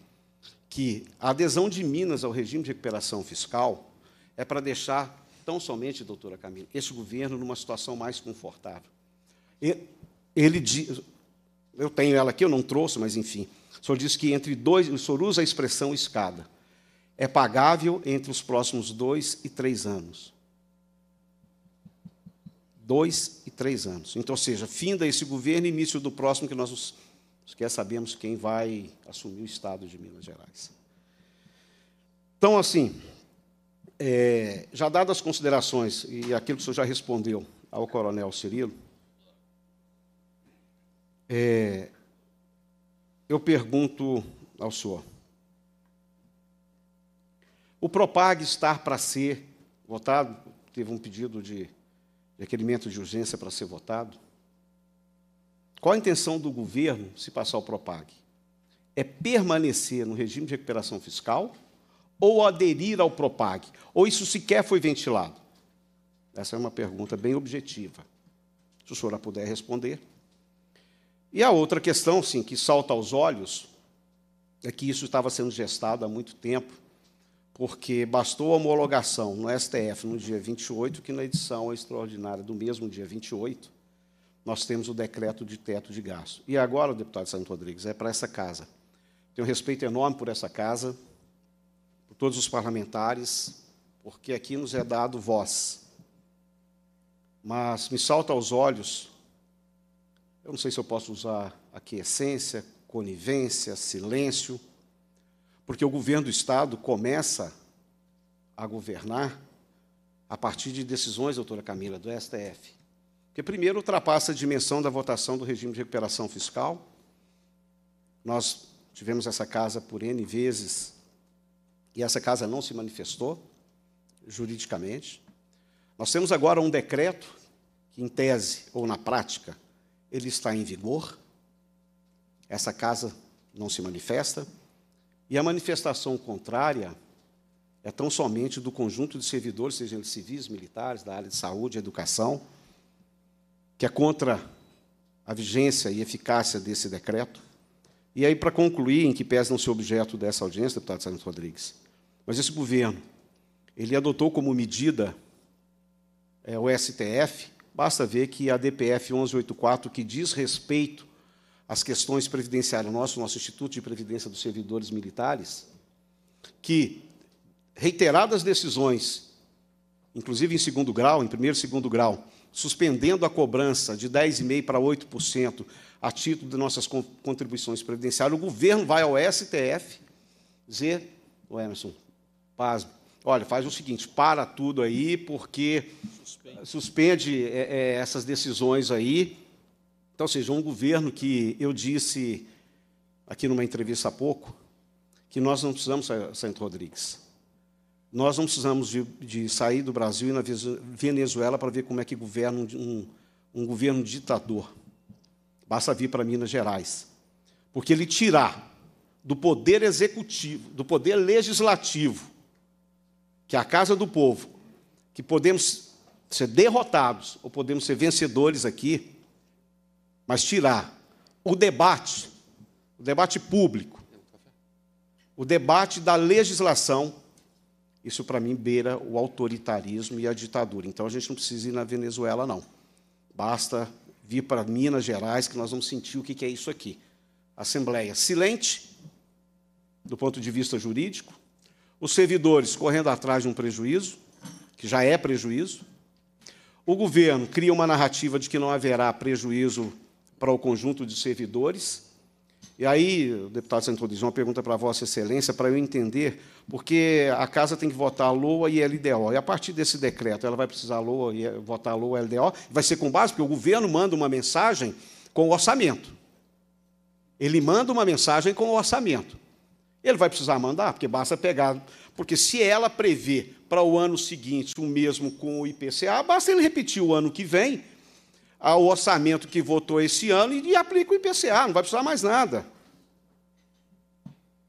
que a adesão de Minas ao regime de recuperação fiscal é para deixar Tão somente, doutora Camila, esse governo numa situação mais confortável. Ele diz, eu tenho ela aqui, eu não trouxe, mas enfim. O senhor diz que entre dois, o senhor usa a expressão escada. É pagável entre os próximos dois e três anos. Dois e três anos. Então, ou seja, fim desse governo, início do próximo, que nós nos, quer sabemos quem vai assumir o Estado de Minas Gerais. Então, assim, é, já dadas as considerações e aquilo que o senhor já respondeu ao coronel Cirilo, é, eu pergunto ao senhor. O PROPAG está para ser votado? Teve um pedido de, requerimento de urgência para ser votado. Qual a intenção do governo se passar o PROPAG? É permanecer no regime de recuperação fiscal ou aderir ao PROPAG? Ou isso sequer foi ventilado? Essa é uma pergunta bem objetiva. Se o senhor a puder responder. E a outra questão, sim, que salta aos olhos, é que isso estava sendo gestado há muito tempo, porque bastou a homologação no STF no dia 28, que na edição extraordinária do mesmo dia 28, nós temos o decreto de teto de gasto. E agora, deputado Santo Rodrigues, é para essa casa. Tenho respeito enorme por essa casa, todos os parlamentares, porque aqui nos é dado voz. Mas me salta aos olhos, eu não sei se eu posso usar aqui essência, conivência, silêncio, porque o governo do Estado começa a governar a partir de decisões, doutora Camila, do STF. Porque primeiro ultrapassa a dimensão da votação do regime de recuperação fiscal. Nós tivemos essa casa por N vezes e essa casa não se manifestou juridicamente. Nós temos agora um decreto que, em tese ou na prática, ele está em vigor. Essa casa não se manifesta. E a manifestação contrária é tão somente do conjunto de servidores, sejam eles civis, militares, da área de saúde, educação, que é contra a vigência e eficácia desse decreto. E aí, para concluir, em que pese não ser objeto dessa audiência, deputado Sargento Rodrigues, mas esse governo, ele adotou como medida é, o STF, basta ver que a DPF 1184, que diz respeito às questões previdenciárias nosso, nosso Instituto de Previdência dos Servidores Militares, que reiteradas decisões, inclusive em segundo grau, em primeiro e segundo grau, suspendendo a cobrança de 10,5% para 8% a título de nossas contribuições previdenciárias, o governo vai ao STF dizer, o Emerson, Pasmo. Olha, faz o seguinte, para tudo aí, porque suspende, suspende é, é, essas decisões aí. Então, seja, um governo que eu disse aqui numa entrevista há pouco, que nós não precisamos Santo Rodrigues. Nós não precisamos de, de sair do Brasil e na Venezuela para ver como é que governa um, um governo ditador. Basta vir para Minas Gerais. Porque ele tirar do poder executivo, do poder legislativo, que é a casa do povo, que podemos ser derrotados ou podemos ser vencedores aqui, mas tirar o debate, o debate público, o debate da legislação, isso para mim beira o autoritarismo e a ditadura. Então a gente não precisa ir na Venezuela, não. Basta vir para Minas Gerais que nós vamos sentir o que é isso aqui. Assembleia silente, do ponto de vista jurídico, os servidores correndo atrás de um prejuízo, que já é prejuízo, o governo cria uma narrativa de que não haverá prejuízo para o conjunto de servidores. E aí, deputado Santos diz uma pergunta para Vossa Excelência, para eu entender, porque a casa tem que votar a LOA e a LDO. E a partir desse decreto, ela vai precisar LOA e votar a LOA e LDO. Vai ser com base, porque o governo manda uma mensagem com o orçamento. Ele manda uma mensagem com o orçamento. Ele vai precisar mandar, porque basta pegar. Porque se ela prevê para o ano seguinte o mesmo com o IPCA, basta ele repetir o ano que vem o orçamento que votou esse ano e, aplicar aplica o IPCA, não vai precisar mais nada.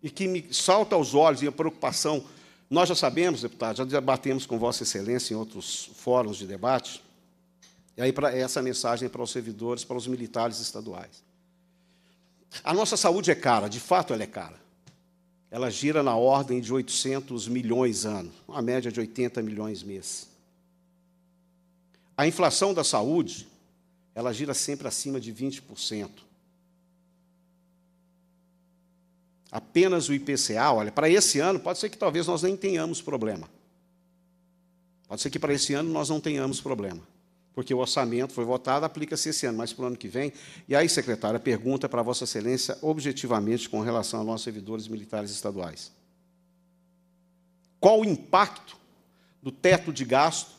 E que me salta aos olhos e a preocupação. Nós já sabemos, deputado, já debatemos com Vossa Excelência em outros fóruns de debate, e aí para essa mensagem é para os servidores, para os militares estaduais. A nossa saúde é cara, de fato ela é cara ela gira na ordem de 800 milhões ano, uma média de 80 milhões mês. A inflação da saúde, ela gira sempre acima de 20%. Apenas o IPCA, olha, para esse ano, pode ser que talvez nós nem tenhamos problema. Pode ser que para esse ano nós não tenhamos problema porque o orçamento foi votado, aplica-se esse ano, mas para o ano que vem. E aí, secretária, pergunta para Vossa Excelência objetivamente com relação aos nossos servidores militares estaduais. Qual o impacto do teto de gasto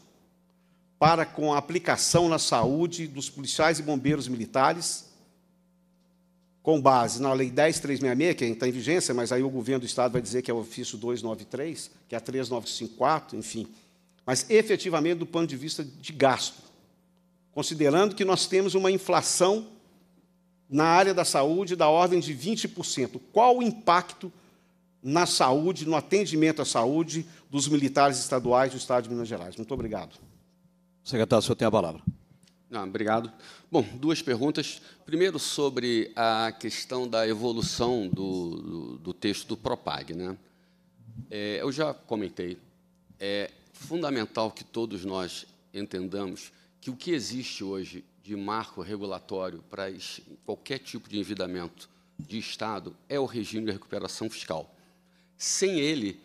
para com a aplicação na saúde dos policiais e bombeiros militares, com base na Lei 10.366, que está em vigência, mas aí o governo do Estado vai dizer que é o ofício 293, que é a 3954, enfim. Mas efetivamente do ponto de vista de gasto considerando que nós temos uma inflação na área da saúde da ordem de 20%. Qual o impacto na saúde, no atendimento à saúde dos militares estaduais do Estado de Minas Gerais? Muito obrigado. Secretário, o senhor tem a palavra. obrigado. Bom, duas perguntas. Primeiro, sobre a questão da evolução do, do, do texto do PROPAG. Né? É, eu já comentei. É fundamental que todos nós entendamos que o que existe hoje de marco regulatório para qualquer tipo de endividamento de Estado é o regime de recuperação fiscal. Sem ele,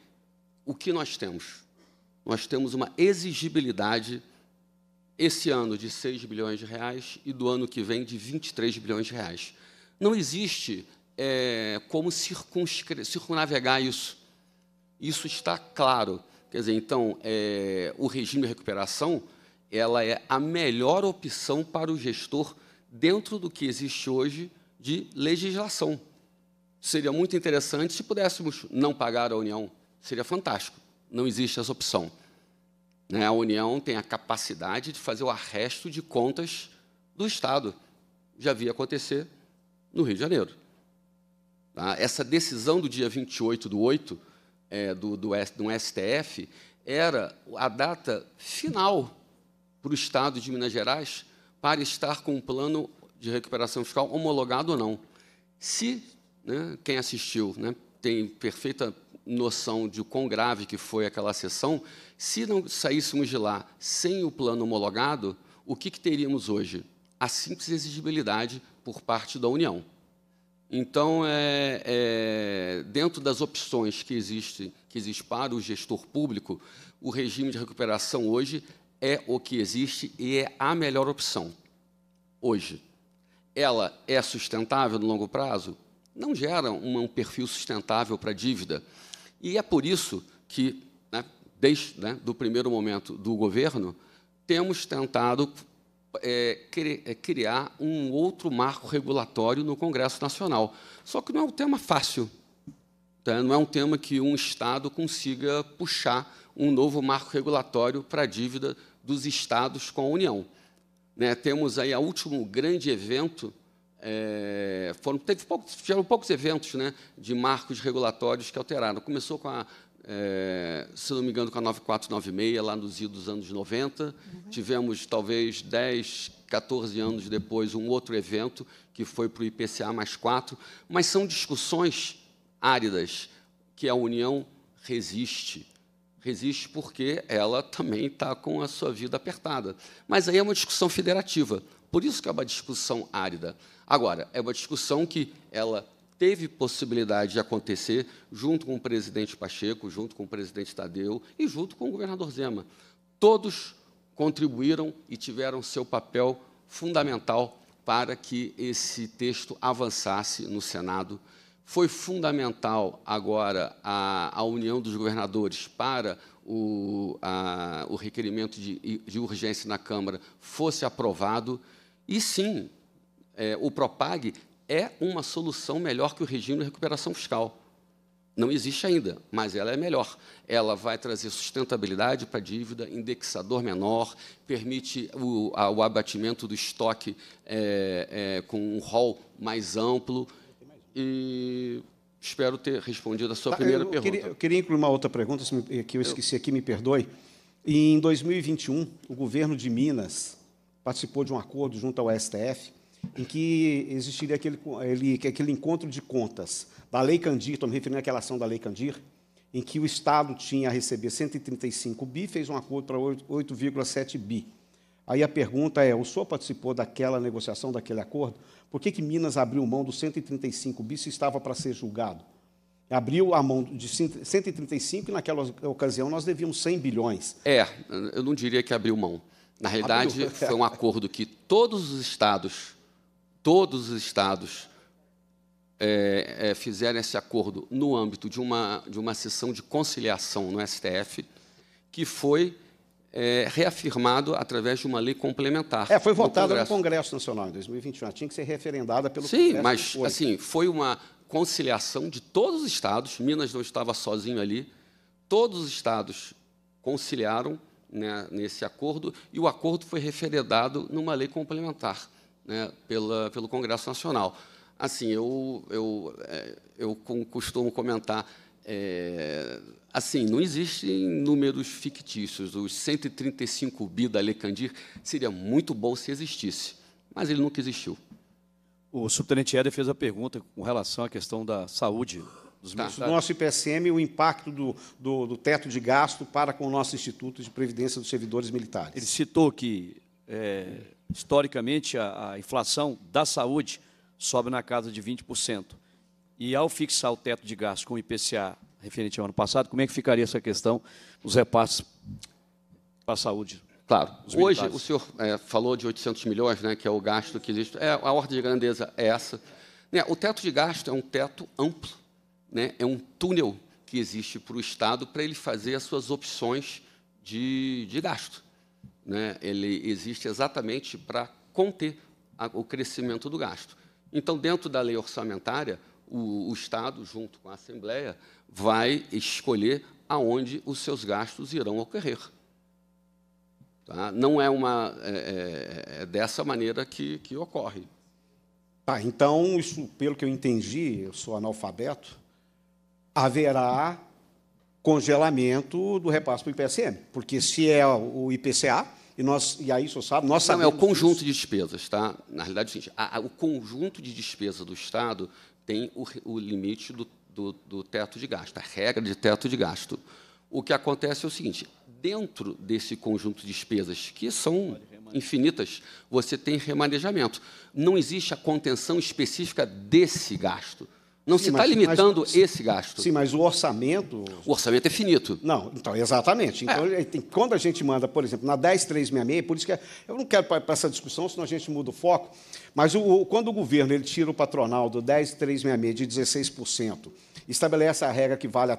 o que nós temos? Nós temos uma exigibilidade esse ano de 6 bilhões de reais e do ano que vem de 23 bilhões de reais. Não existe é, como circunnavegar isso. Isso está claro. Quer dizer, então, é, o regime de recuperação ela é a melhor opção para o gestor dentro do que existe hoje de legislação. Seria muito interessante se pudéssemos não pagar a União. Seria fantástico. Não existe essa opção. Né? A União tem a capacidade de fazer o arresto de contas do Estado. Já vi acontecer no Rio de Janeiro. Tá? Essa decisão do dia 28 do 8 é, do, do, do STF era a data final para o Estado de Minas Gerais para estar com um plano de recuperação fiscal homologado ou não. Se né, quem assistiu né, tem perfeita noção de quão grave que foi aquela sessão, se não saíssemos de lá sem o plano homologado, o que, que teríamos hoje? A simples exigibilidade por parte da União. Então, é, é, dentro das opções que existe que existe para o gestor público, o regime de recuperação hoje é o que existe e é a melhor opção hoje. Ela é sustentável no longo prazo? Não gera um, perfil sustentável para a dívida. E é por isso que, né, desde né, do primeiro momento do governo, temos tentado é, é, criar um outro marco regulatório no Congresso Nacional. Só que não é um tema fácil. Tá? Não é um tema que um Estado consiga puxar um novo marco regulatório para a dívida dos estados com a União. Né, temos aí o último grande evento, é, foram, teve poucos, tiveram poucos eventos né, de marcos regulatórios que alteraram. Começou com a, é, se não me engano, com a 9496, lá nos idos anos 90. Uhum. Tivemos, talvez, 10, 14 anos depois, um outro evento, que foi para o IPCA mais 4. Mas são discussões áridas que a União resiste resiste porque ela também está com a sua vida apertada. Mas aí é uma discussão federativa, por isso que é uma discussão árida. Agora, é uma discussão que ela teve possibilidade de acontecer junto com o presidente Pacheco, junto com o presidente Tadeu e junto com o governador Zema. Todos contribuíram e tiveram seu papel fundamental para que esse texto avançasse no Senado foi fundamental agora a, a união dos governadores para o, a, o requerimento de, de, urgência na Câmara fosse aprovado. E sim, é, o PROPAG é uma solução melhor que o regime de recuperação fiscal. Não existe ainda, mas ela é melhor. Ela vai trazer sustentabilidade para a dívida, indexador menor, permite o, a, o abatimento do estoque é, é, com um rol mais amplo e espero ter respondido a sua tá, primeira eu pergunta. Queria, eu queria incluir uma outra pergunta eh, que eu esqueci aqui, me perdoe. Em 2021, o governo de Minas participou de um acordo junto ao STF em que existiria aquele, ele, aquele encontro de contas da Lei Candir, estou me referindo àquela ação da Lei Candir, em que o Estado tinha a receber 135 bi, fez um acordo para 8,7 bi. Aí a pergunta é: o senhor participou daquela negociação, daquele acordo? Por que, que Minas abriu mão do 135 bis se estava para ser julgado? Abriu a mão de 135 e naquela ocasião nós devíamos 100 bilhões. É, eu não diria que abriu mão. Na realidade, abriu. foi um acordo que todos os estados, todos os estados é, é, fizeram esse acordo no âmbito de uma, de uma sessão de conciliação no STF, que foi é, reafirmado através de uma lei complementar. É, foi votada no Congresso. no Congresso Nacional em 2021, ela tinha que ser referendada pelo Sim, Congresso. Sim, mas foi. assim, foi uma conciliação de todos os estados, Minas não estava sozinho ali, todos os estados conciliaram né, nesse acordo e o acordo foi referendado numa lei complementar né, pela, pelo Congresso Nacional. Assim, eu, eu, é, eu costumo comentar é, assim, não existem números fictícios. Os 135 bi da Lecandir seria muito bom se existisse, mas ele nunca existiu. O subtenente Éder fez a pergunta com relação à questão da saúde dos tá. militares. nosso IPSM, o impacto do, do, do, teto de gasto para com o nosso Instituto de Previdência dos Servidores Militares. Ele citou que, é, historicamente, a, a inflação da saúde sobe na casa de 20%. E, ao fixar o teto de gasto com o IPCA referente ao ano passado, como é que ficaria essa questão dos repassos para a saúde? Claro. Hoje o senhor é, falou de 800 milhões, né, que é o gasto que existe. É, a ordem de grandeza é essa. Né, o teto de gasto é um teto amplo, né, é um túnel que existe para o Estado para ele fazer as suas opções de, de gasto. Né? Ele existe exatamente para conter a, o crescimento do gasto. Então, dentro da lei orçamentária, o, o Estado, junto com a Assembleia, vai escolher aonde os seus gastos irão ocorrer. Tá? Não é, uma, é, é, é dessa maneira que, que ocorre. Tá, então, isso, pelo que eu entendi, eu sou analfabeto, haverá congelamento do repasse o IPSM, porque se é o IPCA, e, nós, e aí, só sabe, nós Não, é o conjunto isso. de despesas, tá? Na realidade, é o, a, a, o conjunto de despesa do Estado tem o, o limite do do, do teto de gasto, a regra de teto de gasto. O que acontece é o seguinte: dentro desse conjunto de despesas, que são infinitas, você tem remanejamento. Não existe a contenção específica desse gasto. Não sim, se está limitando mas, esse gasto. Sim, mas o orçamento. O orçamento é finito. Não, então, exatamente. Então, é. quando a gente manda, por exemplo, na 10366, por isso que é- eu não quero para essa discussão, senão a gente muda o foco, mas o, quando o governo ele tira o patronal do 10366 de 16%, estabelece a regra que vale a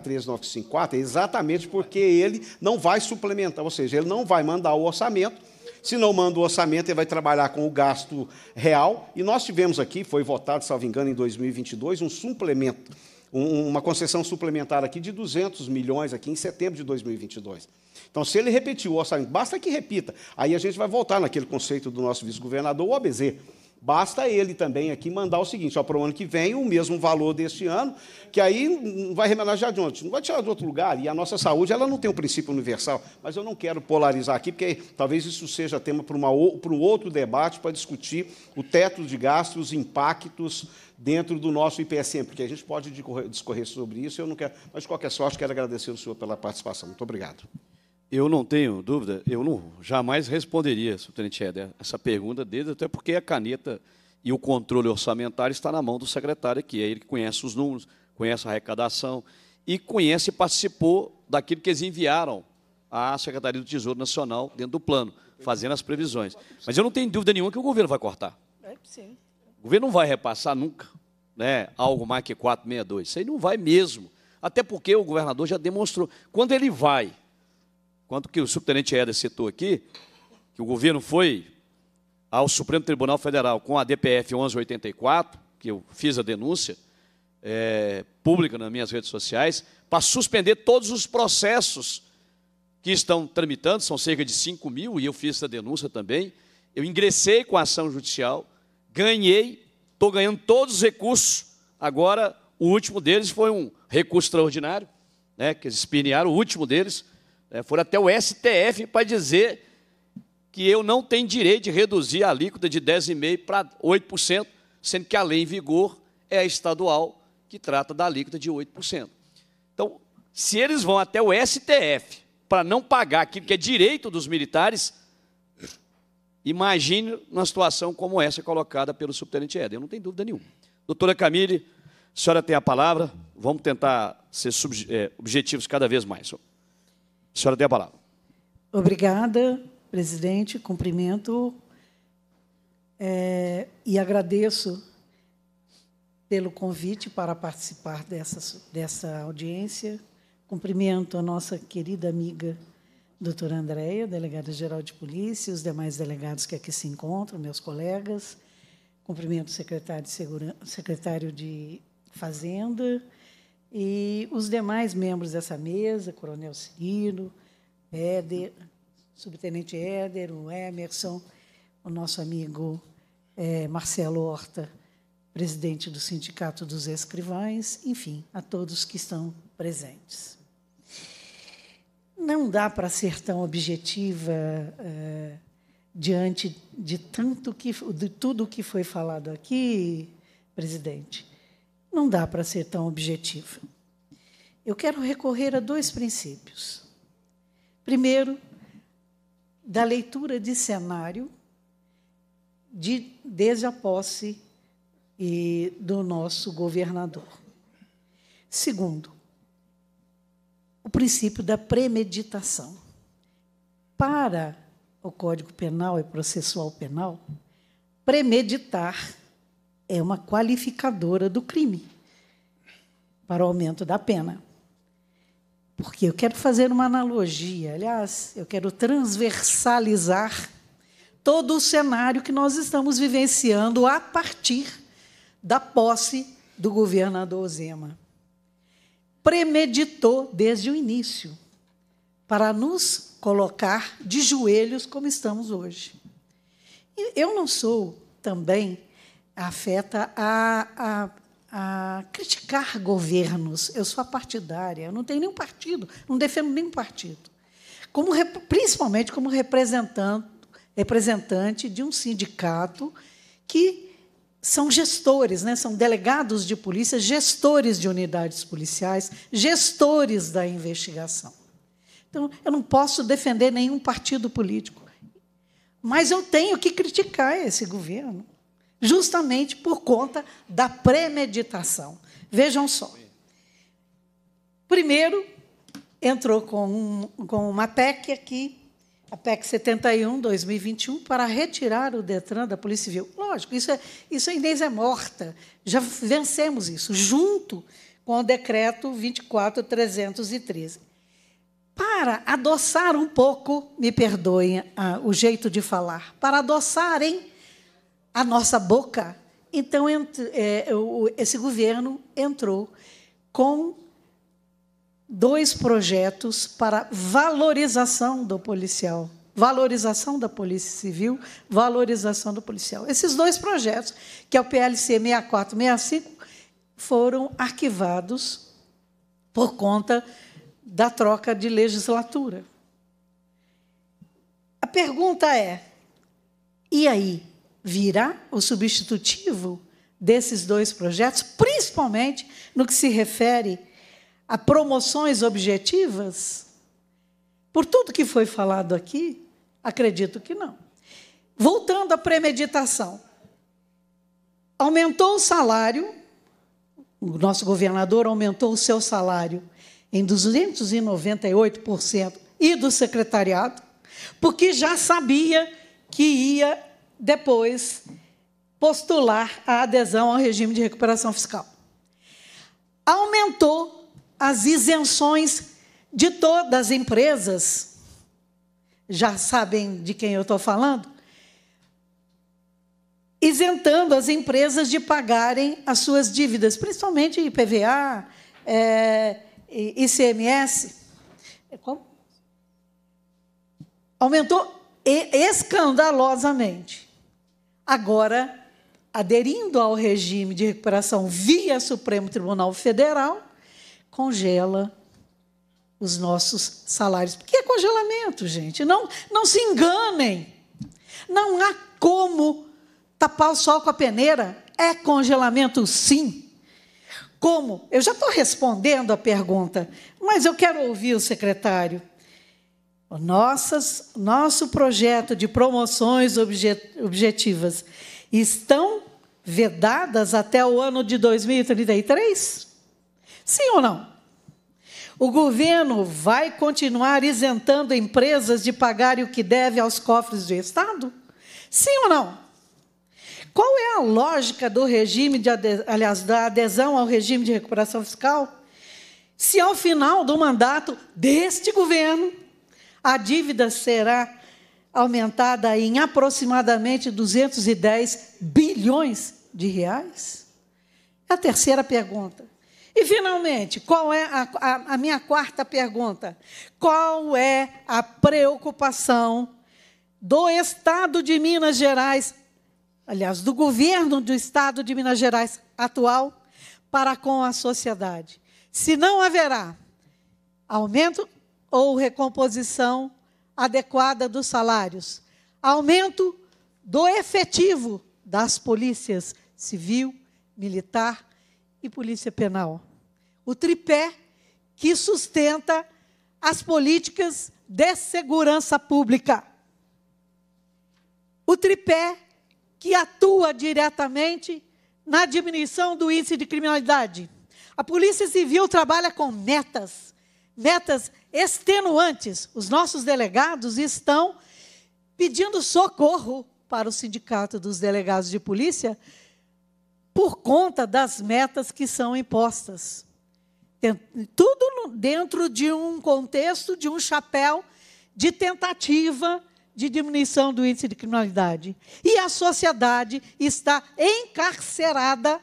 é exatamente porque ele não vai suplementar, ou seja, ele não vai mandar o orçamento. Se não manda o orçamento, ele vai trabalhar com o gasto real. E nós tivemos aqui, foi votado, salvo engano, em 2022, um suplemento, um, uma concessão suplementar aqui de 200 milhões aqui em setembro de 2022. Então, se ele repetir o orçamento, basta que repita. Aí a gente vai voltar naquele conceito do nosso vice-governador, o OBZ. Basta ele também aqui mandar o seguinte: para o ano que vem, o mesmo valor deste ano, que aí não vai remanejar de onde? Não vai tirar de outro lugar. E a nossa saúde, ela não tem um princípio universal. Mas eu não quero polarizar aqui, porque talvez isso seja tema para, uma, para um outro debate, para discutir o teto de gastos, os impactos dentro do nosso IPSM, porque a gente pode discorrer sobre isso, eu não quero. Mas, de qualquer sorte, quero agradecer ao senhor pela participação. Muito obrigado. Eu não tenho dúvida, eu não, jamais responderia, subtenente Eder, essa pergunta dele, até porque a caneta e o controle orçamentário está na mão do secretário aqui, é ele que conhece os números, conhece a arrecadação e conhece e participou daquilo que eles enviaram à Secretaria do Tesouro Nacional dentro do plano, fazendo as previsões. Mas eu não tenho dúvida nenhuma que o governo vai cortar. É o governo não vai repassar nunca né, algo mais que 462. Isso aí não vai mesmo. Até porque o governador já demonstrou. Quando ele vai quanto que o subtenente Eder citou aqui, que o governo foi ao Supremo Tribunal Federal com a DPF 1184, que eu fiz a denúncia é, pública nas minhas redes sociais, para suspender todos os processos que estão tramitando, são cerca de 5 mil, e eu fiz essa denúncia também. Eu ingressei com a ação judicial, ganhei, estou ganhando todos os recursos. Agora, o último deles foi um recurso extraordinário, né, que eles o último deles é, foram até o STF para dizer que eu não tenho direito de reduzir a alíquota de 10,5% para 8%, sendo que a lei em vigor é a estadual, que trata da alíquota de 8%. Então, se eles vão até o STF para não pagar aquilo que é direito dos militares, imagine uma situação como essa colocada pelo subtenente Eder. eu não tenho dúvida nenhuma. Doutora Camille, a senhora tem a palavra, vamos tentar ser é, objetivos cada vez mais. A senhora tem a palavra. Obrigada, presidente. Cumprimento é, e agradeço pelo convite para participar dessa, dessa audiência. Cumprimento a nossa querida amiga doutora Andréia, delegada-geral de polícia, os demais delegados que aqui se encontram, meus colegas. Cumprimento o secretário de, Segura... secretário de Fazenda, e os demais membros dessa mesa, Coronel Cirilo, Éder, Subtenente Éder, o Emerson, o nosso amigo é, Marcelo Horta, presidente do Sindicato dos Escrivães, enfim, a todos que estão presentes. Não dá para ser tão objetiva é, diante de tanto que de tudo que foi falado aqui, presidente não dá para ser tão objetiva. Eu quero recorrer a dois princípios. Primeiro, da leitura de cenário de, desde a posse e, do nosso governador. Segundo, o princípio da premeditação. Para o Código Penal e processual penal, premeditar é uma qualificadora do crime para o aumento da pena. Porque eu quero fazer uma analogia, aliás, eu quero transversalizar todo o cenário que nós estamos vivenciando a partir da posse do governador Zema. Premeditou desde o início para nos colocar de joelhos como estamos hoje. E eu não sou também afeta a, a a criticar governos. Eu sou a partidária, eu não tenho nenhum partido, não defendo nenhum partido. Como, principalmente como representante, representante de um sindicato que são gestores, né? são delegados de polícia, gestores de unidades policiais, gestores da investigação. Então, eu não posso defender nenhum partido político, mas eu tenho que criticar esse governo justamente por conta da premeditação. Vejam só. Primeiro, entrou com, um, com uma PEC aqui, a PEC 71, 2021, para retirar o Detran da Polícia Civil. Lógico, isso, é, isso a Inês é morta. Já vencemos isso, junto com o decreto 24313. Para adoçar um pouco, me perdoem ah, o jeito de falar, para adoçarem a nossa boca. Então, é, esse governo entrou com dois projetos para valorização do policial. Valorização da Polícia Civil, valorização do policial. Esses dois projetos, que é o PLC 6465, foram arquivados por conta da troca de legislatura. A pergunta é: e aí? virá o substitutivo desses dois projetos, principalmente no que se refere a promoções objetivas? Por tudo que foi falado aqui, acredito que não. Voltando à premeditação. Aumentou o salário, o nosso governador aumentou o seu salário em 298% e do secretariado, porque já sabia que ia depois postular a adesão ao regime de recuperação fiscal. Aumentou as isenções de todas as empresas, já sabem de quem eu estou falando, isentando as empresas de pagarem as suas dívidas, principalmente IPVA, é, ICMS. Como? É, Aumentou escandalosamente. Agora, aderindo ao regime de recuperação via Supremo Tribunal Federal, congela os nossos salários. Porque é congelamento, gente. Não, não se enganem. Não há como tapar o sol com a peneira. É congelamento, sim. Como? Eu já estou respondendo a pergunta, mas eu quero ouvir o secretário. O nossas, nosso projeto de promoções objet, objetivas estão vedadas até o ano de 2033? Sim ou não? O governo vai continuar isentando empresas de pagarem o que deve aos cofres do Estado? Sim ou não? Qual é a lógica do regime de aliás da adesão ao regime de recuperação fiscal? Se ao final do mandato deste governo a dívida será aumentada em aproximadamente 210 bilhões de reais? É a terceira pergunta. E, finalmente, qual é a, a, a, minha quarta pergunta? Qual é a preocupação do Estado de Minas Gerais, aliás, do governo do Estado de Minas Gerais atual, para com a sociedade? Se não haverá aumento ou recomposição adequada dos salários, aumento do efetivo das polícias civil, militar e polícia penal. O tripé que sustenta as políticas de segurança pública. O tripé que atua diretamente na diminuição do índice de criminalidade. A Polícia Civil trabalha com metas, metas extenuantes. Os nossos delegados estão pedindo socorro para o Sindicato dos Delegados de Polícia por conta das metas que são impostas. Tudo dentro de um contexto, de um chapéu de tentativa de diminuição do índice de criminalidade. E a sociedade está encarcerada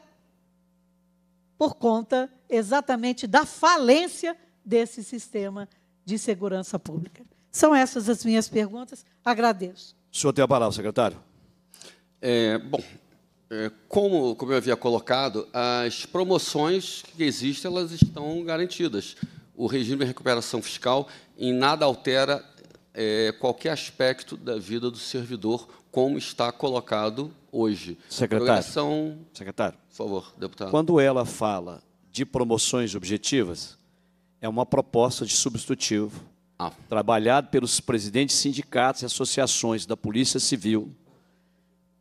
por conta exatamente da falência desse sistema de segurança pública. São essas as minhas perguntas. Agradeço. O senhor tem a palavra, secretário. É, bom, é, como, como eu havia colocado, as promoções que existem elas estão garantidas. O regime de recuperação fiscal em nada altera é, qualquer aspecto da vida do servidor, como está colocado hoje. Secretário, Progressão... secretário, por favor, deputado. Quando ela fala de promoções objetivas, é uma proposta de substitutivo, ah. trabalhado pelos presidentes de sindicatos e associações da Polícia Civil,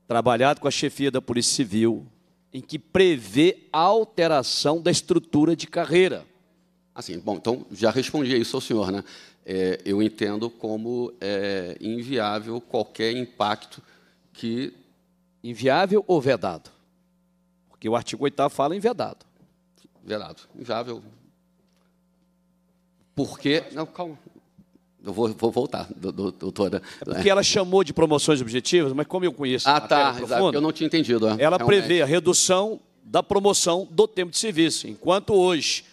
trabalhado com a chefia da Polícia Civil, em que prevê a alteração da estrutura de carreira. Assim, bom, então já respondi isso ao senhor, né? É, eu entendo como é, inviável qualquer impacto que. Inviável ou vedado? Porque o artigo 8 fala em vedado. Vedado. Inviável, porque. Não, calma. Eu vou, vou voltar, doutora. Né? É porque ela chamou de promoções objetivas, mas como eu conheço. Ah, tá, profunda, exato, eu não tinha entendido. É, ela realmente. prevê a redução da promoção do tempo de serviço. Enquanto hoje,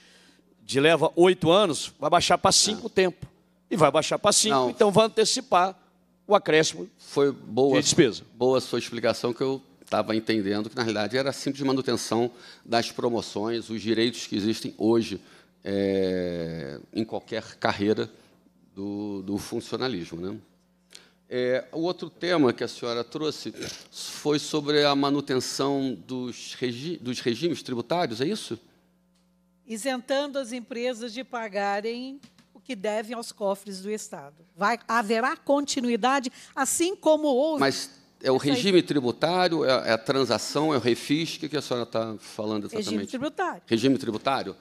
de leva oito anos, vai baixar para cinco o é. tempo. E vai baixar para cinco, não. então vai antecipar o acréscimo foi boa, de despesa. Boa sua explicação, que eu estava entendendo que, na realidade, era simples manutenção das promoções, os direitos que existem hoje é, em qualquer carreira do, do funcionalismo. Né? É, o outro tema que a senhora trouxe foi sobre a manutenção dos, regi dos regimes tributários, é isso? Isentando as empresas de pagarem o que devem aos cofres do Estado. Vai, haverá continuidade, assim como houve. Mas é o regime tributário, é, é a transação, é o refis, o que a senhora está falando exatamente? Regime tributário. Regime tributário?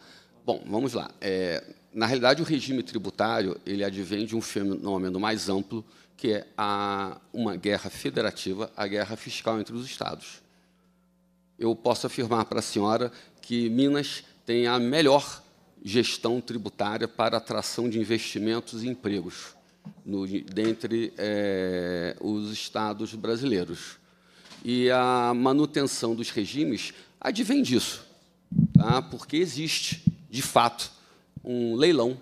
Bom, vamos lá. É, na realidade, o regime tributário ele advém de um fenômeno mais amplo, que é a, uma guerra federativa, a guerra fiscal entre os Estados. Eu posso afirmar para a senhora que Minas tem a melhor gestão tributária para atração de investimentos e empregos no, dentre é, os estados brasileiros. E a manutenção dos regimes advém disso, tá? porque existe de fato, um leilão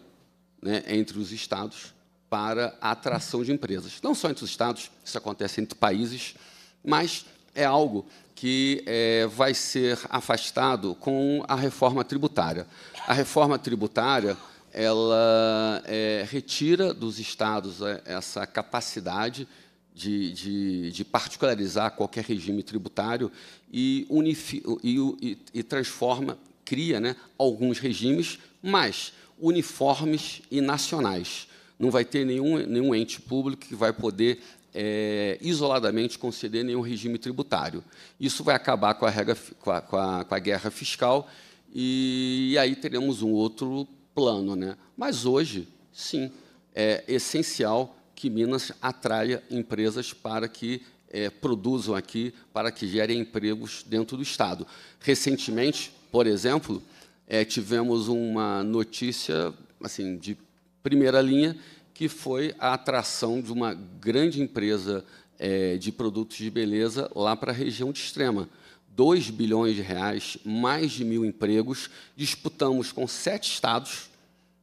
né, entre os estados para a atração de empresas. Não só entre os estados, isso acontece entre países, mas é algo que é, vai ser afastado com a reforma tributária. A reforma tributária ela é, retira dos estados é, essa capacidade de, de, de, particularizar qualquer regime tributário e, unifi, e, e, e transforma cria né, alguns regimes, mas uniformes e nacionais. Não vai ter nenhum, nenhum ente público que vai poder é, isoladamente conceder nenhum regime tributário. Isso vai acabar com a, regra, com a, com a, com a guerra fiscal e, e, aí teremos um outro plano. Né? Mas hoje, sim, é essencial que Minas atraia empresas para que é, produzam aqui, para que gerem empregos dentro do Estado. Recentemente, por exemplo, é, tivemos uma notícia assim de primeira linha que foi a atração de uma grande empresa é, de produtos de beleza lá para a região de Extrema. 2 bilhões de reais, mais de mil empregos, disputamos com sete estados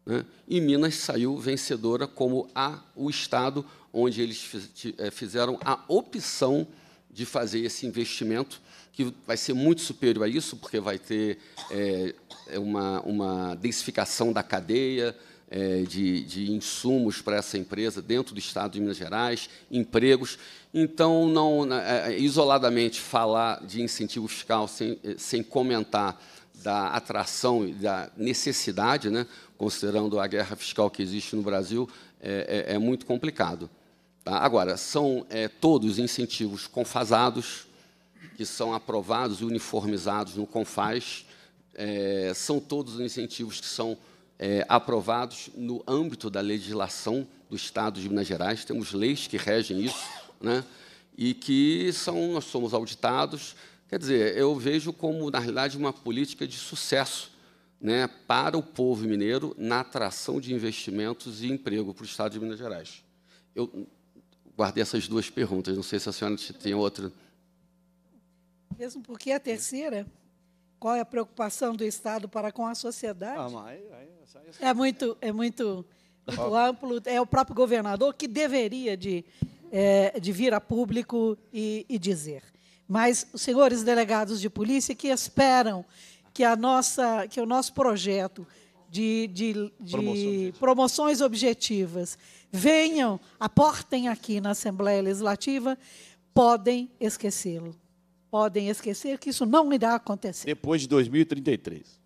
né, e Minas saiu vencedora como a, o estado onde eles é, fizeram a opção de fazer esse investimento que vai ser muito superior a isso, porque vai ter é, é, uma, uma densificação da cadeia, é, de, de, insumos para essa empresa dentro do Estado de Minas Gerais, empregos. Então, não é, é, isoladamente falar de incentivo fiscal sem, sem comentar da atração e da necessidade, né, considerando a guerra fiscal que existe no Brasil, é, é, é muito complicado. Tá? Agora, são todos incentivos confasados, que são aprovados e uniformizados no CONFAS, é, são todos os incentivos que são é, aprovados no âmbito da legislação do Estado de Minas Gerais. Temos leis que regem isso, né? e que são, nós somos auditados. Quer dizer, eu vejo como, na realidade, uma política de sucesso né, para o povo mineiro na atração de investimentos e emprego para o Estado de Minas Gerais. Eu guardei essas duas perguntas, não sei se a senhora tem outra. Mesmo porque a terceira, qual é a preocupação do Estado para com a sociedade? Ah, é muito, é muito, muito amplo. É o próprio governador que deveria de, é, de vir a público e, e dizer. Mas, os senhores delegados de polícia que esperam que, a nossa, que o nosso projeto de, de, de promoções. promoções objetivas venham, aportem aqui na Assembleia Legislativa, podem esquecê-lo podem esquecer que isso não irá acontecer. Depois de 2033.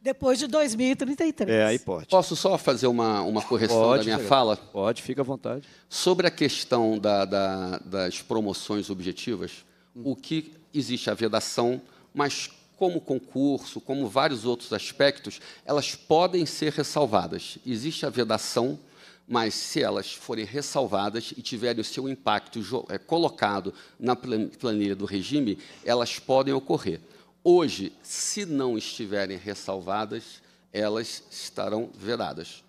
Depois de 2033. É, aí pode. Posso só fazer uma, uma correção pode, da minha fica, fala? Pode, fica à vontade. Sobre a questão da, da, das promoções objetivas, hum. o que existe a vedação, mas como concurso, como vários outros aspectos, elas podem ser ressalvadas. Existe a vedação mas se elas forem ressalvadas e tiverem o seu impacto eh, colocado na planilha do regime, elas podem ocorrer. Hoje, se não estiverem ressalvadas, elas estarão vedadas.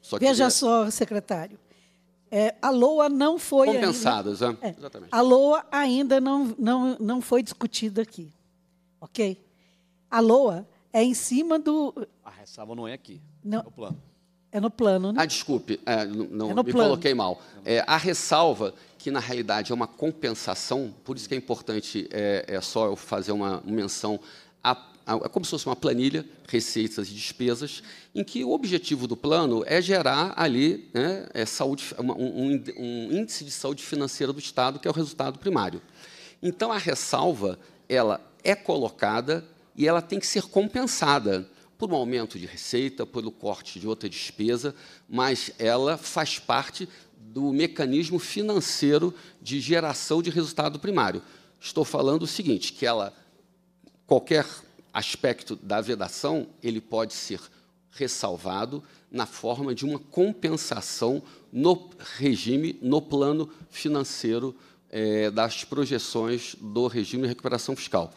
Só Veja é só, secretário. É, a LOA não foi. Compensadas, ainda... Né? é. exatamente. A LOA ainda não, não, não foi discutida aqui. Ok? A LOA é em cima do. A ressalva não é aqui. Não. É o plano. É no plano, né? Ah, desculpe, é, não, é me plano. coloquei mal. É, a ressalva, que na realidade é uma compensação, por isso que é importante é, é só eu fazer uma menção a é como se fosse uma planilha, receitas e despesas, em que o objetivo do plano é gerar ali né, é saúde, um, um, índice de saúde financeira do Estado, que é o resultado primário. Então, a ressalva, ela é colocada e ela tem que ser compensada por um aumento de receita, pelo corte de outra despesa, mas ela faz parte do mecanismo financeiro de geração de resultado primário. Estou falando o seguinte, que ela qualquer aspecto da vedação, ele pode ser ressalvado na forma de uma compensação no regime, no plano financeiro é, das projeções do regime de recuperação fiscal.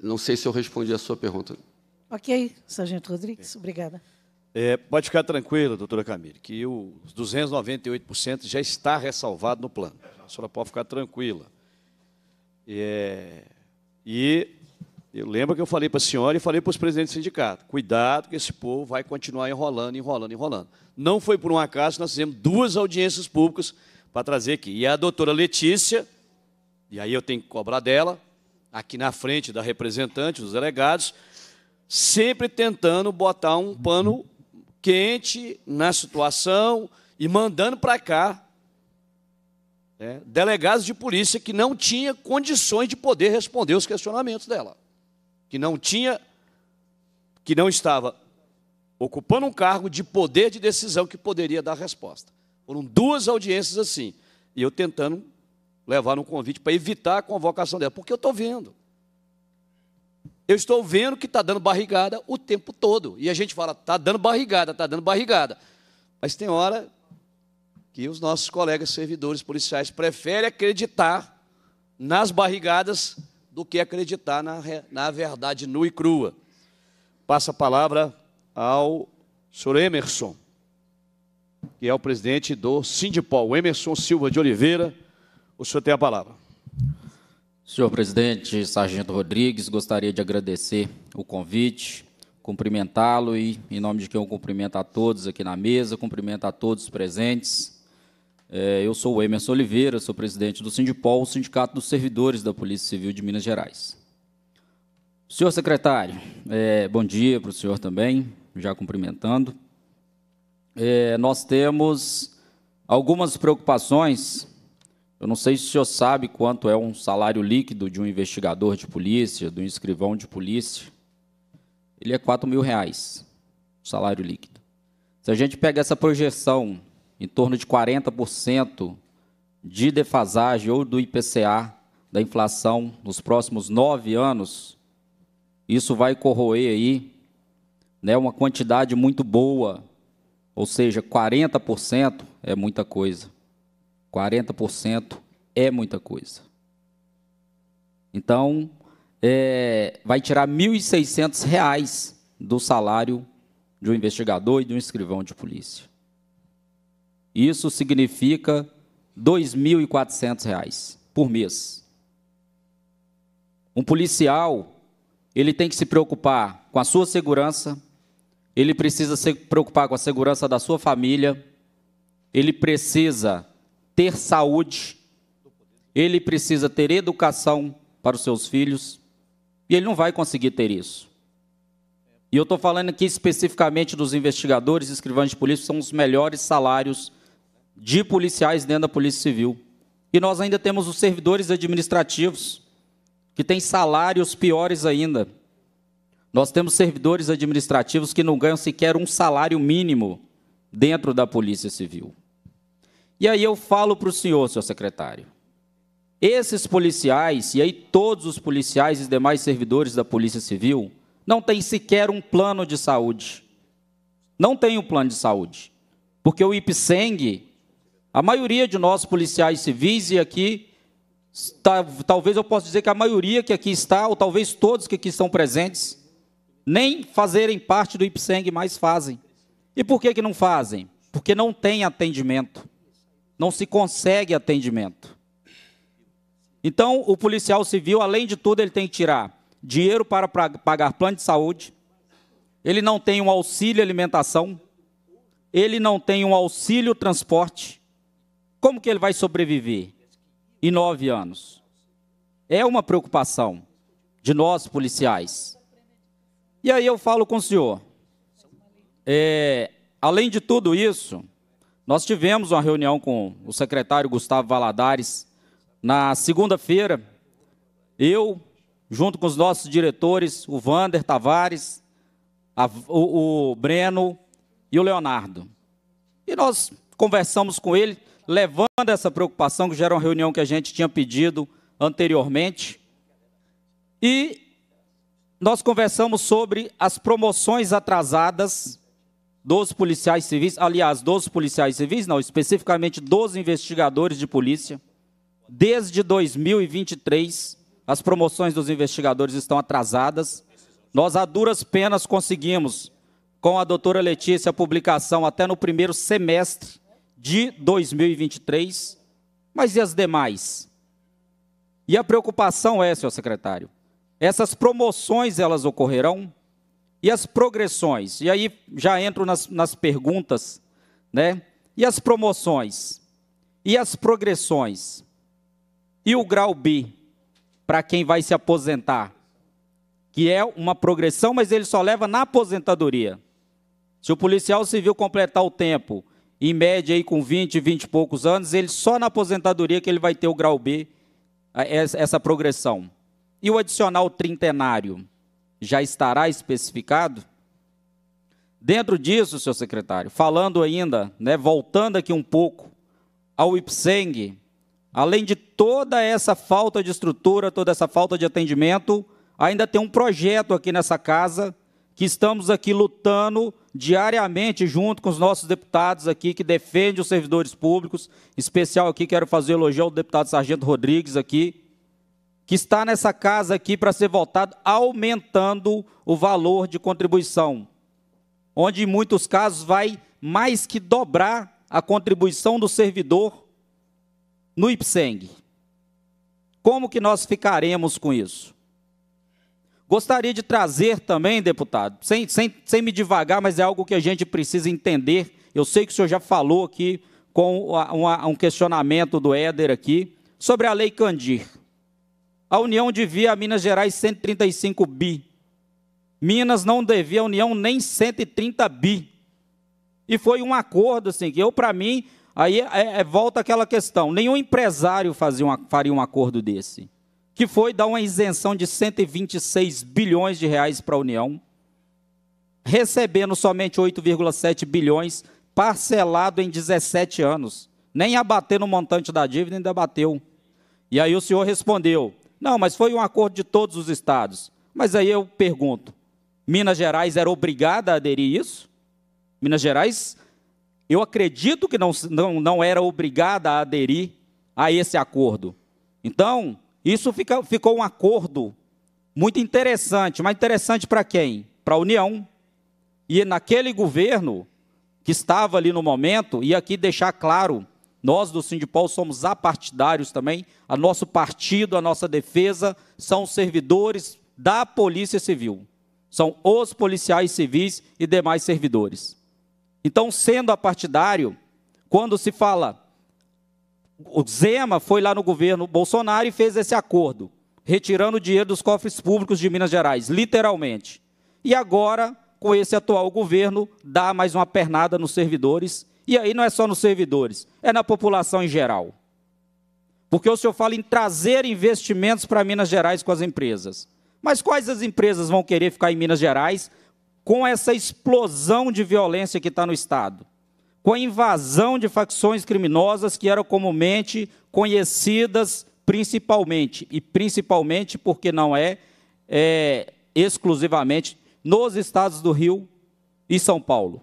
Não sei se eu respondi a sua pergunta. Ok, Sargento Rodrigues, obrigada. É, pode ficar tranquila, doutora Camille, que os 298% já está ressalvado no plano. A senhora pode ficar tranquila. É, e eu lembro que eu falei para a senhora e falei para os presidentes do sindicato, cuidado que esse povo vai continuar enrolando, enrolando, enrolando. Não foi por um acaso, nós fizemos duas audiências públicas para trazer aqui. E a doutora Letícia, e aí eu tenho que cobrar dela, aqui na frente da representante, dos delegados, sempre tentando botar um pano quente na situação e mandando para cá né, delegados de polícia que não tinha condições de poder responder os questionamentos dela, que não tinha, que não estava ocupando um cargo de poder de decisão que poderia dar resposta. Foram duas audiências assim, e eu tentando levar um convite para evitar a convocação dela, porque eu estou vendo. Eu estou vendo que está dando barrigada o tempo todo. E a gente fala, está dando barrigada, está dando barrigada. Mas tem hora que os nossos colegas servidores policiais preferem acreditar nas barrigadas do que acreditar na, na verdade nua e crua. Passa a palavra ao senhor Emerson, que é o presidente do Sindipol. Emerson Silva de Oliveira, o senhor tem a palavra. Senhor presidente, Sargento Rodrigues, gostaria de agradecer o convite, cumprimentá-lo e, em nome de quem eu cumprimento a todos aqui na mesa, cumprimento a todos presentes. É, eu sou o Emerson Oliveira, sou presidente do Sindipol, o Sindicato dos Servidores da Polícia Civil de Minas Gerais. Senhor secretário, é, bom dia para o senhor também, já cumprimentando. É, nós temos algumas preocupações eu não sei se o senhor sabe quanto é um salário líquido de um investigador de polícia, de um escrivão de polícia. Ele é 4 mil reais, o salário líquido. Se a gente pega essa projeção, em torno de 40% de defasagem ou do IPCA da inflação nos próximos nove anos, isso vai corroer aí né, uma quantidade muito boa, ou seja, 40% é muita coisa. 40% é muita coisa. Então, é, vai tirar R$ 1.600 do salário de um investigador e de um escrivão de polícia. Isso significa R$ 2.400 por mês. Um policial, ele tem que se preocupar com a sua segurança, ele precisa se preocupar com a segurança da sua família, ele precisa ter saúde, ele precisa ter educação para os seus filhos, e ele não vai conseguir ter isso. E eu estou falando aqui especificamente dos investigadores e escrivães de polícia, que são os melhores salários de policiais dentro da Polícia Civil. E nós ainda temos os servidores administrativos, que têm salários piores ainda. Nós temos servidores administrativos que não ganham sequer um salário mínimo dentro da Polícia Civil. E aí eu falo para o senhor, senhor secretário. Esses policiais, e aí todos os policiais e demais servidores da Polícia Civil, não têm sequer um plano de saúde. Não tem um plano de saúde. Porque o IPSENG, a maioria de nós policiais civis, e aqui, tá, talvez eu possa dizer que a maioria que aqui está, ou talvez todos que aqui estão presentes, nem fazerem parte do IPSENG mais fazem. E por que, que não fazem? Porque não tem atendimento não se consegue atendimento. Então, o policial civil, além de tudo, ele tem que tirar dinheiro para pagar plano de saúde, ele não tem um auxílio alimentação, ele não tem um auxílio transporte. Como que ele vai sobreviver em nove anos? É uma preocupação de nós policiais. E aí eu falo com o senhor. É, além de tudo isso, nós tivemos uma reunião com o secretário Gustavo Valadares na segunda-feira. Eu, junto com os nossos diretores, o Vander Tavares, a, o, o Breno e o Leonardo. E nós conversamos com ele, levando essa preocupação, que já era uma reunião que a gente tinha pedido anteriormente. E nós conversamos sobre as promoções atrasadas 12 policiais civis, aliás, 12 policiais civis, não, especificamente 12 investigadores de polícia. Desde 2023, as promoções dos investigadores estão atrasadas. Nós, a duras penas, conseguimos, com a doutora Letícia, a publicação até no primeiro semestre de 2023. Mas e as demais? E a preocupação é, senhor secretário, essas promoções elas ocorrerão? E as progressões? E aí já entro nas, nas perguntas, né? E as promoções? E as progressões? E o grau B, para quem vai se aposentar? Que é uma progressão, mas ele só leva na aposentadoria. Se o policial civil completar o tempo, em média aí com 20, 20 e poucos anos, ele só na aposentadoria que ele vai ter o grau B, essa progressão. E o adicional trintenário? já estará especificado? Dentro disso, seu secretário, falando ainda, né, voltando aqui um pouco ao IPSENG, além de toda essa falta de estrutura, toda essa falta de atendimento, ainda tem um projeto aqui nessa casa que estamos aqui lutando diariamente junto com os nossos deputados aqui que defende os servidores públicos. Em especial aqui quero fazer elogio ao deputado Sargento Rodrigues aqui, que está nessa casa aqui para ser votado, aumentando o valor de contribuição, onde em muitos casos vai mais que dobrar a contribuição do servidor no IPSENG. Como que nós ficaremos com isso? Gostaria de trazer também, deputado, sem, sem, sem me devagar, mas é algo que a gente precisa entender. Eu sei que o senhor já falou aqui com uma, um questionamento do Éder aqui, sobre a Lei Candir. A União devia a Minas Gerais 135 bi. Minas não devia à União nem 130 bi. E foi um acordo, assim, que eu, para mim, aí é, é, é, volta aquela questão: nenhum empresário fazia uma, faria um acordo desse. Que foi dar uma isenção de 126 bilhões de reais para a União, recebendo somente 8,7 bilhões, parcelado em 17 anos. Nem abater no montante da dívida, ainda bateu. E aí o senhor respondeu: não, mas foi um acordo de todos os estados. Mas aí eu pergunto: Minas Gerais era obrigada a aderir isso? Minas Gerais, eu acredito que não, não, não era obrigada a aderir a esse acordo. Então, isso fica, ficou um acordo muito interessante. Mas interessante para quem? Para a União. E naquele governo que estava ali no momento, e aqui deixar claro nós do Sindipol somos apartidários também. A nosso partido, a nossa defesa são servidores da Polícia Civil. São os policiais civis e demais servidores. Então, sendo apartidário, quando se fala o Zema foi lá no governo Bolsonaro e fez esse acordo, retirando o dinheiro dos cofres públicos de Minas Gerais, literalmente. E agora, com esse atual governo, dá mais uma pernada nos servidores e aí não é só nos servidores, é na população em geral. Porque o senhor fala em trazer investimentos para Minas Gerais com as empresas. Mas quais as empresas vão querer ficar em Minas Gerais com essa explosão de violência que está no Estado? Com a invasão de facções criminosas que eram comumente conhecidas principalmente, e principalmente porque não é, é exclusivamente nos estados do Rio e São Paulo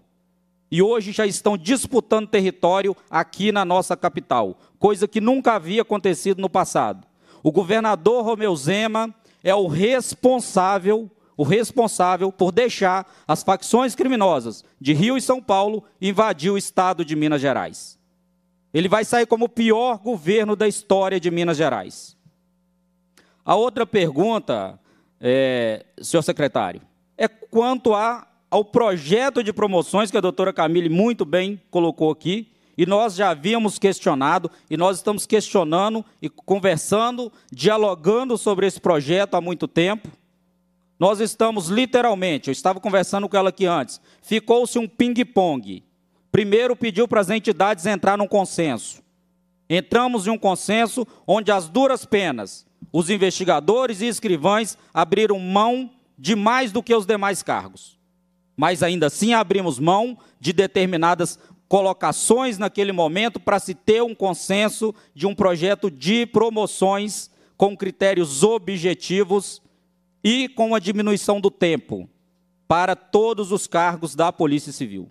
e hoje já estão disputando território aqui na nossa capital, coisa que nunca havia acontecido no passado. O governador Romeu Zema é o responsável, o responsável por deixar as facções criminosas de Rio e São Paulo invadir o estado de Minas Gerais. Ele vai sair como o pior governo da história de Minas Gerais. A outra pergunta, é, senhor secretário, é quanto à ao projeto de promoções que a doutora Camille muito bem colocou aqui, e nós já havíamos questionado, e nós estamos questionando e conversando, dialogando sobre esse projeto há muito tempo. Nós estamos literalmente, eu estava conversando com ela aqui antes, ficou-se um ping-pong. Primeiro pediu para as entidades entrar num consenso. Entramos em um consenso onde as duras penas, os investigadores e escrivães abriram mão de mais do que os demais cargos mas ainda assim abrimos mão de determinadas colocações naquele momento para se ter um consenso de um projeto de promoções com critérios objetivos e com a diminuição do tempo para todos os cargos da Polícia Civil.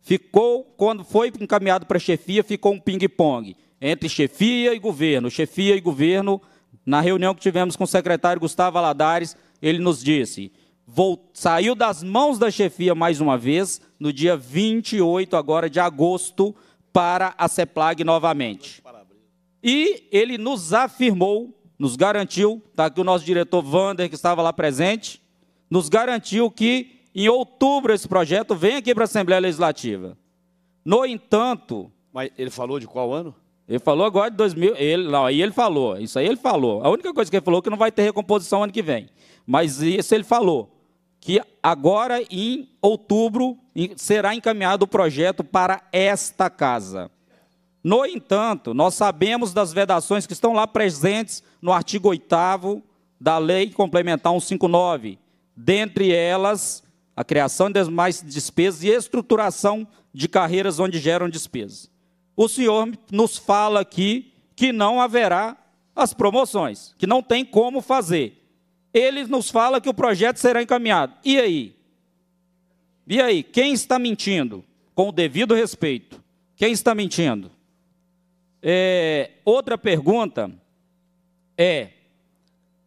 Ficou, quando foi encaminhado para a chefia, ficou um ping-pong entre chefia e governo, chefia e governo. Na reunião que tivemos com o secretário Gustavo Aladares, ele nos disse: saiu das mãos da chefia mais uma vez, no dia 28 agora de agosto, para a CEPLAG novamente. E ele nos afirmou, nos garantiu, está aqui o nosso diretor Vander, que estava lá presente, nos garantiu que em outubro esse projeto vem aqui para a Assembleia Legislativa. No entanto. Mas ele falou de qual ano? Ele falou agora de 2000. Ele, não, aí ele falou. Isso aí ele falou. A única coisa que ele falou é que não vai ter recomposição ano que vem. Mas isso ele falou que agora em outubro será encaminhado o projeto para esta casa. No entanto, nós sabemos das vedações que estão lá presentes no artigo 8 da Lei Complementar 159, dentre elas a criação de mais despesas e estruturação de carreiras onde geram despesas. O senhor nos fala aqui que não haverá as promoções, que não tem como fazer ele nos fala que o projeto será encaminhado. E aí? E aí? Quem está mentindo? Com o devido respeito. Quem está mentindo? É, outra pergunta é: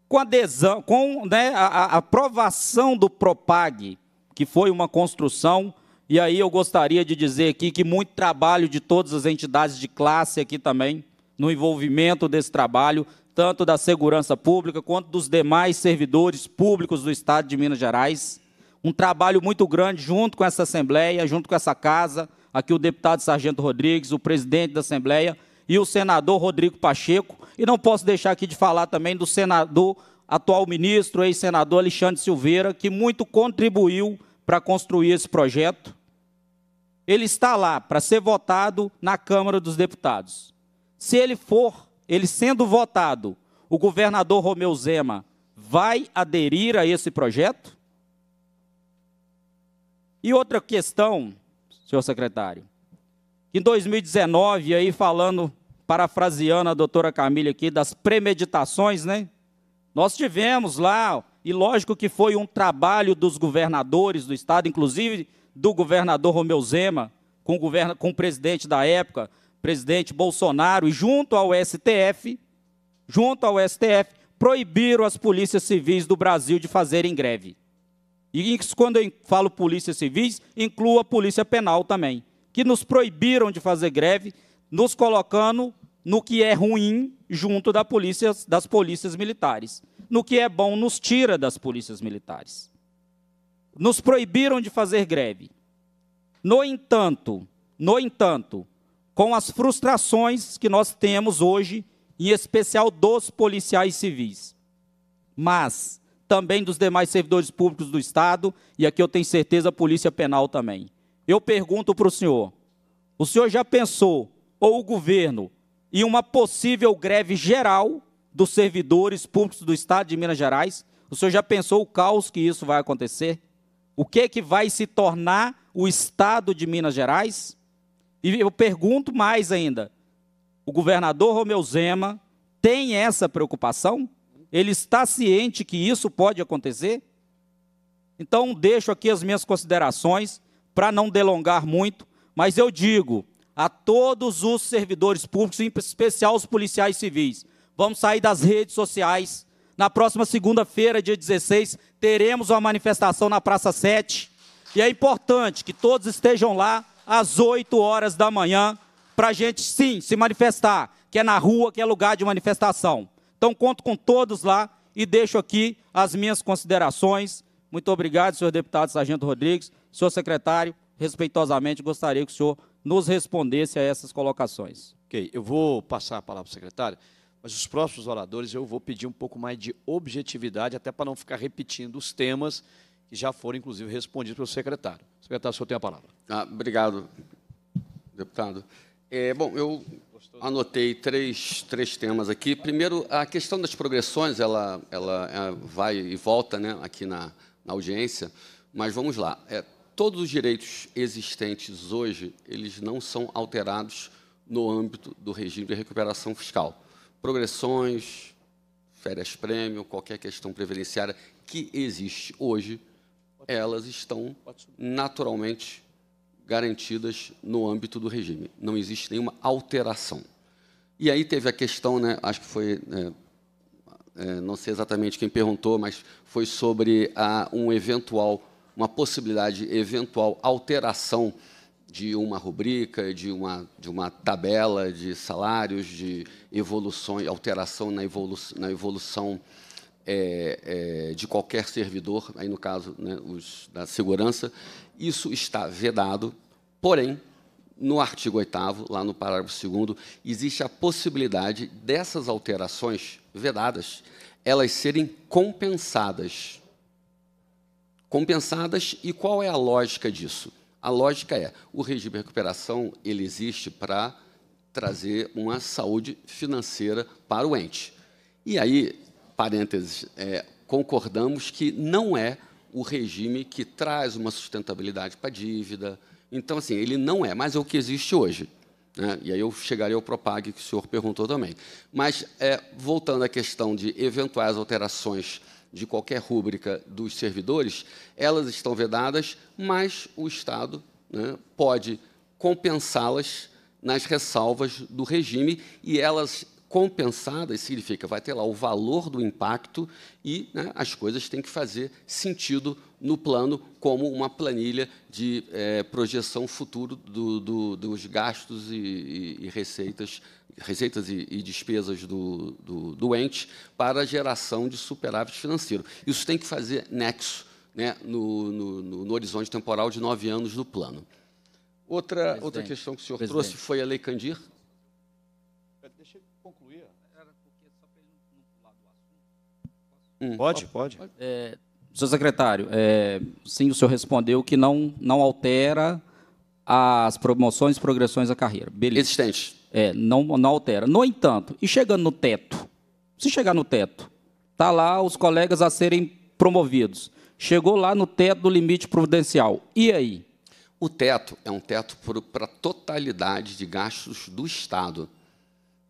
com adesão, com né, a, a aprovação do Propag, que foi uma construção, e aí eu gostaria de dizer aqui que muito trabalho de todas as entidades de classe aqui também, no envolvimento desse trabalho, tanto da segurança pública quanto dos demais servidores públicos do Estado de Minas Gerais. Um trabalho muito grande junto com essa Assembleia, junto com essa Casa, aqui o deputado Sargento Rodrigues, o presidente da Assembleia e o senador Rodrigo Pacheco. E não posso deixar aqui de falar também do senador, atual ministro, ex-senador Alexandre Silveira, que muito contribuiu para construir esse projeto. Ele está lá para ser votado na Câmara dos Deputados. Se ele for ele sendo votado, o governador Romeu Zema vai aderir a esse projeto? E outra questão, senhor secretário. Em 2019, aí falando, parafraseando a doutora Camila aqui, das premeditações, né? Nós tivemos lá, e lógico que foi um trabalho dos governadores do Estado, inclusive do governador Romeu Zema, com o, governo, com o presidente da época, presidente Bolsonaro, junto ao STF, junto ao STF, proibiram as polícias civis do Brasil de fazerem greve. E quando eu falo polícias civis, incluo a polícia penal também, que nos proibiram de fazer greve, nos colocando no que é ruim junto da polícia, das polícias militares. No que é bom, nos tira das polícias militares. Nos proibiram de fazer greve. No entanto, no entanto, com as frustrações que nós temos hoje, em especial dos policiais civis, mas também dos demais servidores públicos do Estado, e aqui eu tenho certeza a Polícia Penal também. Eu pergunto para o senhor: o senhor já pensou, ou o governo, em uma possível greve geral dos servidores públicos do Estado de Minas Gerais? O senhor já pensou o caos que isso vai acontecer? O que, é que vai se tornar o Estado de Minas Gerais? E eu pergunto mais ainda: o governador Romeu Zema tem essa preocupação? Ele está ciente que isso pode acontecer? Então, deixo aqui as minhas considerações, para não delongar muito, mas eu digo a todos os servidores públicos, em especial os policiais civis: vamos sair das redes sociais. Na próxima segunda-feira, dia 16, teremos uma manifestação na Praça 7. E é importante que todos estejam lá às 8 horas da manhã, para a gente sim se manifestar, que é na rua, que é lugar de manifestação. Então, conto com todos lá e deixo aqui as minhas considerações. Muito obrigado, senhor deputado Sargento Rodrigues, senhor secretário. Respeitosamente, gostaria que o senhor nos respondesse a essas colocações. Ok, eu vou passar a palavra para o secretário, mas os próximos oradores eu vou pedir um pouco mais de objetividade, até para não ficar repetindo os temas que já foram, inclusive, respondidos pelo secretário. Secretário, o senhor tem a palavra. Ah, obrigado, deputado. É, bom, eu anotei três, três temas aqui. Primeiro, a questão das progressões, ela, ela é, vai e volta né, aqui na, na audiência, mas vamos lá. É, todos os direitos existentes hoje, eles não são alterados no âmbito do regime de recuperação fiscal. Progressões, férias-prêmio, qualquer questão previdenciária que existe hoje, elas estão naturalmente garantidas no âmbito do regime. Não existe nenhuma alteração. E aí teve a questão, né, acho que foi, é, é, não sei exatamente quem perguntou, mas foi sobre a, ah, um eventual, uma possibilidade eventual alteração de uma rubrica, de uma, de uma tabela de salários, de evolução, alteração na evolução, na evolução é, é, de qualquer servidor, aí no caso né, os da segurança, isso está vedado, porém, no artigo 8 lá no parágrafo 2 existe a possibilidade dessas alterações vedadas, elas serem compensadas. Compensadas, e qual é a lógica disso? A lógica é, o regime de recuperação, ele existe para trazer uma saúde financeira para o ente. E aí, parênteses, é, concordamos que não é o regime que traz uma sustentabilidade para a dívida. Então, assim, ele não é, mas é o que existe hoje. Né? E aí eu chegaria ao PROPAG, que o senhor perguntou também. Mas, é, voltando à questão de eventuais alterações de qualquer rúbrica dos servidores, elas estão vedadas, mas o Estado né, pode compensá-las nas ressalvas do regime e elas compensadas significa vai ter lá o valor do impacto e né, as coisas têm que fazer sentido no plano como uma planilha de é, projeção futuro do, do, dos gastos e, e, e receitas receitas e, e despesas do, do, do, ente para a geração de superávit financeiro. Isso tem que fazer nexo né, no, no, no, horizonte temporal de nove anos do plano. Outra, outra questão que o senhor Presidente. trouxe foi a Lei Candir. Hum. Pode, pode. pode. É, seu secretário, é, sim, o senhor respondeu que não, não altera as promoções e progressões da carreira. Beleza. Existentes. É, não, não altera. No entanto, e chegando no teto? Se chegar no teto, tá lá os colegas a serem promovidos. Chegou lá no teto do limite providencial. E aí? O teto é um teto para a totalidade de gastos do Estado.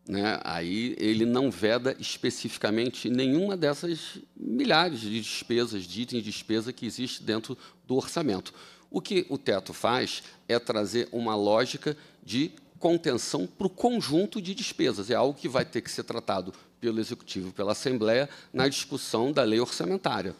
Né? Aí ele não veda especificamente nenhuma dessas milhares de despesas, de itens de despesa que existe dentro do orçamento. O que o teto faz é trazer uma lógica de contenção para o conjunto de despesas. É algo que vai ter que ser tratado pelo Executivo, pela Assembleia, na discussão da lei orçamentária.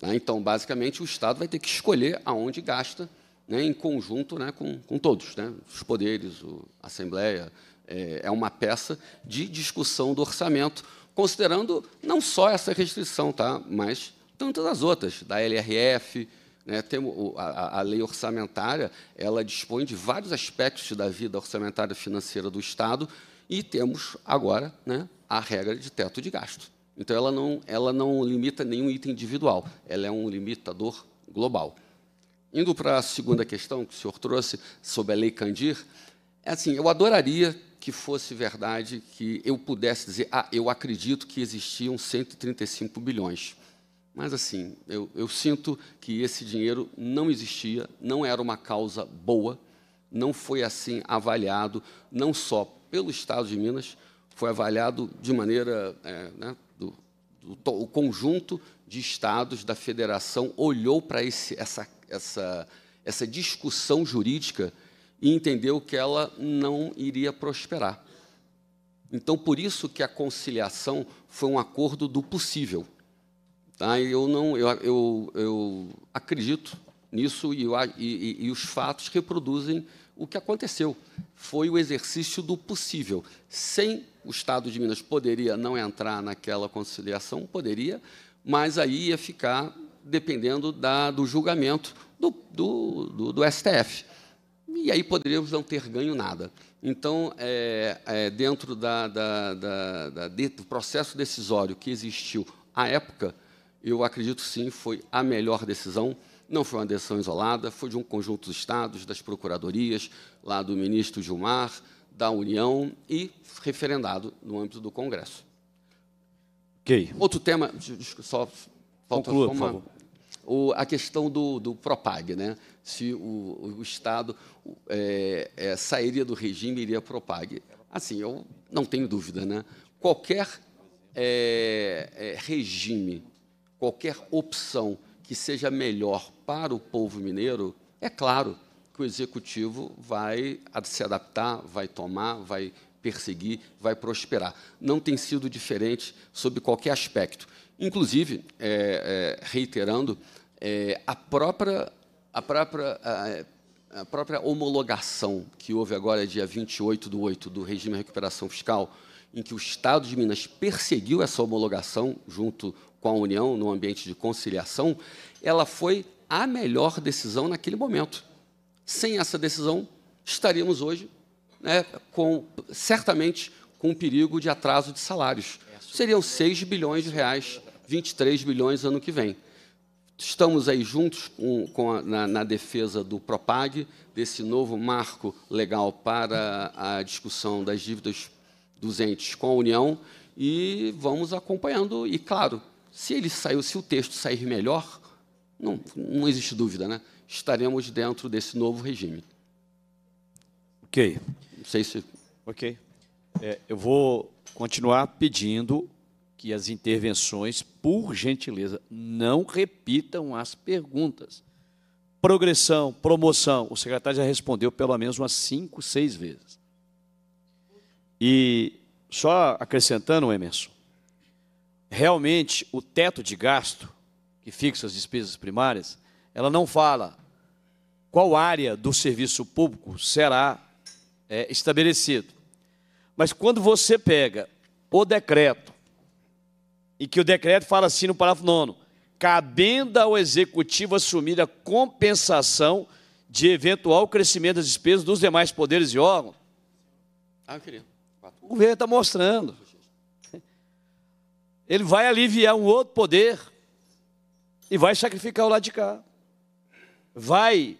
Né? Então, basicamente, o Estado vai ter que escolher aonde gasta, né, em conjunto né, com, com todos, né, os poderes, a Assembleia, é, é uma peça de discussão do orçamento, considerando não só essa restrição, tá? mas tantas as outras, da LRF, né, tem, a, a, lei orçamentária, ela dispõe de vários aspectos da vida orçamentária financeira do Estado e temos agora né, a regra de teto de gasto. Então, ela não, ela não limita nenhum item individual, ela é um limitador global. Indo para a segunda questão que o senhor trouxe sobre a Lei Candir, é assim, eu adoraria que fosse verdade, que eu pudesse dizer, ah, eu acredito que existiam 135 bilhões. Mas, assim, eu, eu sinto que esse dinheiro não existia, não era uma causa boa, não foi assim avaliado, não só pelo Estado de Minas, foi avaliado de maneira. É, né, do, do, o conjunto de estados da federação olhou para essa, essa, essa discussão jurídica e entendeu que ela não iria prosperar. Então, por isso que a conciliação foi um acordo do possível. Tá? Eu, não, eu, eu, eu acredito nisso e, e, e os fatos reproduzem o que aconteceu. Foi o exercício do possível. Sem o Estado de Minas poderia não entrar naquela conciliação, poderia, mas aí ia ficar dependendo da, do julgamento do, do, do, do STF e aí poderíamos não ter ganho nada. Então, é, é, dentro da, da, da, de, do processo decisório que existiu à época, eu acredito sim, foi a melhor decisão. Não foi uma decisão isolada, foi de um conjunto dos estados, das procuradorias, lá do ministro Gilmar, da União e referendado no âmbito do Congresso. Ok. Outro tema, só falta Conclua, uma, o, a questão do, do PROPAG, né? se o, o Estado é, é, sairia do regime e iria propague Assim, eu não tenho dúvida, né? Qualquer é, é, regime, qualquer opção que seja melhor para o povo mineiro, é claro que o executivo vai se adaptar, vai tomar, vai perseguir, vai prosperar. Não tem sido diferente sob qualquer aspecto. Inclusive, é, é, reiterando, a própria a própria, a, a própria homologação que houve agora, dia 28 do 8, do regime de recuperação fiscal, em que o Estado de Minas perseguiu essa homologação junto com a União no ambiente de conciliação, ela foi a melhor decisão naquele momento. Sem essa decisão, estaríamos hoje né, com, certamente com um perigo de atraso de salários. É, Seriam 6 é bilhões de reais, 23 bilhões ano que vem. Estamos aí juntos com, com a, na, na, defesa do PROPAG, desse novo marco legal para a discussão das dívidas dos entes com a União, e vamos acompanhando. E, claro, se ele saiu, se o texto sair melhor, não, não existe dúvida, né? estaremos dentro desse novo regime. Ok. Não sei se... Ok. É, eu vou continuar pedindo que as intervenções por gentileza, não repitam as perguntas. Progressão, promoção, o secretário já respondeu pelo menos umas cinco, seis vezes. E só acrescentando, Emerson, realmente o teto de gasto que fixa as despesas primárias, ela não fala qual área do serviço público será é, estabelecido. Mas quando você pega o decreto e que o decreto fala assim no parágrafo 9: cabendo ao executivo assumir a compensação de eventual crescimento das despesas dos demais poderes e órgãos. Ah, querido. O governo está mostrando. Ele vai aliviar um outro poder e vai sacrificar o lado de cá. Vai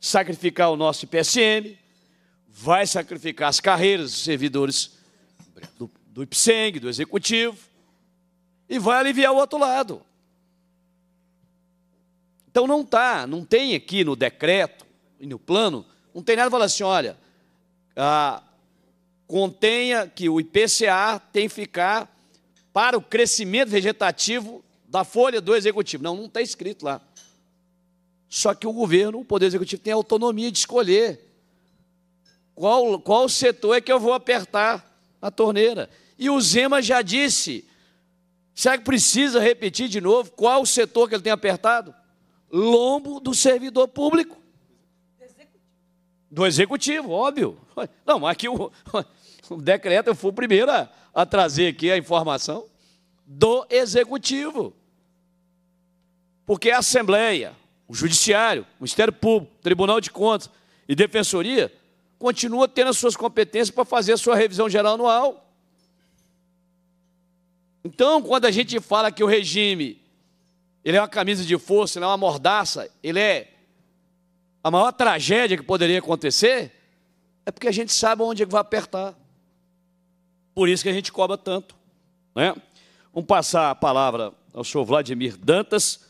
sacrificar o nosso IPSM, vai sacrificar as carreiras dos servidores do, do IPSENG, do Executivo, e vai aliviar o outro lado. Então não tá, não tem aqui no decreto e no plano, não tem nada falar assim, olha, ah, contenha que o IPCA tem que ficar para o crescimento vegetativo da folha do executivo. Não, não está escrito lá. Só que o governo, o poder executivo tem autonomia de escolher qual qual setor é que eu vou apertar a torneira. E o Zema já disse, Será que precisa repetir de novo qual o setor que ele tem apertado? Lombo do servidor público. Do executivo, do executivo óbvio. Não, aqui o, o, decreto, eu fui o primeiro a, a trazer aqui a informação do executivo. Porque a Assembleia, o Judiciário, o Ministério Público, Tribunal de Contas e Defensoria continua tendo as suas competências para fazer a sua revisão geral anual. Então, quando a gente fala que o regime ele é uma camisa de força, ele é uma mordaça, ele é a maior tragédia que poderia acontecer, é porque a gente sabe onde é que vai apertar. Por isso que a gente cobra tanto. Né? Vamos passar a palavra ao senhor Vladimir Dantas,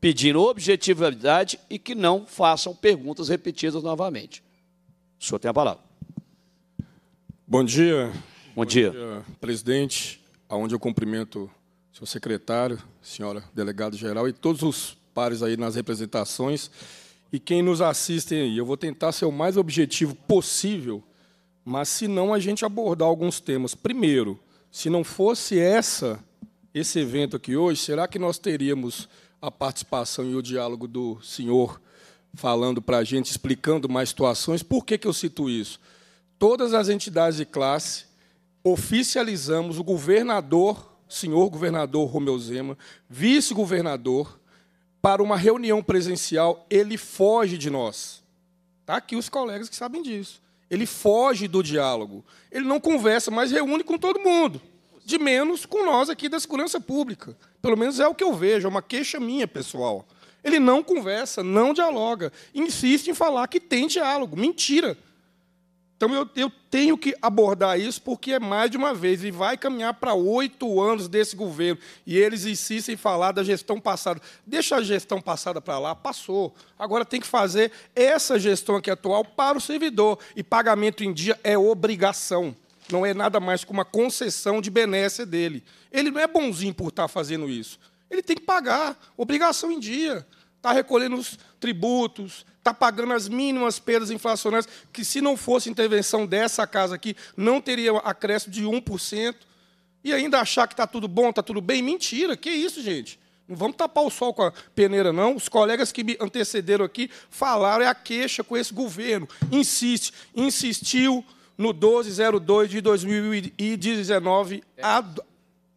pedindo objetividade e que não façam perguntas repetidas novamente. O senhor tem a palavra. Bom dia. Bom, Bom dia, presidente, aonde eu cumprimento seu secretário, senhora delegado-geral e todos os pares aí nas representações e quem nos assiste. aí. Eu vou tentar ser o mais objetivo possível, mas se não a gente abordar alguns temas. Primeiro, se não fosse essa esse evento aqui hoje, será que nós teríamos a participação e o diálogo do senhor falando para a gente, explicando mais situações? Por que, que eu cito isso? Todas as entidades de classe oficializamos o governador, senhor governador Romeu Zema, vice-governador, para uma reunião presencial, ele foge de nós. Está aqui os colegas que sabem disso. Ele foge do diálogo. Ele não conversa, mas reúne com todo mundo. De menos com nós aqui da segurança pública. Pelo menos é o que eu vejo, é uma queixa minha, pessoal. Ele não conversa, não dialoga, insiste em falar que tem diálogo. Mentira. Então eu, eu, tenho que abordar isso porque é mais de uma vez e vai caminhar para oito anos desse governo e eles insistem em falar da gestão passada. Deixa a gestão passada para lá, passou. Agora tem que fazer essa gestão aqui atual para o servidor e pagamento em dia é obrigação. Não é nada mais que uma concessão de benécia dele. Ele não é bonzinho por estar tá fazendo isso. Ele tem que pagar, obrigação em dia. Está recolhendo os tributos, está pagando as mínimas perdas inflacionárias, que se não fosse intervenção dessa casa aqui, não teria acréscimo de 1%. E ainda achar que está tudo bom, está tudo bem? Mentira, que isso, gente? Não vamos tapar o sol com a peneira, não. Os colegas que me antecederam aqui falaram é a queixa com esse governo. Insiste, insistiu no 1202 de 2019 é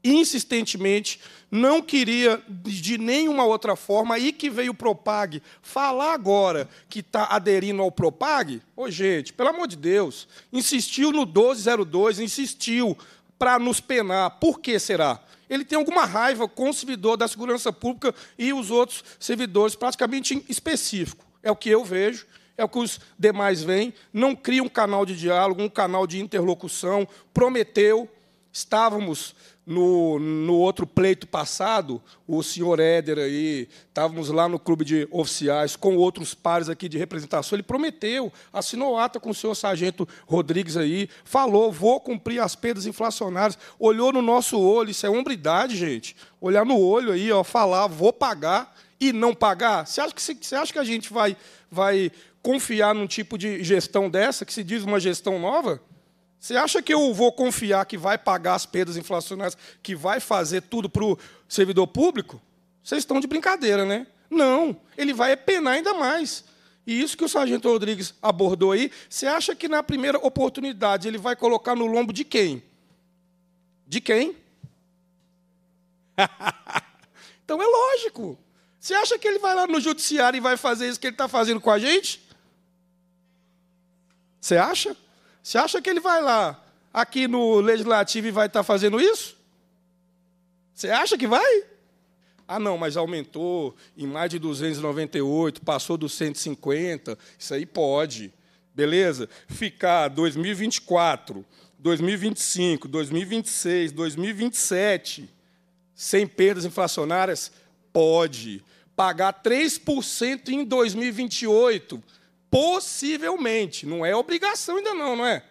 insistentemente, não queria de nenhuma outra forma, aí que veio o Propag. Falar agora que está aderindo ao Propag, ô gente, pelo amor de Deus, insistiu no 1202, insistiu para nos penar. Por que será? Ele tem alguma raiva com o servidor da segurança pública e os outros servidores, praticamente específico. É o que eu vejo, é o que os demais veem. Não cria um canal de diálogo, um canal de interlocução. Prometeu, estávamos no, no outro pleito passado, o senhor Éder aí, estávamos lá no clube de oficiais com outros pares aqui de representação, ele prometeu, assinou ata com o senhor sargento Rodrigues aí, falou, vou cumprir as perdas inflacionárias, olhou no nosso olho, isso é hombridade, gente. Olhar no olho aí, ó, falar, vou pagar e não pagar. Você acha que você acha que a gente vai vai confiar num tipo de gestão dessa que se diz uma gestão nova? Você acha que eu vou confiar que vai pagar as perdas inflacionárias, que vai fazer tudo para o servidor público? Vocês estão de brincadeira, né? Não, ele vai penar ainda mais. E isso que o sargento Rodrigues abordou aí, você acha que na primeira oportunidade ele vai colocar no lombo de quem? De quem? então é lógico. Você acha que ele vai lá no judiciário e vai fazer isso que ele está fazendo com a gente? Você acha? Você acha que ele vai lá, aqui no Legislativo, e vai estar tá fazendo isso? Você acha que vai? Ah, não, mas aumentou em mais de 298, passou dos 150, isso aí pode. Beleza? Ficar 2024, 2025, 2026, 2027, sem perdas inflacionárias, pode. Pagar 3% em 2028, possivelmente, não é obrigação ainda não, não é?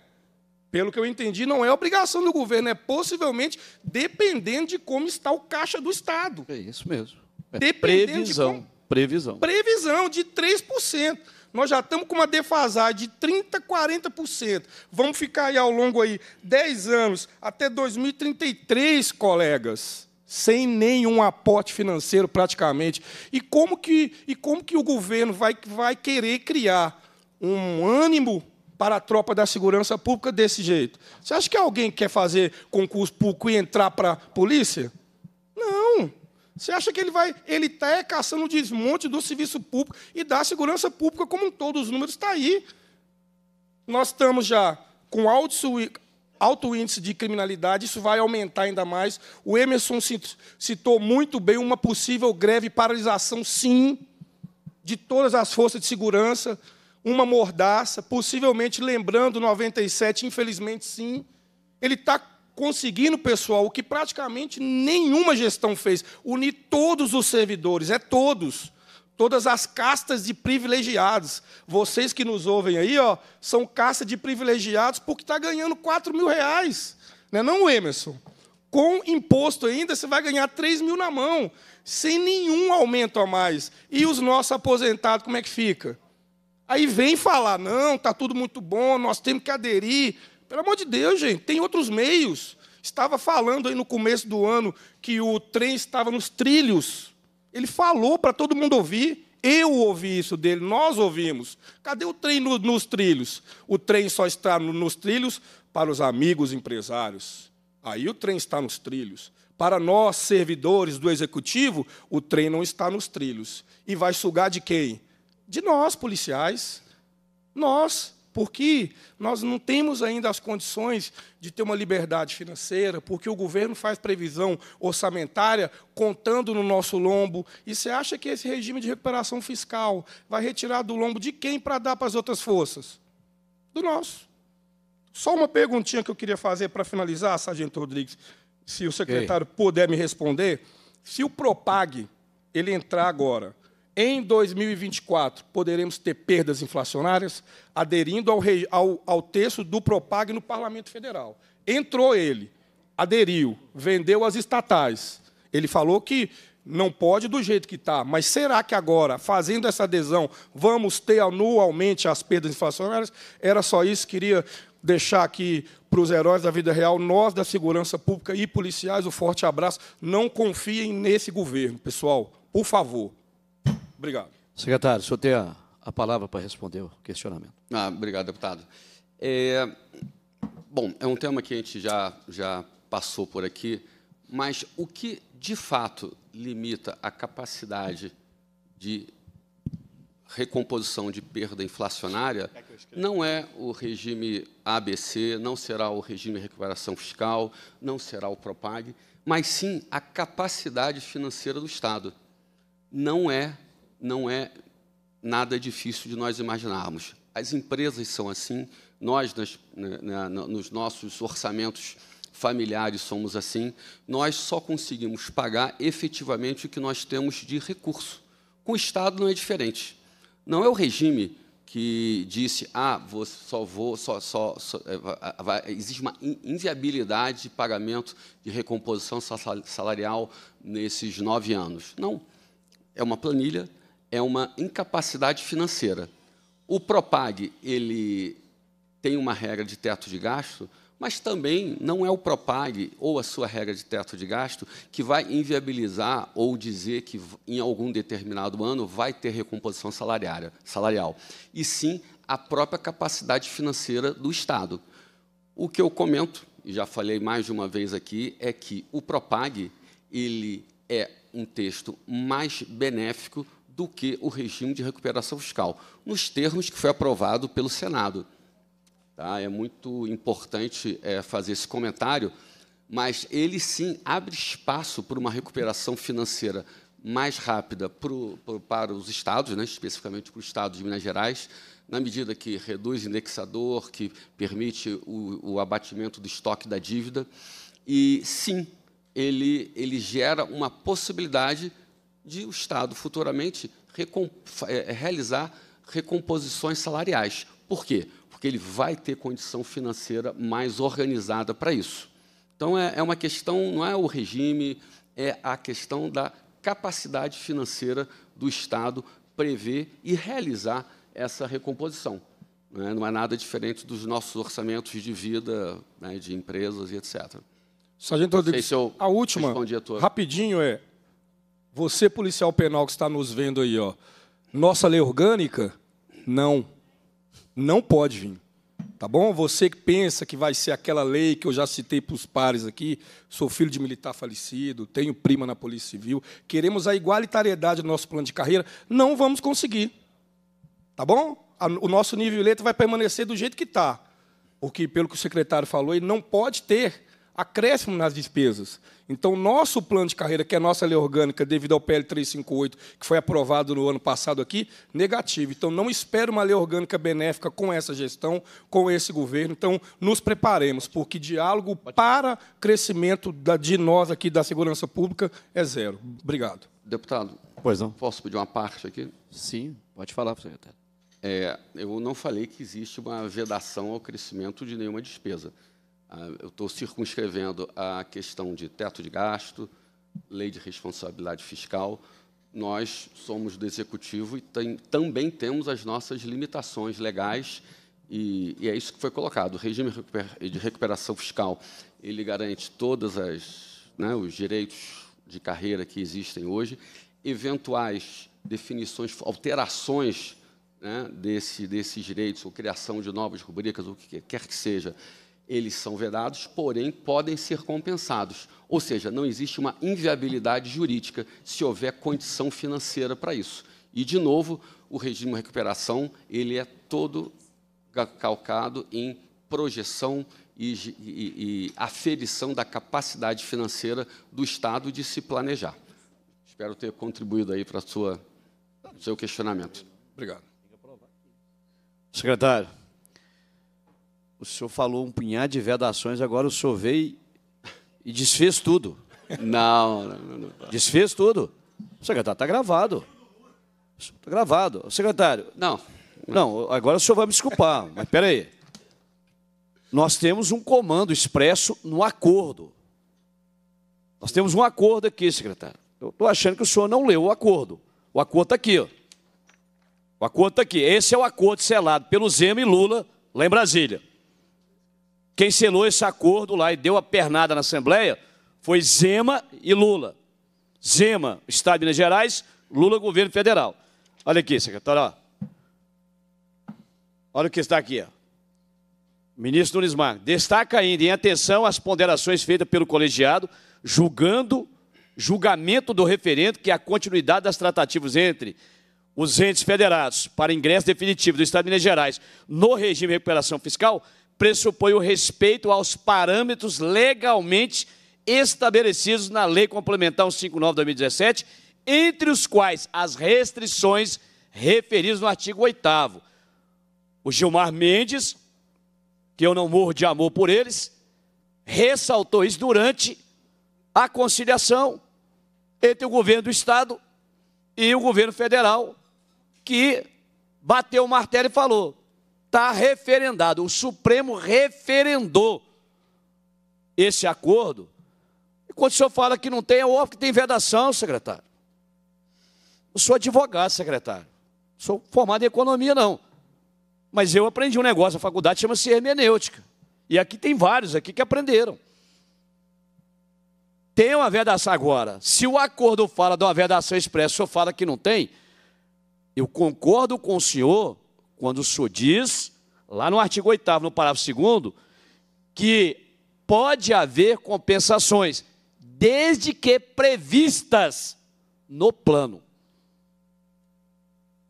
Pelo que eu entendi, não é obrigação do governo, é possivelmente dependendo de como está o caixa do Estado. É isso mesmo. É previsão, de como... previsão. Previsão de 3%. Nós já estamos com uma defasagem de 30%, 40%. Vamos ficar aí ao longo aí 10 anos, até 2033, colegas sem nenhum aporte financeiro praticamente. E como que, e como que o governo vai, vai querer criar um ânimo para a tropa da segurança pública desse jeito? Você acha que alguém quer fazer concurso público e entrar para a polícia? Não. Você acha que ele vai. Ele está é caçando o desmonte do serviço público e da segurança pública como um todo. Os números estão tá aí. Nós estamos já com alto índice de criminalidade, isso vai aumentar ainda mais. O Emerson citou muito bem uma possível greve e paralisação, sim, de todas as forças de segurança, uma mordaça, possivelmente lembrando 97, infelizmente, sim. Ele está conseguindo, pessoal, o que praticamente nenhuma gestão fez: unir todos os servidores, é todos todas as castas de privilegiados. Vocês que nos ouvem aí, ó, são casta de privilegiados porque está ganhando 4 mil reais. Não é não, Emerson? Com imposto ainda, você vai ganhar 3 mil na mão, sem nenhum aumento a mais. E os nossos aposentados, como é que fica? Aí vem falar, não, está tudo muito bom, nós temos que aderir. Pelo amor de Deus, gente, tem outros meios. Estava falando aí no começo do ano que o trem estava nos trilhos ele falou para todo mundo ouvir. Eu ouvi isso dele, nós ouvimos. Cadê o trem no, nos trilhos? O trem só está no, nos trilhos para os amigos empresários. Aí o trem está nos trilhos. Para nós, servidores do executivo, o trem não está nos trilhos. E vai sugar de quem? De nós, policiais. Nós porque nós não temos ainda as condições de ter uma liberdade financeira, porque o governo faz previsão orçamentária contando no nosso lombo. E você acha que esse regime de recuperação fiscal vai retirar do lombo de quem para dar para as outras forças? Do nosso. Só uma perguntinha que eu queria fazer para finalizar, Sargento Rodrigues, se o secretário okay. puder me responder. Se o PROPAG ele entrar agora em 2024, poderemos ter perdas inflacionárias, aderindo ao, ao, ao texto do PROPAG no Parlamento Federal. Entrou ele, aderiu, vendeu as estatais. Ele falou que não pode do jeito que está, mas será que agora, fazendo essa adesão, vamos ter anualmente as perdas inflacionárias? Era só isso, queria deixar aqui para os heróis da vida real, nós da segurança pública e policiais, o um forte abraço. Não confiem nesse governo, pessoal, por favor. Obrigado. Secretário, o senhor tem a, a palavra para responder o questionamento. Ah, obrigado, deputado. É, bom, é um tema que a gente já, já passou por aqui, mas o que de fato limita a capacidade de recomposição de perda inflacionária é não é o regime ABC, não será o regime de recuperação fiscal, não será o PROPAG, mas sim a capacidade financeira do Estado. Não é não é nada difícil de nós imaginarmos. As empresas são assim, nós, nas, na, né, né, nos nossos orçamentos familiares, somos assim. Nós só conseguimos pagar efetivamente o que nós temos de recurso. Com o Estado não é diferente. Não é o regime que disse, ah, vou, só vou, só, só, só eh, vai, existe uma inviabilidade de pagamento de recomposição salarial nesses nove anos. Não, é uma planilha, é uma incapacidade financeira. O Propag ele tem uma regra de teto de gasto, mas também não é o Propag ou a sua regra de teto de gasto que vai inviabilizar ou dizer que em algum determinado ano vai ter recomposição salariária, salarial, e sim a própria capacidade financeira do Estado. O que eu comento, e já falei mais de uma vez aqui, é que o Propag ele é um texto mais benéfico do que o regime de recuperação fiscal, nos termos que foi aprovado pelo Senado. Tá? É muito importante é, fazer esse comentário, mas ele sim abre espaço para uma recuperação financeira mais rápida pro, pro, para os estados, né, especificamente para o estado de Minas Gerais, na medida que reduz indexador, que permite o, o abatimento do estoque da dívida. E, sim, ele, ele gera uma possibilidade de o Estado futuramente recom eh, eh, realizar recomposições salariais. Por quê? Porque ele vai ter condição financeira mais organizada para isso. Então, é, é uma questão, não é o regime, é a questão da capacidade financeira do Estado prever e realizar essa recomposição. Né? Não é nada diferente dos nossos orçamentos de vida, né, de empresas e etc. Sargento Rodrigues, se a última, a tua... rapidinho, é você, policial penal que está nos vendo aí, ó, nossa lei orgânica, não. Não pode vir. Tá bom? Você que pensa que vai ser aquela lei que eu já citei para os pares aqui, sou filho de militar falecido, tenho prima na Polícia Civil, queremos a igualitariedade do nosso plano de carreira, não vamos conseguir. Tá bom? O nosso nível eleito vai permanecer do jeito que está. Porque, pelo que o secretário falou, ele não pode ter acréscimo nas despesas. Então, nosso plano de carreira, que é a nossa lei orgânica, devido ao PL 358, que foi aprovado no ano passado aqui, negativo. Então, não espero uma lei orgânica benéfica com essa gestão, com esse governo. Então, nos preparemos, porque diálogo para crescimento da, de nós aqui da segurança pública é zero. Obrigado. Deputado, pois não. posso pedir uma parte aqui? Sim, pode falar, secretário. É, eu não falei que existe uma vedação ao crescimento de nenhuma despesa. Ah, eu estou circunscrevendo a questão de teto de gasto, lei de responsabilidade fiscal. Nós somos do executivo e tem, também temos as nossas limitações legais e, e, é isso que foi colocado. O regime de recuperação fiscal ele garante todas as né, os direitos de carreira que existem hoje. Eventuais definições, alterações né, desse, desses direitos ou criação de novas rubricas, ou o que quer que seja, eles são vedados, porém podem ser compensados. Ou seja, não existe uma inviabilidade jurídica se houver condição financeira para isso. E, de novo, o regime de recuperação ele é todo calcado em projeção e, e, e aferição da capacidade financeira do Estado de se planejar. Espero ter contribuído aí para o seu questionamento. Obrigado. Secretário. O senhor falou um punhado de vedações, agora o senhor veio e desfez tudo. Não, não, não, desfez tudo. O secretário está gravado. Está gravado. O tá secretário, não, não, agora o senhor vai me desculpar, mas peraí. Nós temos um comando expresso no acordo. Nós temos um acordo aqui, secretário. Eu estou achando que o senhor não leu o acordo. O acordo está aqui, ó. O acordo está aqui. Esse é o acordo selado pelo Zema e Lula lá em Brasília. Quem selou esse acordo lá e deu a pernada na Assembleia foi Zema e Lula. Zema, Estado de Minas Gerais, Lula, governo federal. Olha aqui, secretário. Olha o que está aqui. Ó. Ministro Nunes Marques. Destaca ainda em atenção as ponderações feitas pelo colegiado, julgando julgamento do referendo que é a continuidade das tratativas entre os entes federados para ingresso definitivo do Estado de Minas Gerais no regime de recuperação fiscal pressupõe o respeito aos parâmetros legalmente estabelecidos na Lei Complementar 159 de 2017, entre os quais as restrições referidas no artigo 8 O Gilmar Mendes, que eu não morro de amor por eles, ressaltou isso durante a conciliação entre o governo do Estado e o governo federal, que bateu o martelo e falou: está referendado. O Supremo referendou esse acordo. E quando o senhor fala que não tem, é óbvio que tem vedação, secretário. Eu sou advogado, secretário. Sou formado em economia, não. Mas eu aprendi um negócio na faculdade, chama-se hermenêutica. E aqui tem vários aqui que aprenderam. Tem uma vedação agora. Se o acordo fala de uma vedação expressa, o senhor fala que não tem, eu concordo com o senhor quando o senhor diz, lá no artigo 8 no parágrafo 2 que pode haver compensações, desde que previstas no plano.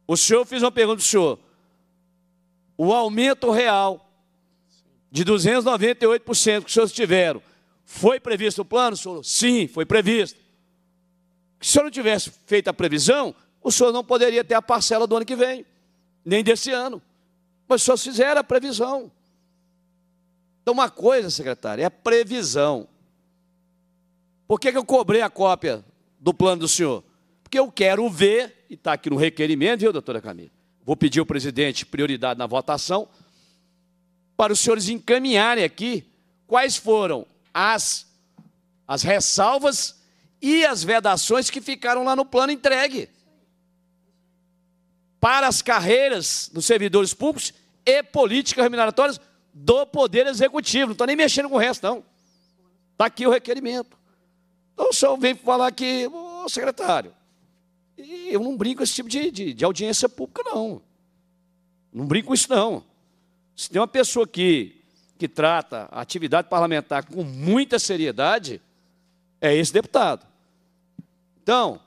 O senhor fez uma pergunta o senhor. O aumento real de 298% que os senhores tiveram, foi previsto o plano, senhor? Sim, foi previsto. Se o senhor não tivesse feito a previsão, o senhor não poderia ter a parcela do ano que vem nem desse ano. Mas só fizeram a previsão. Então, uma coisa, secretário, é a previsão. Por que, que eu cobrei a cópia do plano do senhor? Porque eu quero ver, e está aqui no requerimento, viu, doutora Camila? Vou pedir ao presidente prioridade na votação, para os senhores encaminharem aqui quais foram as, as ressalvas e as vedações que ficaram lá no plano entregue para as carreiras dos servidores públicos e políticas remuneratórias do Poder Executivo. Não estou nem mexendo com o resto, não. Está aqui o requerimento. Então o senhor vem falar aqui, ô secretário, eu não brinco com esse tipo de, de, de audiência pública, não. Não brinco com isso, não. Se tem uma pessoa aqui que trata a atividade parlamentar com muita seriedade, é esse deputado. Então,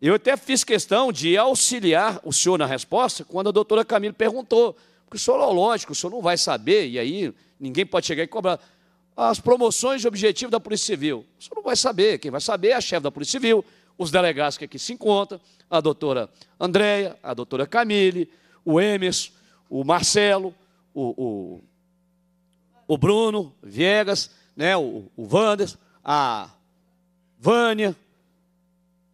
eu até fiz questão de auxiliar o senhor na resposta quando a doutora Camila perguntou. Porque o senhor, lógico, o senhor não vai saber, e aí ninguém pode chegar e cobrar. As promoções de objetivo da Polícia Civil. O senhor não vai saber. Quem vai saber é a chefe da Polícia Civil, os delegados que aqui se encontram, a doutora Andréia, a doutora Camille, o Emerson, o Marcelo, o, o, o Bruno Viegas, né, o, o Wanders, a Vânia,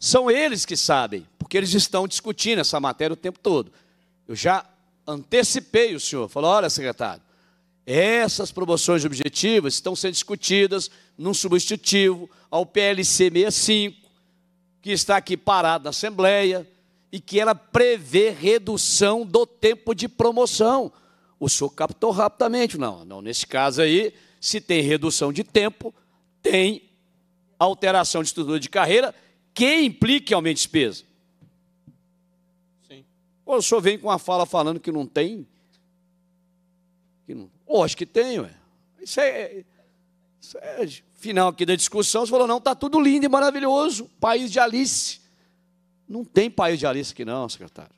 são eles que sabem, porque eles estão discutindo essa matéria o tempo todo. Eu já antecipei o senhor, falou: olha, secretário, essas promoções objetivas estão sendo discutidas num substitutivo ao PLC 65, que está aqui parado na Assembleia, e que ela prevê redução do tempo de promoção. O senhor captou rapidamente, não. não nesse caso aí, se tem redução de tempo, tem alteração de estrutura de carreira que implique aumento de despesa. Sim. Ou o senhor vem com uma fala falando que não tem? Que não... Oh, acho que tem, ué. Isso é, é, isso é final aqui da discussão. Você falou, não, está tudo lindo e maravilhoso. País de Alice. Não tem país de Alice aqui, não, secretário.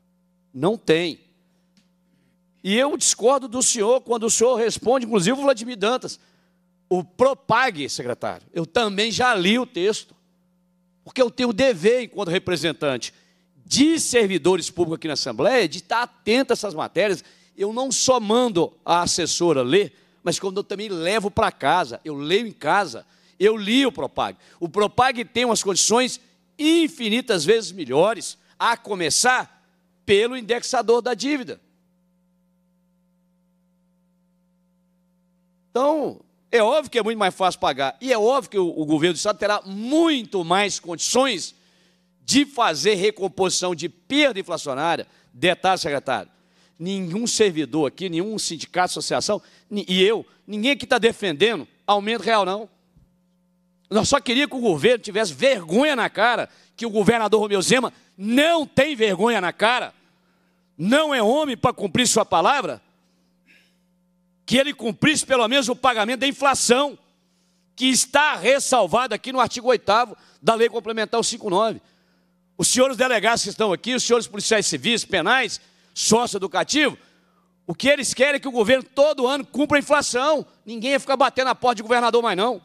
Não tem. E eu discordo do senhor quando o senhor responde, inclusive o Vladimir Dantas, o Propag, secretário. Eu também já li o texto porque eu tenho o dever, enquanto representante de servidores públicos aqui na Assembleia, de estar atento a essas matérias. Eu não só mando a assessora ler, mas quando eu também levo para casa, eu leio em casa, eu li o Propag. O Propag tem umas condições infinitas vezes melhores, a começar pelo indexador da dívida. Então, é óbvio que é muito mais fácil pagar. E é óbvio que o, o governo do Estado terá muito mais condições de fazer recomposição de perda inflacionária. Detalhe, secretário. Nenhum servidor aqui, nenhum sindicato, associação, e eu, ninguém aqui está defendendo aumento real, não. Nós só queria que o governo tivesse vergonha na cara, que o governador Romeu Zema não tem vergonha na cara, não é homem para cumprir sua palavra, que ele cumprisse pelo menos o pagamento da inflação, que está ressalvado aqui no artigo 8 da Lei Complementar 59. Os senhores delegados que estão aqui, os senhores policiais civis, penais, sócio educativo, o que eles querem é que o governo todo ano cumpra a inflação. Ninguém ia ficar batendo na porta de governador mais não.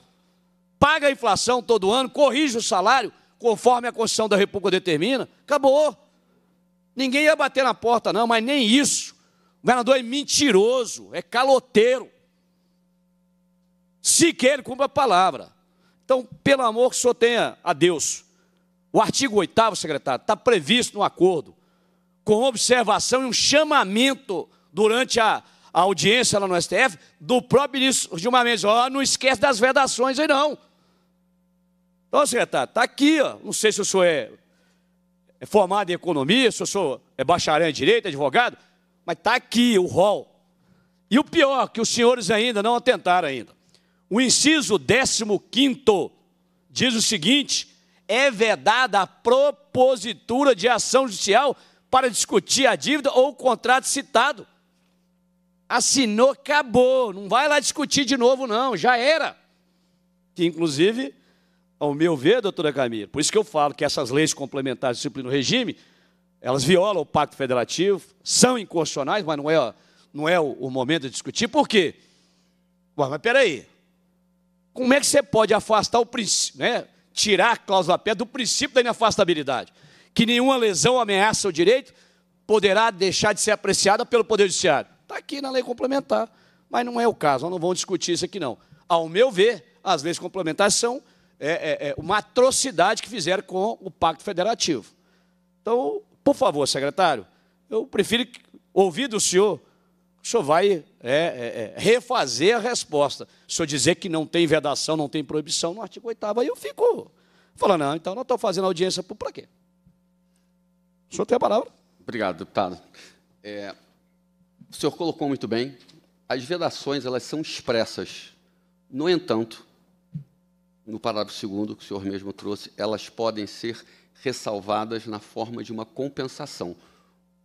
Paga a inflação todo ano, corrige o salário conforme a Constituição da República determina. Acabou. Ninguém ia bater na porta não, mas nem isso o governador é mentiroso, é caloteiro. Se quer, ele cumpre a palavra. Então, pelo amor que o senhor tenha a Deus. O artigo 8 secretário, está previsto no acordo, com observação e um chamamento durante a, a audiência lá no STF, do próprio ministro Gilmar Mendes. Ó, não esquece das vedações aí, não. Então, secretário, está aqui, ó. não sei se o senhor é, é formado em economia, se o senhor é bacharel em direito, advogado, mas está aqui o rol. E o pior, que os senhores ainda não atentaram ainda. O inciso 15 diz o seguinte: é vedada a propositura de ação judicial para discutir a dívida ou o contrato citado. Assinou, acabou. Não vai lá discutir de novo, não. Já era. Que, inclusive, ao meu ver, doutora Camila, por isso que eu falo que essas leis complementares de disciplina do regime elas violam o pacto federativo, são inconstitucionais, mas não é, não é o, o momento de discutir. Por quê? Ué, mas peraí. Como é que você pode afastar o princípio, né? tirar a cláusula pé do princípio da inafastabilidade? Que nenhuma lesão ameaça o direito poderá deixar de ser apreciada pelo Poder Judiciário. Está aqui na lei complementar. Mas não é o caso, nós não vamos discutir isso aqui, não. Ao meu ver, as leis complementares são é, é, é uma atrocidade que fizeram com o Pacto Federativo. Então, por favor, secretário, eu prefiro ouvir do senhor. O senhor vai é, é, é refazer a resposta. Se eu dizer que não tem vedação, não tem proibição no artigo 8 aí eu fico falando, não, então não estou fazendo audiência para quê? O senhor tem a palavra. Obrigado, deputado. É, o senhor colocou muito bem. As vedações, elas são expressas. No entanto, no parágrafo segundo que o senhor mesmo trouxe, elas podem ser ressalvadas na forma de uma compensação,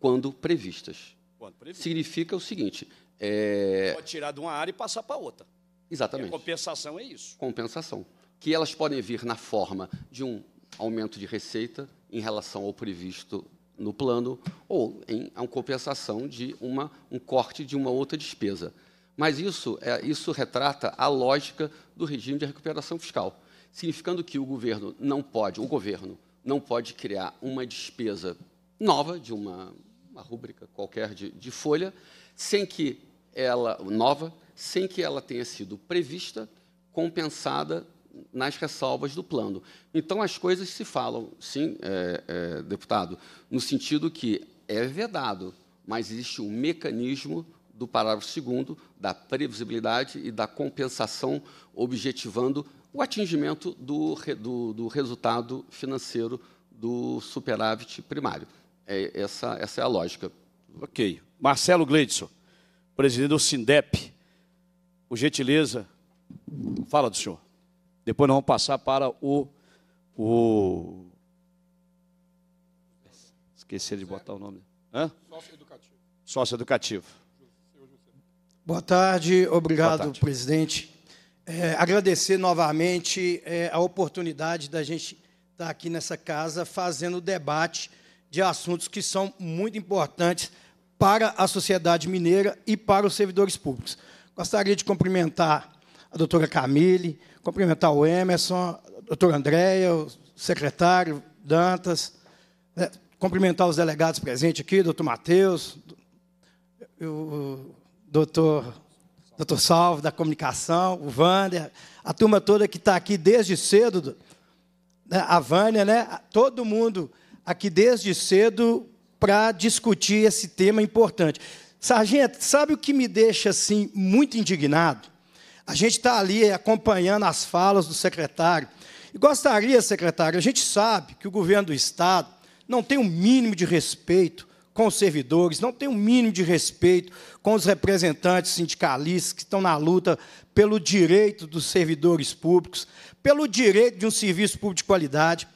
quando previstas. Quando previstas. Significa o seguinte... É... Pode tirar de uma área e passar para outra. Exatamente. E a compensação é isso. Compensação. Que elas podem vir na forma de um aumento de receita em relação ao previsto no plano ou em uma compensação de uma, um corte de uma outra despesa. Mas isso, é, isso retrata a lógica do regime de recuperação fiscal, significando que o governo não pode, o governo não pode criar uma despesa nova, de uma, uma rúbrica qualquer de, de folha, sem que ela, nova, sem que ela tenha sido prevista, compensada nas ressalvas do plano. Então, as coisas se falam, sim, é, é, deputado, no sentido que é vedado, mas existe um mecanismo do parágrafo segundo da previsibilidade e da compensação objetivando o atingimento do, do, do resultado financeiro do superávit primário. É, essa, essa é a lógica. Ok. Marcelo Gleidson, presidente do Sindep, por gentileza, fala do senhor. Depois nós vamos passar para o. o... Esqueci de botar o nome. Hã? Sócio educativo. Sócio educativo. Boa tarde, obrigado, Boa tarde. presidente é, agradecer novamente é, a oportunidade da gente estar tá aqui nessa casa fazendo debate de assuntos que são muito importantes para a sociedade mineira e para os servidores públicos. Gostaria de cumprimentar a doutora Camille, cumprimentar o Emerson, a doutora Andréia, o secretário Dantas, né, cumprimentar os delegados presentes aqui, doutor Matheus, o doutor Doutor Salvo, da comunicação, o Wander, a turma toda que está aqui desde cedo, né, a Vânia, né? todo mundo aqui desde cedo para discutir esse tema importante. Sargento, sabe o que me deixa assim muito indignado? A gente está ali acompanhando as falas do secretário. E gostaria, secretário, a gente sabe que o governo do Estado não tem o um mínimo de respeito com os servidores, não tem o um mínimo de respeito com os representantes sindicalistas que estão na luta pelo direito dos servidores públicos, pelo direito de um serviço público de qualidade.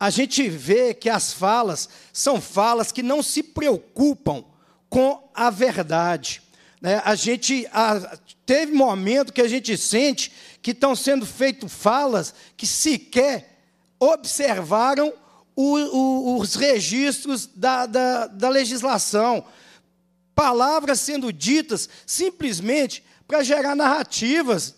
A gente vê que as falas são falas que não se preocupam com a verdade. Né? A gente a, teve momento que a gente sente que estão sendo feitas falas que sequer observaram o, o, os registros da, da, da legislação, palavras sendo ditas simplesmente para gerar narrativas.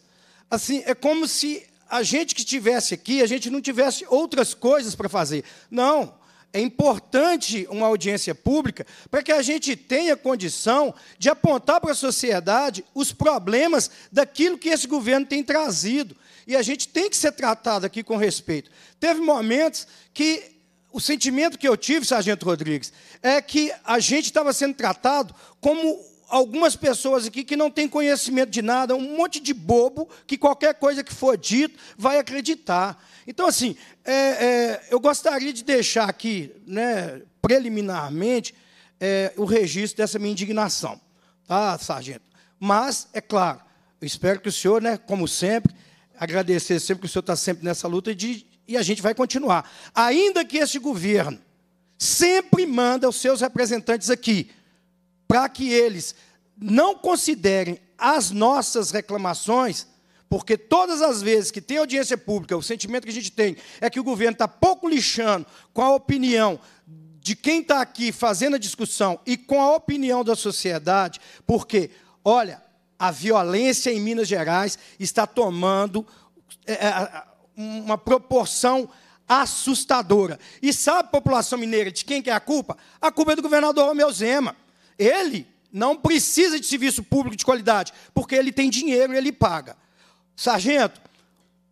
Assim, é como se a gente que estivesse aqui, a gente não tivesse outras coisas para fazer. Não, é importante uma audiência pública para que a gente tenha condição de apontar para a sociedade os problemas daquilo que esse governo tem trazido. E a gente tem que ser tratado aqui com respeito. Teve momentos que o sentimento que eu tive, Sargento Rodrigues, é que a gente estava sendo tratado como algumas pessoas aqui que não têm conhecimento de nada, um monte de bobo que qualquer coisa que for dito vai acreditar. Então, assim, é, é, eu gostaria de deixar aqui, né, preliminarmente, é, o registro dessa minha indignação, tá, sargento? Mas, é claro, eu espero que o senhor, né, como sempre, agradecer sempre que o senhor está sempre nessa luta de e a gente vai continuar. Ainda que este governo sempre manda os seus representantes aqui, para que eles não considerem as nossas reclamações, porque todas as vezes que tem audiência pública, o sentimento que a gente tem é que o governo está pouco lixando com a opinião de quem está aqui fazendo a discussão e com a opinião da sociedade, porque, olha, a violência em Minas Gerais está tomando. É, é uma proporção assustadora. E sabe, população mineira, de quem que é a culpa? A culpa é do governador Romeu Zema. Ele não precisa de serviço público de qualidade, porque ele tem dinheiro e ele paga. Sargento,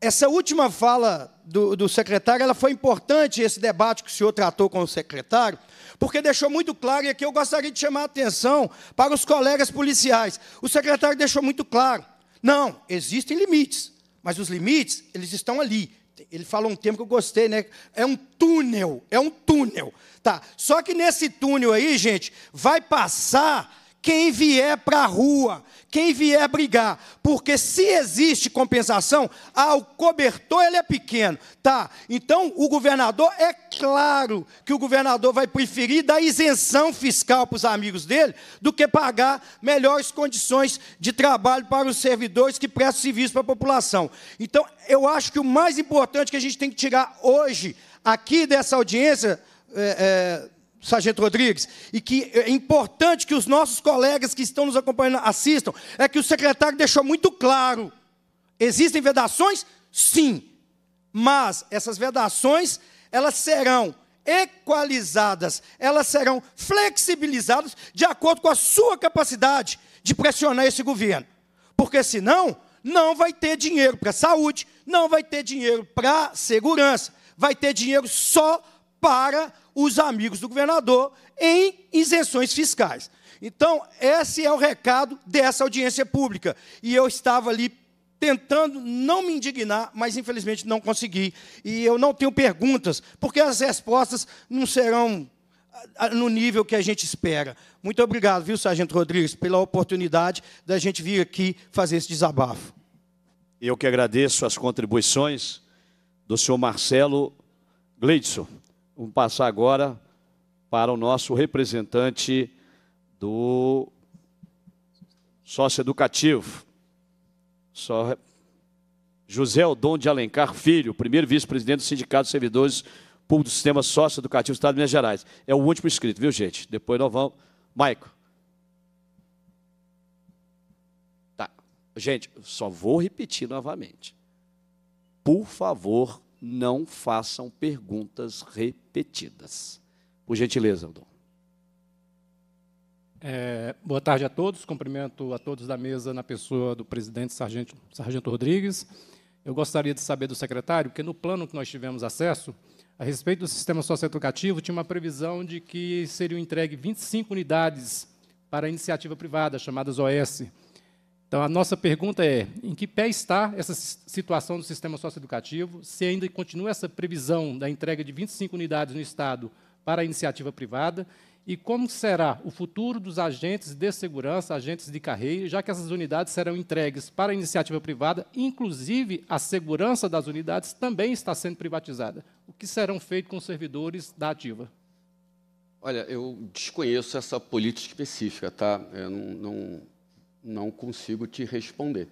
essa última fala do, do secretário, ela foi importante, esse debate que o senhor tratou com o secretário, porque deixou muito claro, e aqui eu gostaria de chamar a atenção para os colegas policiais. O secretário deixou muito claro. Não, existem limites. Mas os limites, eles estão ali. Ele falou um termo que eu gostei, né? É um túnel, é um túnel. Tá. Só que nesse túnel aí, gente, vai passar quem vier para a rua, quem vier brigar, porque se existe compensação, ah, o cobertor ele é pequeno, tá? Então o governador é claro que o governador vai preferir dar isenção fiscal para os amigos dele do que pagar melhores condições de trabalho para os servidores que prestam serviço para a população. Então eu acho que o mais importante que a gente tem que tirar hoje aqui dessa audiência é, é Sargento Rodrigues, e que é importante que os nossos colegas que estão nos acompanhando assistam, é que o secretário deixou muito claro: existem vedações? Sim. Mas essas vedações, elas serão equalizadas, elas serão flexibilizadas de acordo com a sua capacidade de pressionar esse governo. Porque senão, não vai ter dinheiro para saúde, não vai ter dinheiro para segurança, vai ter dinheiro só para os amigos do governador em isenções fiscais. Então, esse é o recado dessa audiência pública. E eu estava ali tentando não me indignar, mas infelizmente não consegui. E eu não tenho perguntas, porque as respostas não serão ah, ah, no nível que a gente espera. Muito obrigado, viu, Sargento Rodrigues, pela oportunidade da gente vir aqui fazer esse desabafo. Eu que agradeço as contribuições do senhor Marcelo Gleidson. Vamos passar agora para o nosso representante do educativo, só... José Odon de Alencar Filho, primeiro vice-presidente do Sindicato de Servidores Públicos do Sistema Sócio-Educativo do Estado de Minas Gerais. É o último inscrito, viu, gente? Depois nós vamos... Maico. Tá. Gente, só vou repetir novamente. Por favor, não façam perguntas repetidas. Por gentileza, Aldon. É, boa tarde a todos. Cumprimento a todos da mesa na pessoa do presidente Sargento, Sargento Rodrigues. Eu gostaria de saber do secretário, porque no plano que nós tivemos acesso, a respeito do sistema socioeducativo, tinha uma previsão de que seriam entregue 25 unidades para a iniciativa privada, chamadas OS. Então, a nossa pergunta é: em que pé está essa situação do sistema socioeducativo? Se ainda continua essa previsão da entrega de 25 unidades no Estado para a iniciativa privada? E como será o futuro dos agentes de segurança, agentes de carreira, já que essas unidades serão entregues para a iniciativa privada, inclusive a segurança das unidades também está sendo privatizada? O que serão feitos com os servidores da ativa? Olha, eu desconheço essa política específica, tá? Eu não, não não consigo te responder.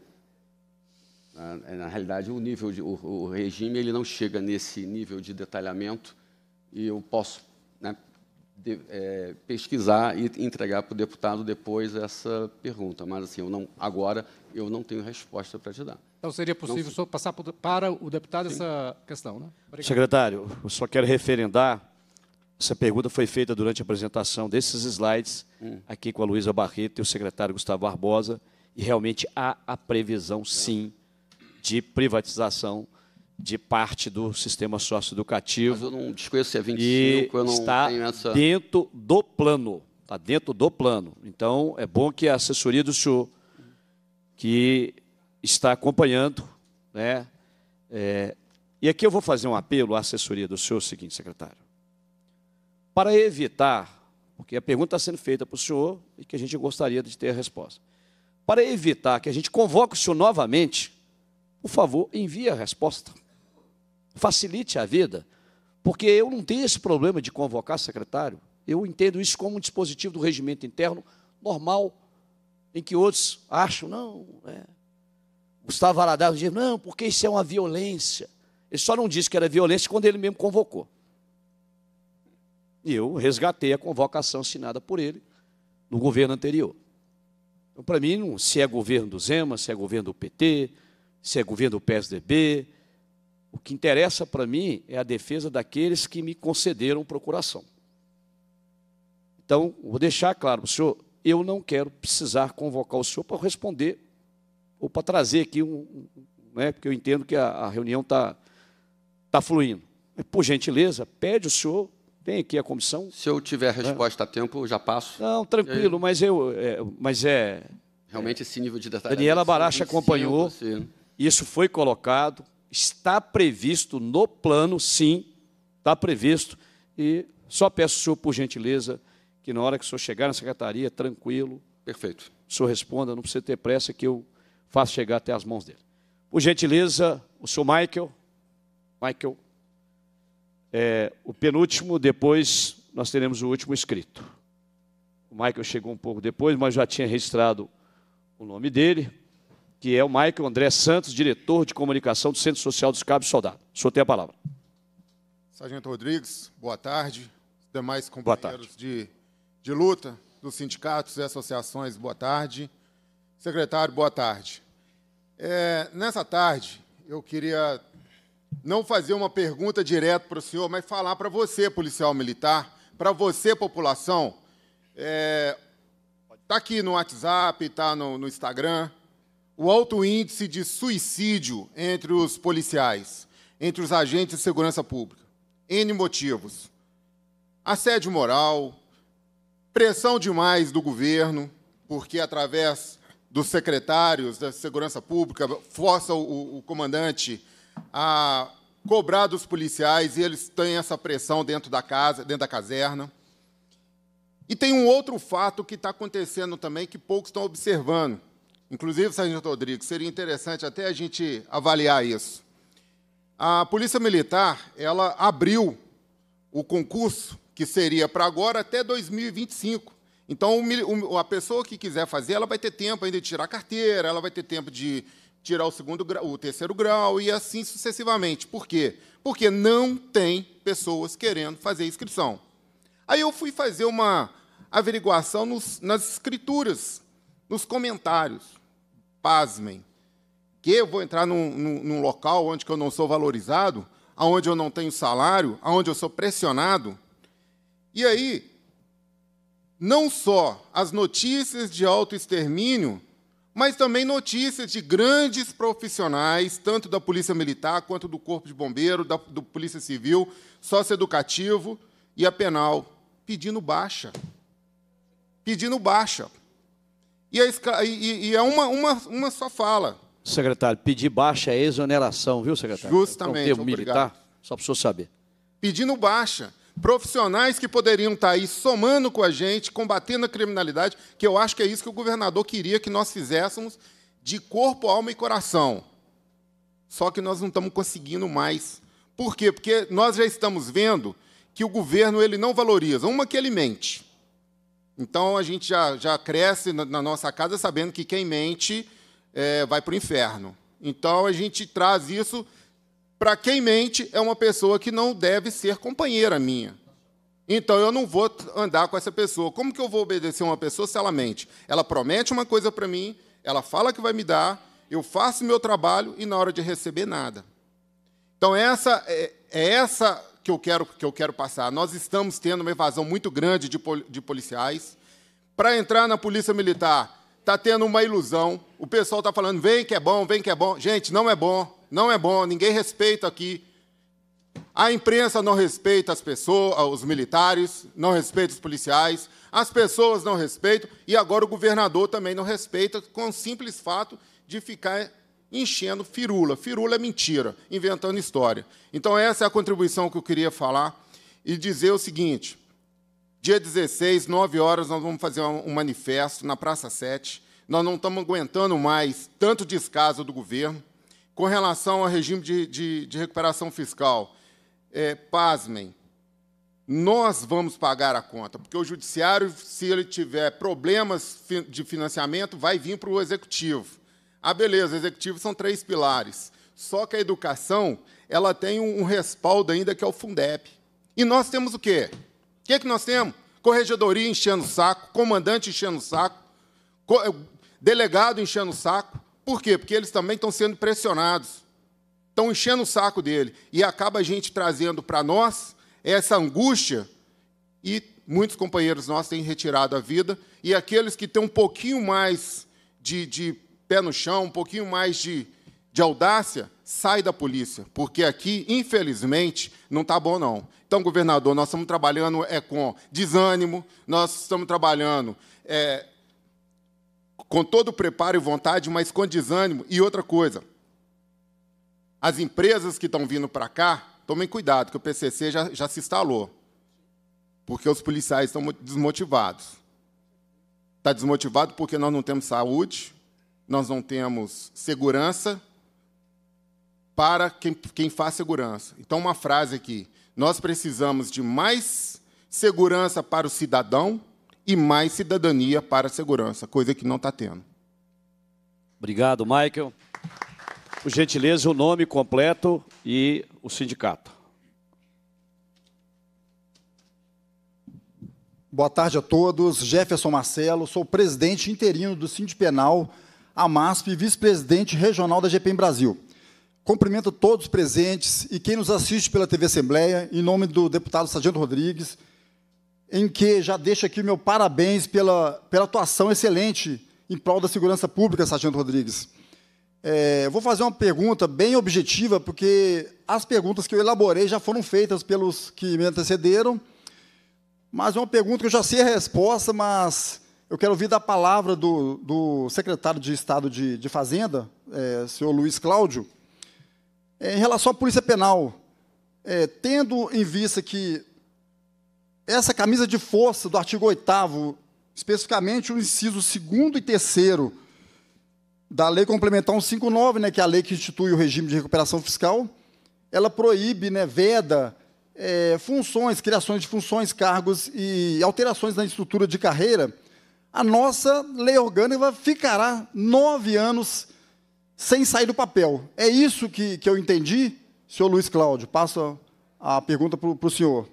Na, na realidade, o nível, de, o, o, regime, ele não chega nesse nível de detalhamento e eu posso né, de, é, pesquisar e entregar para o deputado depois essa pergunta. Mas assim, eu não, agora eu não tenho resposta para te dar. Então seria possível não, passar para o deputado Sim. essa questão, né? Obrigado. Secretário, eu só quero referendar essa pergunta foi feita durante a apresentação desses slides, hum. aqui com a Luísa Barreto e o secretário Gustavo Barbosa, e realmente há a previsão, tá. sim, de privatização de parte do sistema socioeducativo. Mas eu não desconheço se é 25, eu não está tenho essa... dentro do plano, está dentro do plano. Então, é bom que a assessoria do senhor, que está acompanhando, né, é, e aqui eu vou fazer um apelo à assessoria do senhor, é seguinte, secretário. Para evitar, porque a pergunta está sendo feita para o senhor e que a gente gostaria de ter a resposta. Para evitar que a gente convoque o senhor novamente, por favor, envie a resposta. Facilite a vida, porque eu não tenho esse problema de convocar secretário. Eu entendo isso como um dispositivo do regimento interno normal, em que outros acham, não, é. Gustavo Aladar diz, não, porque isso é uma violência. Ele só não disse que era violência quando ele mesmo convocou. E eu resgatei a convocação assinada por ele no governo anterior. Então, para mim, se é governo do Zema, se é governo do PT, se é governo do PSDB, o que interessa para mim é a defesa daqueles que me concederam procuração. Então, vou deixar claro para o senhor, eu não quero precisar convocar o senhor para responder ou para trazer aqui um, um né, porque eu entendo que a, a reunião está tá fluindo. Mas, por gentileza, pede o senhor tem aqui a comissão. Se eu tiver ah. resposta é. a tempo, já passo. Não, tranquilo, mas eu. É, mas é. Realmente esse nível de detalhe. Daniela é Baracha acompanhou. isso foi colocado. Está previsto no plano, sim. Está previsto. E só peço ao senhor, por gentileza, que na hora que o senhor chegar na secretaria, tranquilo. Perfeito. O senhor responda, não precisa ter pressa, que eu faço chegar até as mãos dele. Por gentileza, o senhor Michael. Michael é, o penúltimo, depois nós teremos o último escrito. O Michael chegou um pouco depois, mas já tinha registrado o nome dele, que é o Michael André Santos, diretor de comunicação do Centro Social dos Cabos Soldado. O senhor tem a palavra. Sargento Rodrigues, boa tarde. Demais companheiros De, de luta dos sindicatos e associações, boa tarde. Secretário, boa tarde. É, nessa tarde, eu queria não fazer uma pergunta direta para o senhor, mas falar para você, policial militar, para você, população. Está é, tá aqui no WhatsApp, está no, no Instagram, o alto índice de suicídio entre os policiais, entre os agentes de segurança pública. N motivos. Assédio moral, pressão demais do governo, porque através dos secretários da segurança pública força o, o comandante a cobrar dos policiais e eles têm essa pressão dentro da casa, dentro da caserna. E tem um outro fato que está acontecendo também que poucos estão observando. Inclusive, Sargento Rodrigues, seria interessante até a gente avaliar isso. A Polícia Militar, ela abriu o concurso que seria para agora até 2025. Então, a pessoa que quiser fazer, ela vai ter tempo ainda de tirar carteira, ela vai ter tempo de tirar o segundo o terceiro grau e assim sucessivamente. Por quê? Porque não tem pessoas querendo fazer inscrição. Aí eu fui fazer uma averiguação nos, nas escrituras, nos comentários. Pasmem. Que eu vou entrar num, num, num local onde eu não sou valorizado, onde eu não tenho salário, onde eu sou pressionado. E aí, não só as notícias de autoextermínio, mas também notícias de grandes profissionais, tanto da Polícia Militar quanto do Corpo de Bombeiro, da, do Polícia Civil, socioeducativo e a penal, pedindo baixa. Pedindo baixa. E, a, e, e é uma, uma, uma só fala. Secretário, pedir baixa é exoneração, viu, secretário? Justamente. É um termo obrigado. militar, só para o senhor saber. Pedindo baixa profissionais que poderiam estar tá aí somando com a gente, combatendo a criminalidade, que eu acho que é isso que o governador queria que nós fizéssemos de corpo, alma e coração. Só que nós não estamos conseguindo mais. Por quê? Porque nós já estamos vendo que o governo ele não valoriza, uma que ele mente. Então a gente já, já cresce na, na nossa casa sabendo que quem mente é, vai para o inferno. Então a gente traz isso para quem mente é uma pessoa que não deve ser companheira minha. Então eu não vou andar com essa pessoa. Como que eu vou obedecer uma pessoa se ela mente? Ela promete uma coisa para mim, ela fala que vai me dar, eu faço meu trabalho e na hora de receber nada. Então essa é, é essa que eu quero que eu quero passar. Nós estamos tendo uma evasão muito grande de, de policiais. Para entrar na polícia militar, está tendo uma ilusão. O pessoal está falando, vem que é bom, vem que é bom. Gente, não é bom não é bom, ninguém respeita aqui. A imprensa não respeita as pessoas, ah, os militares, não respeita os policiais, as pessoas não respeitam, e agora o governador também não respeita, com o simples fato de ficar enchendo firula. Firula é mentira, inventando história. Então, essa é a contribuição que eu queria falar e dizer o seguinte: dia 16, 9 horas, nós vamos fazer um manifesto na Praça 7. Nós não estamos aguentando mais tanto descaso do governo. Com relação ao regime de, de, de recuperação fiscal, é, pasmem, nós vamos pagar a conta, porque o judiciário, se ele tiver problemas de financiamento, vai vir para o executivo. Ah, beleza, o executivo são três pilares. Só que a educação ela tem um, um respaldo ainda que é o Fundeb. E nós temos o quê? O que, é que nós temos? Corregedoria enchendo o saco, comandante enchendo o saco, delegado enchendo o saco. Por quê? Porque eles também estão sendo pressionados, estão enchendo o saco dele. E acaba a gente trazendo para nós essa angústia, e muitos companheiros nossos têm retirado a vida, e aqueles que têm um pouquinho mais de, de pé no chão, um pouquinho mais de, de audácia, sai da polícia, porque aqui, infelizmente, não está bom, não. Então, governador, nós estamos trabalhando é com desânimo, nós estamos trabalhando é, com todo o preparo e vontade, mas com desânimo. E outra coisa, as empresas que estão vindo para cá, tomem cuidado, que o PCC já, já se instalou, porque os policiais estão desmotivados. Está desmotivado porque nós não temos saúde, nós não temos segurança para quem, quem faz segurança. Então, uma frase aqui: nós precisamos de mais segurança para o cidadão e mais cidadania para a segurança, coisa que não está tendo. Obrigado, Michael. Por gentileza, o nome completo e o sindicato. Boa tarde a todos. Jefferson Marcelo, sou presidente interino do Penal AMASP e vice-presidente regional da GPM Brasil. Cumprimento todos os presentes e quem nos assiste pela TV Assembleia, em nome do deputado Sargento Rodrigues, em que já deixo aqui meu parabéns pela, pela atuação excelente em prol da segurança pública, Sargento Rodrigues. É, vou fazer uma pergunta bem objetiva, porque as perguntas que eu elaborei já foram feitas pelos que me antecederam, mas é uma pergunta que eu já sei a resposta, mas eu quero ouvir da palavra do, do secretário de Estado de, de Fazenda, é, senhor Luiz Cláudio, é, em relação à Polícia Penal. É, tendo em vista que essa camisa de força do artigo 8 especificamente o inciso 2 e 3 da Lei Complementar 159, né, que é a lei que institui o regime de recuperação fiscal, ela proíbe, né, veda é, funções, criações de funções, cargos e alterações na estrutura de carreira. A nossa lei orgânica ficará nove anos sem sair do papel. É isso que, que eu entendi, senhor Luiz Cláudio. Passo a, a pergunta para o senhor.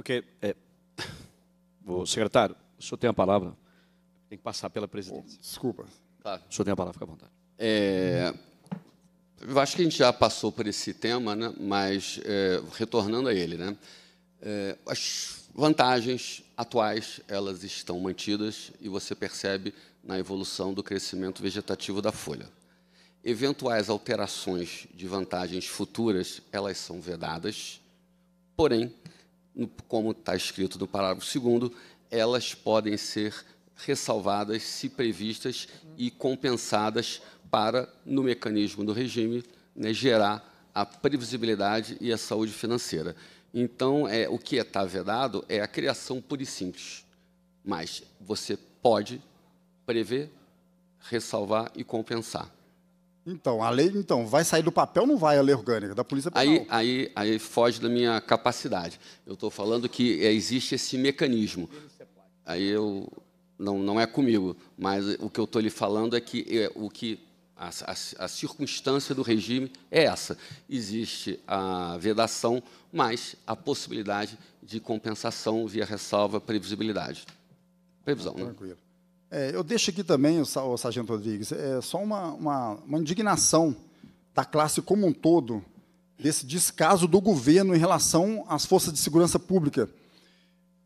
Ok. É. O secretário, o senhor tem a palavra. Tem que passar pela presidência. Oh, desculpa. Claro. Tá. O senhor tem a palavra, fica à vontade. É, eu acho que a gente já passou por esse tema, né? mas é, retornando a ele, né? É, as vantagens atuais elas estão mantidas e você percebe na evolução do crescimento vegetativo da folha. Eventuais alterações de vantagens futuras elas são vedadas, porém como está escrito no parágrafo 2, elas podem ser ressalvadas se previstas e compensadas para, no mecanismo do regime, né, gerar a previsibilidade e a saúde financeira. Então, é, o que está vedado é a criação pura e simples. Mas você pode prever, ressalvar e compensar. Então, a lei, então, vai sair do papel ou não vai a lei orgânica da Polícia Penal? Aí, aí, aí foge da minha capacidade. Eu estou falando que é, existe esse mecanismo. Aí eu não, não é comigo, mas o que eu estou lhe falando é que é, o que a, a, a, circunstância do regime é essa. Existe a vedação, mas a possibilidade de compensação via ressalva previsibilidade. Previsão, ah, Tranquilo. Né? É, eu deixo aqui também, o, Sargento Rodrigues, é, só uma, uma, uma indignação da classe como um todo desse descaso do governo em relação às forças de segurança pública,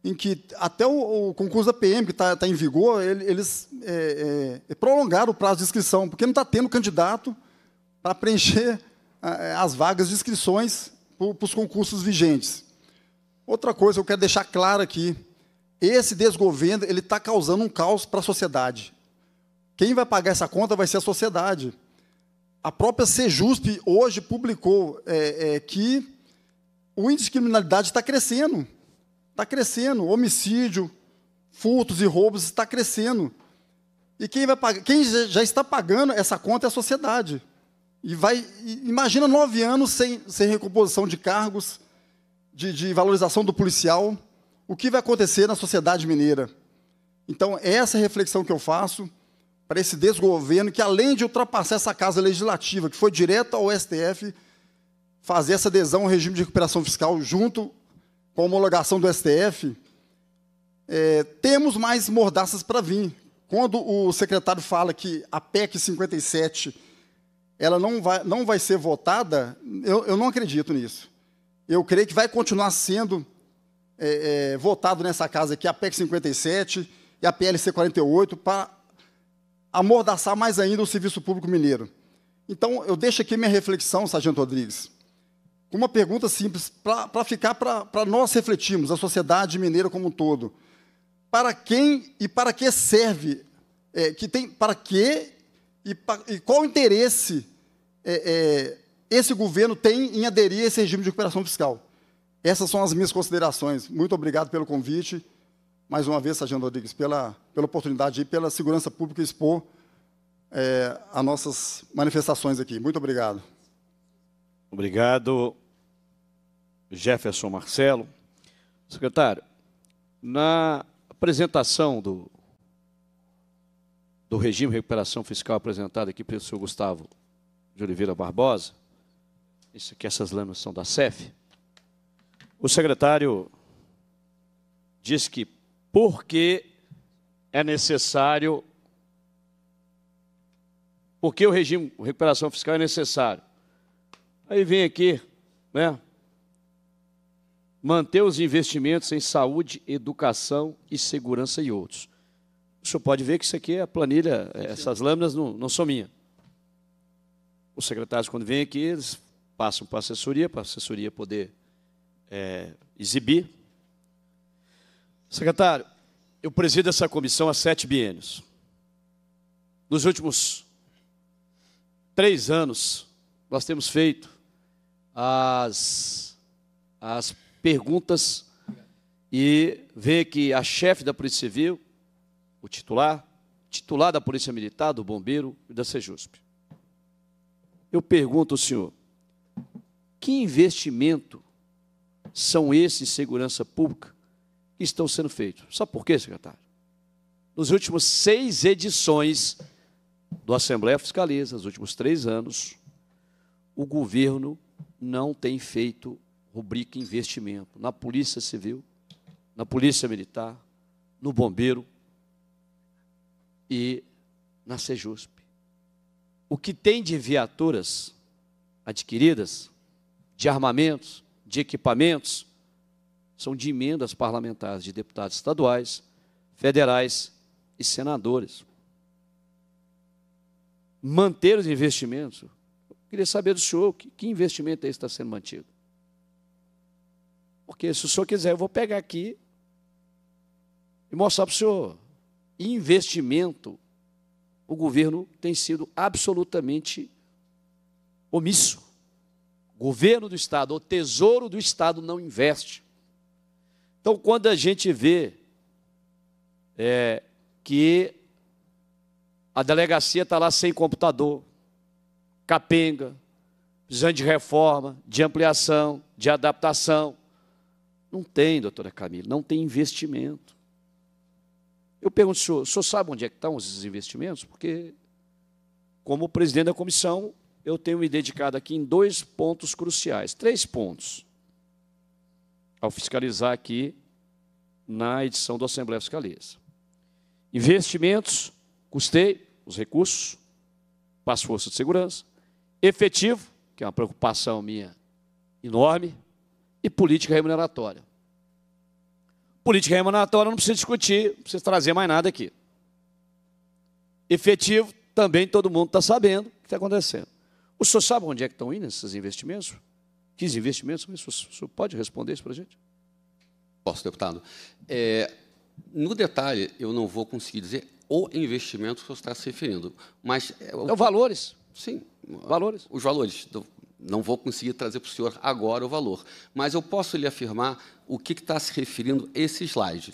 em que até o, o concurso da PM, que está tá em vigor, ele, eles é, é, prolongaram o prazo de inscrição, porque não está tendo candidato para preencher é, as vagas de inscrições para os concursos vigentes. Outra coisa que eu quero deixar clara aqui, esse desgoverno ele está causando um caos para a sociedade. Quem vai pagar essa conta vai ser a sociedade. A própria Sejusp hoje publicou é, é, que o índice de criminalidade está crescendo. Está crescendo. Homicídio, furtos e roubos está crescendo. E quem, vai pagar, quem já está pagando essa conta é a sociedade. E vai. Imagina nove anos sem, sem recomposição de cargos, de, de valorização do policial o que vai acontecer na sociedade mineira. Então, é essa reflexão que eu faço para esse desgoverno que, além de ultrapassar essa casa legislativa, que foi direto ao STF, fazer essa adesão ao regime de recuperação fiscal junto com a homologação do STF, é, temos mais mordaças para vir. Quando o secretário fala que a PEC 57 ela não vai, não vai ser votada, eu, eu não acredito nisso. Eu creio que vai continuar sendo é, é, votado nessa casa aqui a PEC 57 e a PLC 48 para amordaçar mais ainda o serviço público mineiro. Então, eu deixo aqui minha reflexão, Sargento Rodrigues, com uma pergunta simples, para ficar para nós refletirmos, a sociedade mineira como um todo. Para quem e para que serve? É, que tem, para que e, e qual interesse é, é, esse governo tem em aderir a esse regime de recuperação fiscal? Essas são as minhas considerações. Muito obrigado pelo convite. Mais uma vez, Sargento Rodrigues, pela, pela oportunidade e pela segurança pública expor é, as nossas manifestações aqui. Muito obrigado. Obrigado, Jefferson Marcelo. Secretário, na apresentação do, do regime de recuperação fiscal apresentado aqui pelo senhor Gustavo de Oliveira Barbosa, isso aqui, essas lâminas são da CEF, o secretário diz que porque é necessário, porque o regime de recuperação fiscal é necessário. Aí vem aqui, né? Manter os investimentos em saúde, educação e segurança e outros. O senhor pode ver que isso aqui é a planilha, é, essas lâminas não, não são minhas. Os secretários, quando vêm aqui, eles passam para a assessoria, para a assessoria poder é, exibir. Secretário, eu presido essa comissão há sete biênios. Nos últimos três anos, nós temos feito as, as perguntas e ver que a chefe da Polícia Civil, o titular, titular da Polícia Militar, do Bombeiro e da Sejusp. Eu pergunto ao senhor, que investimento são esses segurança pública que estão sendo feitos. Sabe por quê, secretário? Nos últimos seis edições do Assembleia Fiscaliza, nos últimos três anos, o governo não tem feito rubrica investimento na Polícia Civil, na Polícia Militar, no Bombeiro e na Sejusp. O que tem de viaturas adquiridas, de armamentos, de equipamentos são de emendas parlamentares de deputados estaduais, federais e senadores. Manter os investimentos. Eu queria saber do senhor que, que investimento é esse que está sendo mantido. Porque se o senhor quiser, eu vou pegar aqui e mostrar para o senhor. Investimento, o governo tem sido absolutamente omisso governo do Estado, o tesouro do Estado não investe. Então, quando a gente vê é, que a delegacia está lá sem computador, capenga, precisando de reforma, de ampliação, de adaptação. Não tem, doutora Camila, não tem investimento. Eu pergunto, o senhor, o senhor sabe onde é que estão tá esses investimentos? Porque, como presidente da comissão, eu tenho me dedicado aqui em dois pontos cruciais, três pontos, ao fiscalizar aqui na edição do Assembleia Fiscaliza. Investimentos, custei os recursos, para as forças de segurança, efetivo, que é uma preocupação minha enorme, e política remuneratória. Política remuneratória não precisa discutir, não precisa trazer mais nada aqui. Efetivo, também todo mundo está sabendo o que está acontecendo. O senhor sabe onde é que estão indo esses investimentos? Que investimentos? O senhor, o senhor pode responder isso para a gente? Posso, deputado. É, no detalhe, eu não vou conseguir dizer o investimento que o senhor está se referindo, mas... É, o... É valores. Sim. Valores. Os valores. Então, não vou conseguir trazer para o senhor agora o valor, mas eu posso lhe afirmar o que está se referindo esse slide,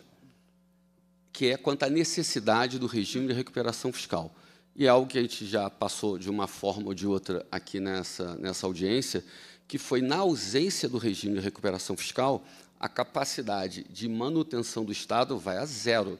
que é quanto à necessidade do regime de recuperação fiscal e é algo que a gente já passou de uma forma ou de outra aqui nessa, nessa audiência, que foi na ausência do regime de recuperação fiscal, a capacidade de manutenção do Estado vai a zero.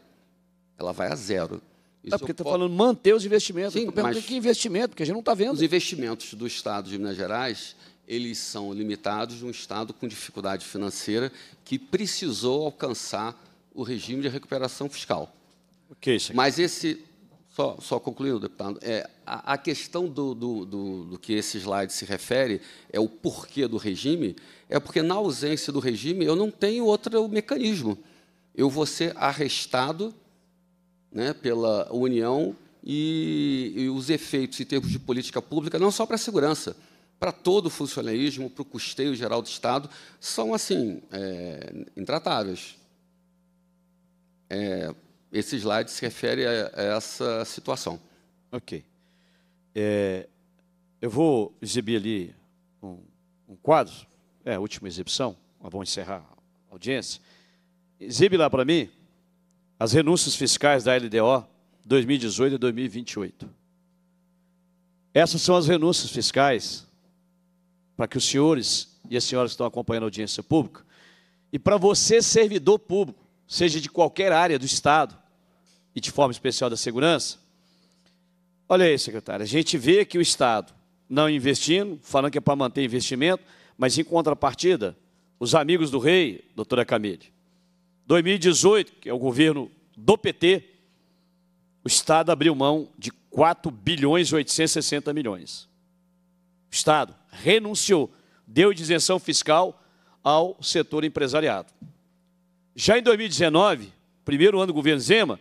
Ela vai a zero. É, Isso é porque está falando manter os investimentos. Sim, mas... que investimento, porque a gente não está vendo. Os investimentos do Estado de Minas Gerais, eles são limitados num Estado com dificuldade financeira que precisou alcançar o regime de recuperação fiscal. Okay, mas esse só, só concluindo, deputado, é, a, a questão do, do, do, do, que esse slide se refere é o porquê do regime, é porque na ausência do regime eu não tenho outro mecanismo. Eu vou ser arrestado né, pela União e, e os efeitos em termos de política pública, não só para a segurança, para todo o funcionalismo, para o custeio geral do Estado, são, assim, é, intratáveis. É, esse slide se refere a, a essa situação. Ok. É, eu vou exibir ali um, um quadro, é a última exibição, mas vamos encerrar a audiência. Exibe lá para mim as renúncias fiscais da LDO 2018 e 2028. Essas são as renúncias fiscais para que os senhores e as senhoras que estão acompanhando a audiência pública e para você, servidor público, seja de qualquer área do Estado, e de forma especial da segurança. Olha aí, secretário, a gente vê que o Estado não investindo, falando que é para manter investimento, mas em contrapartida, os amigos do rei, doutora Camille, 2018, que é o governo do PT, o Estado abriu mão de 4 bilhões e 860 milhões. O Estado renunciou, deu isenção fiscal ao setor empresariado. Já em 2019, primeiro ano do governo Zema,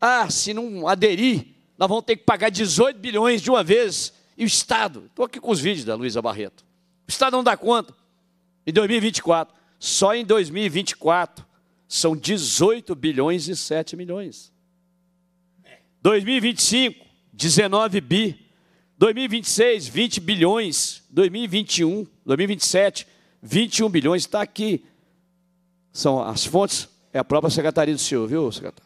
Ah, se não aderir, nós vamos ter que pagar 18 bilhões de uma vez. E o Estado, estou aqui com os vídeos da Luiza Barreto. O Estado não dá conta. Em 2024, só em 2024, são 18 bilhões e 7 milhões. 2025, 19 bi. 2026, 20 bilhões. 2021, 2027, 21 bilhões. Está aqui. São as fontes, é a própria Secretaria do Senhor, viu, secretário?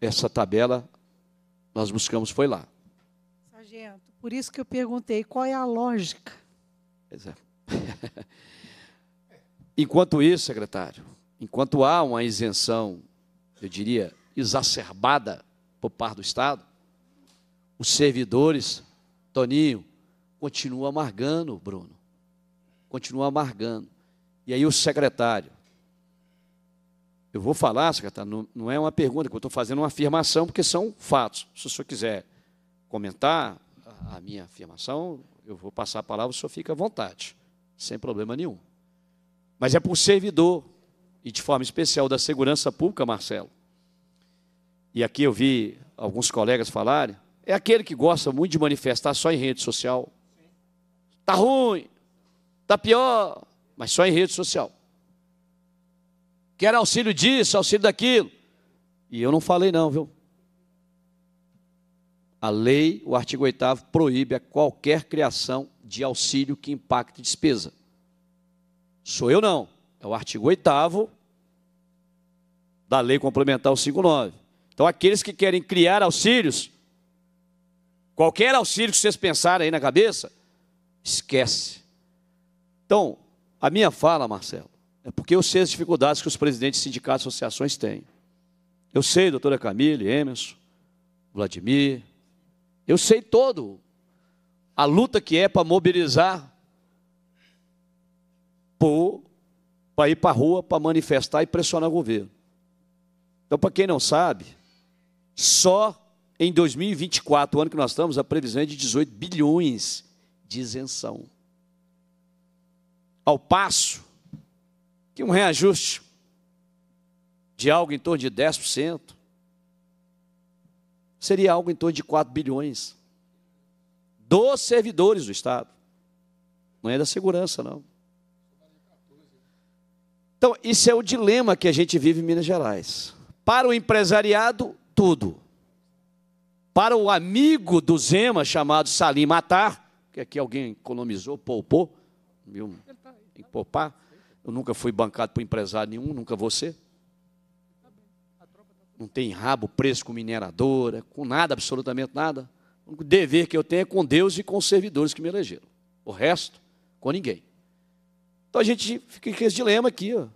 essa tabela nós buscamos foi lá. Sargento, por isso que eu perguntei qual é a lógica. Pois é. enquanto isso, secretário, enquanto há uma isenção, eu diria, exacerbada por parte do Estado, os servidores, Toninho, continuam amargando, Bruno. Continuam amargando. E aí o secretário, eu vou falar, não, não é uma pergunta, eu estou fazendo uma afirmação, porque são fatos. Se o senhor quiser comentar a minha afirmação, eu vou passar a palavra, o senhor fica à vontade, sem problema nenhum. Mas é por servidor, e de forma especial da segurança pública, Marcelo. E aqui eu vi alguns colegas falarem, é aquele que gosta muito de manifestar só em rede social. Está ruim, está pior, mas só em rede social. Quer auxílio disso, auxílio daquilo. E eu não falei, não, viu? A lei, o artigo 8 proíbe a qualquer criação de auxílio que impacte despesa. Sou eu não. É o artigo 8 da lei complementar 59. Então, aqueles que querem criar auxílios, qualquer auxílio que vocês pensarem aí na cabeça, esquece. Então, a minha fala, Marcelo, é porque eu sei as dificuldades que os presidentes de sindicatos e associações têm. Eu sei, doutora Camille, Emerson, Vladimir. Eu sei todo a luta que é para mobilizar para ir para a rua para manifestar e pressionar o governo. Então, para quem não sabe, só em 2024, o ano que nós estamos, a previsão é de 18 bilhões de isenção. Ao passo que um reajuste de algo em torno de 10% seria algo em torno de 4 bilhões dos servidores do Estado. Não é da segurança, não. Então, isso é o dilema que a gente vive em Minas Gerais. Para o empresariado, tudo. Para o amigo do Zema, chamado Salim Matar, que aqui alguém economizou, poupou, viu? Tem que poupar. Eu nunca fui bancado por empresário nenhum, nunca você. Não tem rabo preso com mineradora, é com nada, absolutamente nada. O único dever que eu tenho é com Deus e com os servidores que me elegeram. O resto, com ninguém. Então a gente fica com esse dilema aqui. Ó.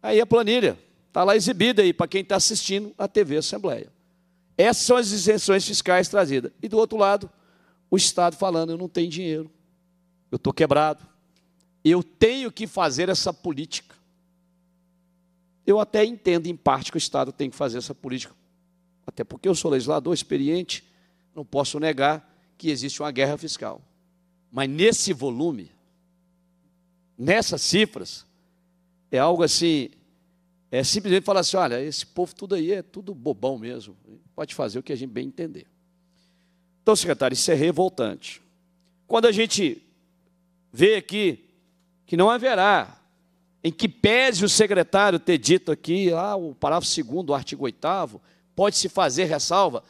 Aí a planilha está lá exibida aí para quem está assistindo a TV Assembleia. Essas são as isenções fiscais trazidas. E do outro lado, o Estado falando: eu não tenho dinheiro, eu estou quebrado, eu tenho que fazer essa política. Eu até entendo, em parte, que o Estado tem que fazer essa política, até porque eu sou legislador experiente, não posso negar que existe uma guerra fiscal. Mas nesse volume, nessas cifras, é algo assim, é simplesmente falar assim, olha, esse povo tudo aí é tudo bobão mesmo, pode fazer o que a gente bem entender. Então, secretário, isso é revoltante. Quando a gente vê aqui que não haverá, em que pese o secretário ter dito aqui, ah, o parágrafo 2 do artigo 8 pode-se fazer ressalva,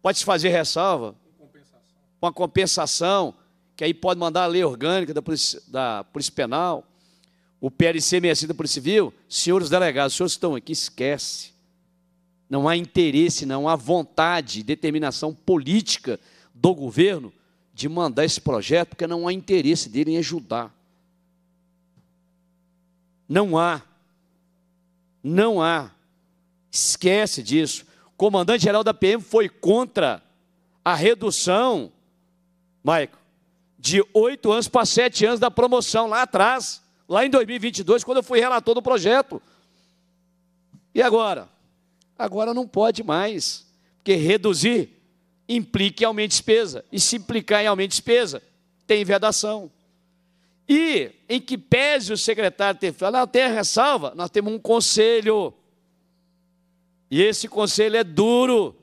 pode-se fazer ressalva com a compensação, que aí pode mandar a lei orgânica da Polícia, da polícia Penal, o PLC 65 da Polícia Civil, senhores delegados, senhores estão aqui, esquece. Não há interesse, não há vontade, determinação política do governo de mandar esse projeto, porque não há interesse dele em ajudar. Não há. Não há. Esquece disso. O comandante-geral da PM foi contra a redução, Maico, de oito anos para sete anos da promoção lá atrás, lá em 2022, quando eu fui relator do projeto. E agora? Agora não pode mais, porque reduzir implica em aumento de despesa. E se implicar em aumento de despesa, tem vedação. E, em que pese o secretário ter falado, até ressalva, nós temos um conselho. E esse conselho é duro.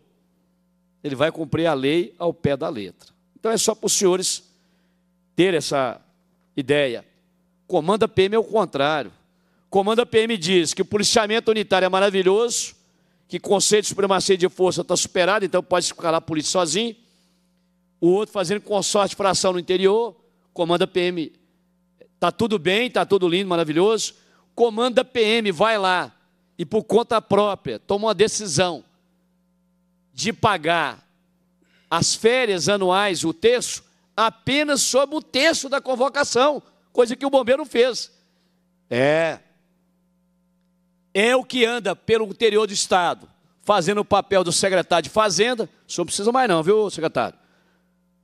Ele vai cumprir a lei ao pé da letra. Então é só para os senhores ter essa ideia. Comanda PM é o contrário. Comanda PM diz que o policiamento unitário é maravilhoso, que conceito de supremacia de força está superado, então pode escalar a polícia sozinho. O outro fazendo consorte para ação no interior, comanda PM. Está tudo bem, está tudo lindo, maravilhoso. Comanda PM, vai lá e por conta própria toma uma decisão de pagar as férias anuais, o terço, apenas sob o terço da convocação, coisa que o bombeiro fez. É, é o que anda pelo interior do Estado, fazendo o papel do secretário de Fazenda, o senhor precisa mais não, viu, secretário?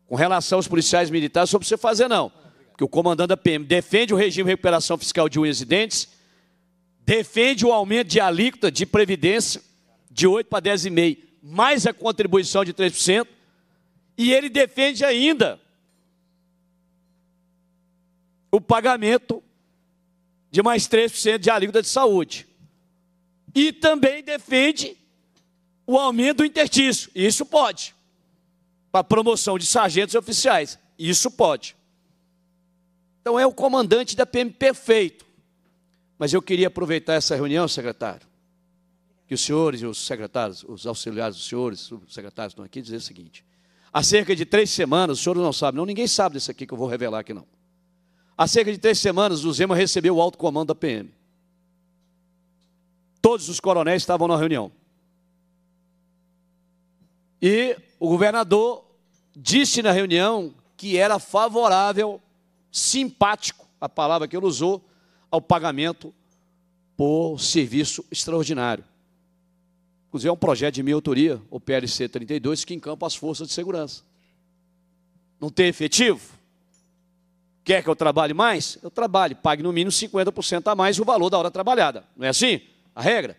Com relação aos policiais militares, o senhor precisa fazer não. Porque o comandante da PM defende o regime de recuperação fiscal de unhas e dentes, defende o aumento de alíquota de previdência de 8 para 10,5, mais a contribuição de 3%, e ele defende ainda o pagamento de mais 3% de alíquota de saúde e também defende o aumento do interstício. Isso pode. Para promoção de sargentos e oficiais. Isso pode. Então é o comandante da PM perfeito. Mas eu queria aproveitar essa reunião, secretário, que os senhores e os secretários, os auxiliares dos senhores, os secretários estão aqui, dizer o seguinte. Há cerca de três semanas, os senhores não sabem, não, ninguém sabe disso aqui que eu vou revelar aqui não. Há cerca de três semanas, o Zema recebeu o alto comando da PM. Todos os coronéis estavam na reunião. E o governador disse na reunião que era favorável, simpático, a palavra que ele usou, ao pagamento por serviço extraordinário. Inclusive, é um projeto de minha autoria, o PLC 32, que encampa as forças de segurança. Não tem efetivo? Quer que eu trabalhe mais? Eu trabalhe, pague no mínimo 50% a mais o valor da hora trabalhada. Não é assim? a regra.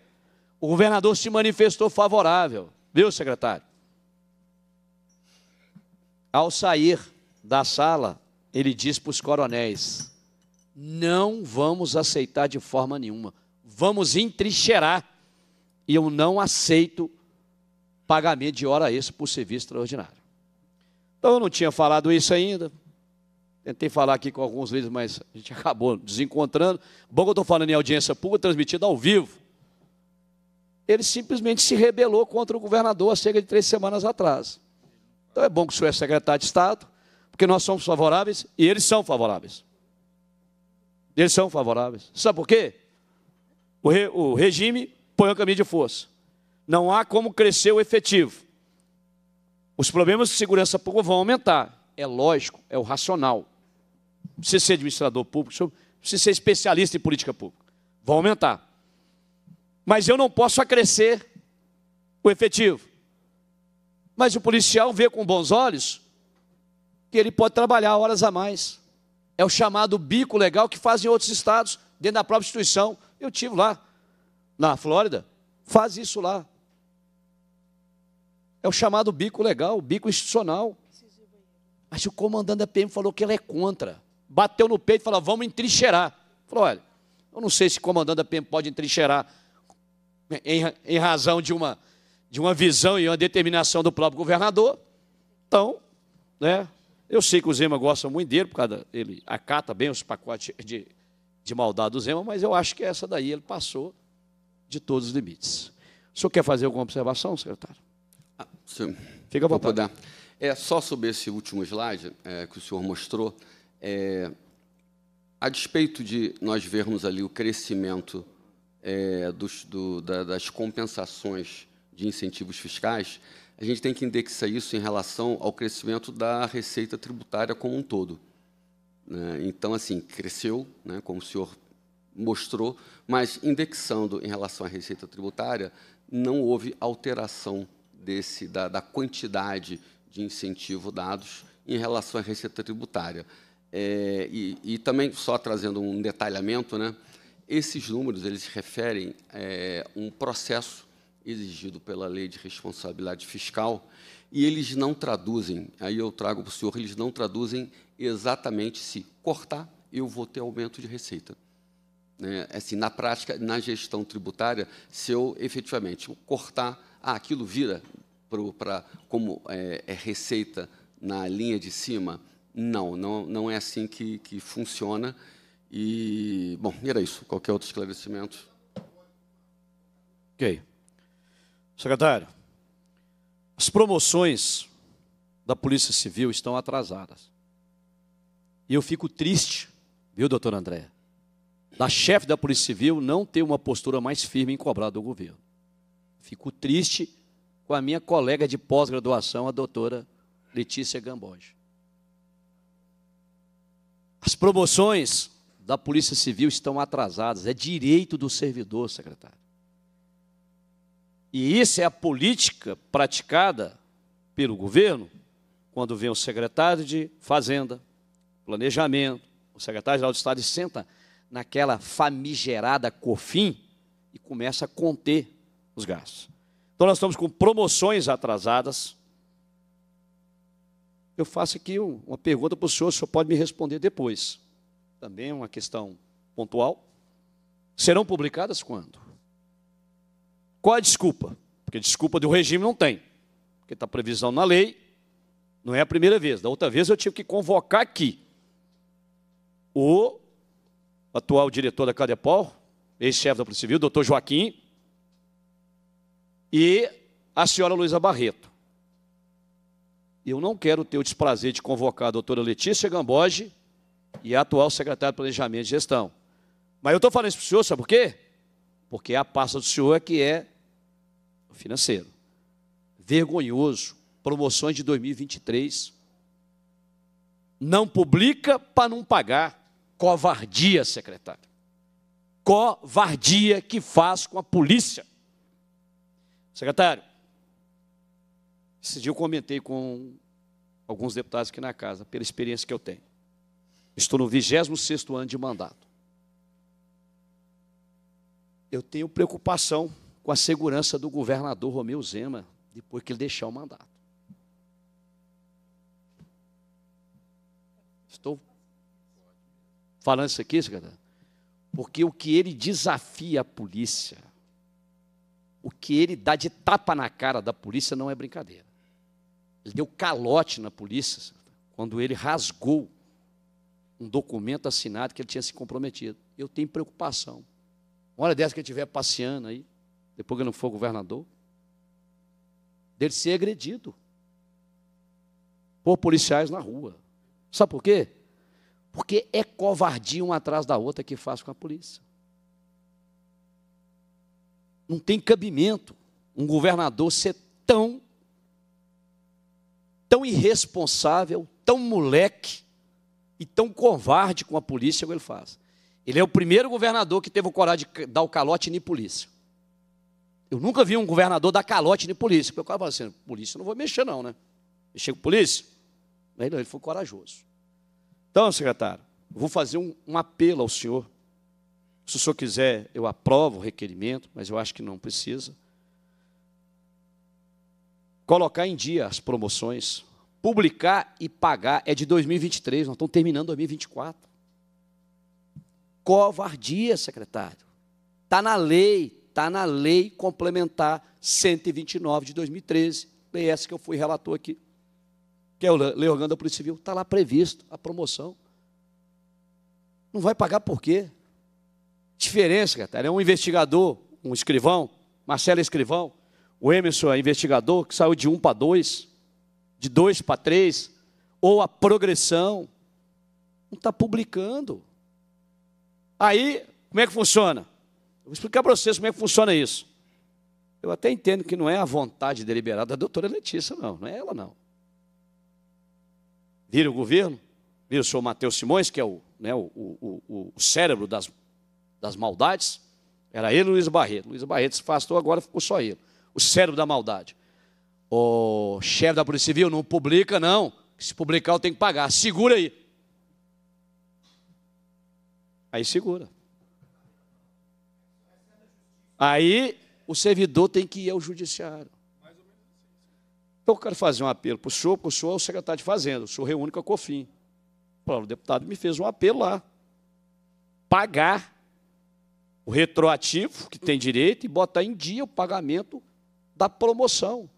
O governador se manifestou favorável, viu, secretário? Ao sair da sala, ele disse para os coronéis: não vamos aceitar de forma nenhuma, vamos entrincheirar. E eu não aceito pagamento de hora extra por serviço extraordinário. Então eu não tinha falado isso ainda. Tentei falar aqui com alguns líderes, mas a gente acabou desencontrando. Bom que eu estou falando em audiência pública, transmitida ao vivo ele simplesmente se rebelou contra o governador há cerca de três semanas atrás. Então é bom que o senhor é secretário de Estado, porque nós somos favoráveis e eles são favoráveis. Eles são favoráveis. Sabe por quê? O, re, o regime põe o caminho de força. Não há como crescer o efetivo. Os problemas de segurança pública vão aumentar. É lógico, é o racional. Não precisa ser administrador público, não precisa ser especialista em política pública. Vão aumentar mas eu não posso acrescer o efetivo. Mas o policial vê com bons olhos que ele pode trabalhar horas a mais. É o chamado bico legal que fazem outros estados, dentro da própria instituição. Eu tive lá, na Flórida, faz isso lá. É o chamado bico legal, bico institucional. Mas o comandante da PM falou que ela é contra. Bateu no peito e falou: vamos entrincheirar. Falou: olha, eu não sei se o comandante da PM pode entrincheirar em, em razão de uma, de uma visão e uma determinação do próprio governador. Então, né, eu sei que o Zema gosta muito dele, por causa ele acata bem os pacotes de, de maldade do Zema, mas eu acho que essa daí ele passou de todos os limites. O senhor quer fazer alguma observação, secretário? Ah, sim. Fica à vontade. É, só sobre esse último slide é, que o senhor mostrou, é, a despeito de nós vermos ali o crescimento é, dos, do, da, das compensações de incentivos fiscais, a gente tem que indexar isso em relação ao crescimento da receita tributária como um todo. Né? Então, assim, cresceu, né, como o senhor mostrou, mas indexando em relação à receita tributária, não houve alteração desse da, da quantidade de incentivo dados em relação à receita tributária. É, e, e, também, só trazendo um detalhamento, né, esses números eles referem é, um processo exigido pela lei de responsabilidade fiscal e eles não traduzem. Aí eu trago para o senhor, eles não traduzem exatamente se cortar eu vou ter aumento de receita. Né? Assim, na prática, na gestão tributária, se eu efetivamente cortar, ah, aquilo vira para como é, é receita na linha de cima. Não, não, não é assim que, que funciona. E, bom, era isso. Qualquer outro esclarecimento? Ok. Secretário, as promoções da Polícia Civil estão atrasadas. E eu fico triste, viu, doutor André, da chefe da Polícia Civil não ter uma postura mais firme em cobrar do governo. Fico triste com a minha colega de pós-graduação, a doutora Letícia Gamboge. As promoções da Polícia Civil estão atrasadas. É direito do servidor, secretário. E isso é a política praticada pelo governo quando vem o secretário de Fazenda, Planejamento, o secretário-geral de Estado e senta naquela famigerada COFIN e começa a conter os gastos. Então, nós estamos com promoções atrasadas. Eu faço aqui uma pergunta para o senhor, o senhor pode me responder depois também é uma questão pontual. Serão publicadas quando? Qual a desculpa? Porque desculpa do regime não tem, porque está previsão na lei, não é a primeira vez. Da outra vez eu tive que convocar aqui o atual diretor da Cadepol, ex-chefe da Polícia Civil, doutor Joaquim, e a senhora Luísa Barreto. Eu não quero ter o desprazer de convocar a doutora Letícia Gamboge e atual secretário de Planejamento e Gestão. Mas eu estou falando isso para o senhor, sabe por quê? Porque a pasta do senhor é que é financeiro. Vergonhoso. Promoções de 2023. Não publica para não pagar. Covardia, secretário. Covardia que faz com a polícia. Secretário, esse dia eu comentei com alguns deputados aqui na casa, pela experiência que eu tenho. Estou no 26 ano de mandato. Eu tenho preocupação com a segurança do governador Romeu Zema depois que ele deixar o mandato. Estou falando isso aqui, secretário, porque o que ele desafia a polícia, o que ele dá de tapa na cara da polícia não é brincadeira. Ele deu calote na polícia quando ele rasgou um documento assinado que ele tinha se comprometido. Eu tenho preocupação. Uma hora dessa que ele estiver passeando aí, depois que eu não for governador, dele ser agredido por policiais na rua. Sabe por quê? Porque é covardia uma atrás da outra que faz com a polícia. Não tem cabimento um governador ser tão, tão irresponsável, tão moleque, e tão covarde com a polícia como ele faz. Ele é o primeiro governador que teve o coragem de dar o calote em polícia. Eu nunca vi um governador dar calote em polícia. Porque o cara fala assim, polícia não vou mexer não, né? Mexer com polícia? Ele, ele foi corajoso. Então, secretário, vou fazer um, um apelo ao senhor. Se o senhor quiser, eu aprovo o requerimento, mas eu acho que não precisa. Colocar em dia as promoções, Publicar e pagar é de 2023, nós estamos terminando 2024. Covardia, secretário. Está na lei, está na lei complementar 129 de 2013, lei essa que eu fui relator aqui, que é o lei orgânica da Polícia Civil, está lá previsto a promoção. Não vai pagar por quê? Diferença, secretário, é um investigador, um escrivão, Marcelo Escrivão, o Emerson é investigador, que saiu de um para dois, de dois para três, ou a progressão, não está publicando. Aí, como é que funciona? Eu vou explicar para vocês como é que funciona isso. Eu até entendo que não é a vontade deliberada da doutora Letícia, não, não é ela, não. Vira o governo, vira o senhor Matheus Simões, que é o, né, o, o, o cérebro das, das maldades, era ele e Luiz Barreto. Luiz Barreto se afastou, agora ficou só ele. O cérebro da maldade o chefe da Polícia Civil, não publica, não. Se publicar, eu tenho que pagar. Segura aí. Aí segura. Aí o servidor tem que ir ao judiciário. Então eu quero fazer um apelo para o senhor, porque o senhor é o secretário de Fazenda, o senhor reúne com a COFIN. O deputado me fez um apelo lá. Pagar o retroativo, que tem direito, e botar em dia o pagamento da promoção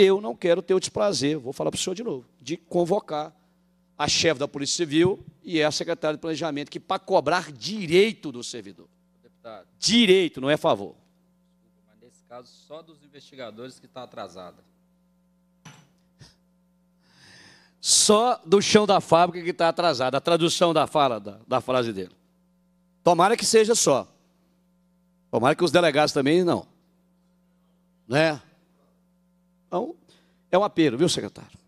eu não quero ter o desprazer, vou falar para o senhor de novo, de convocar a chefe da Polícia Civil e a secretária de Planejamento, que para cobrar direito do servidor. Deputado. Direito, não é favor. Mas nesse caso, só dos investigadores que está atrasada. Só do chão da fábrica que está atrasada. A tradução da fala, da, da frase dele. Tomara que seja só. Tomara que os delegados também não. Né? Então, é um apelo, viu, secretário?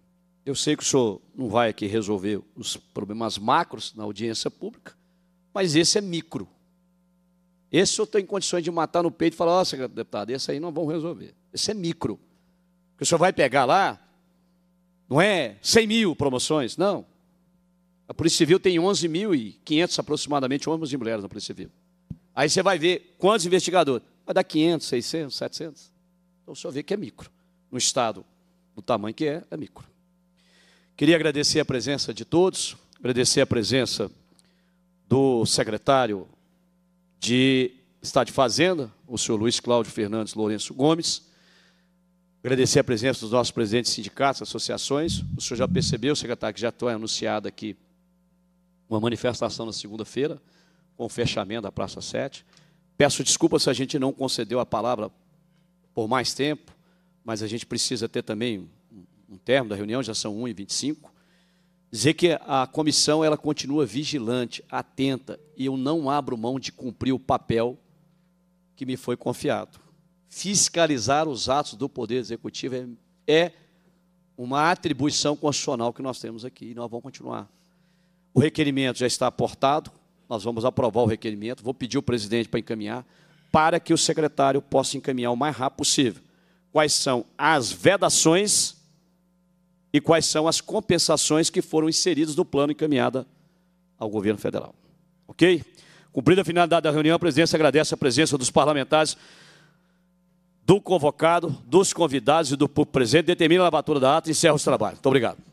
Eu sei que o senhor não vai aqui resolver os problemas macros na audiência pública, mas esse é micro. Esse eu tenho condições de matar no peito e falar, ó, oh, secretário deputado, esse aí não vão resolver. Esse é micro. Porque o senhor vai pegar lá, não é 100 mil promoções, não. A Polícia Civil tem 11.500 aproximadamente homens e mulheres na Polícia Civil. Aí você vai ver quantos investigadores. Vai dar 500, 600, 700. Então o senhor vê que é micro no estado do tamanho que é, é micro. Queria agradecer a presença de todos, agradecer a presença do secretário de Estado de Fazenda, o senhor Luiz Cláudio Fernandes Lourenço Gomes. Agradecer a presença dos nossos presidentes de sindicatos, associações. O senhor já percebeu, secretário, que já foi anunciada aqui uma manifestação na segunda-feira, com o fechamento da Praça 7. Peço desculpas se a gente não concedeu a palavra por mais tempo mas a gente precisa ter também um termo da reunião, já são 1 e 25 Dizer que a comissão ela continua vigilante, atenta, e eu não abro mão de cumprir o papel que me foi confiado. Fiscalizar os atos do Poder Executivo é, é uma atribuição constitucional que nós temos aqui, e nós vamos continuar. O requerimento já está aportado, nós vamos aprovar o requerimento, vou pedir o presidente para encaminhar, para que o secretário possa encaminhar o mais rápido possível quais são as vedações e quais são as compensações que foram inseridas no plano encaminhada ao governo federal. Ok? Cumprida a finalidade da reunião, a presidência agradece a presença dos parlamentares, do convocado, dos convidados e do presente. Determina a lavatura da ata e encerra os trabalhos. Muito obrigado.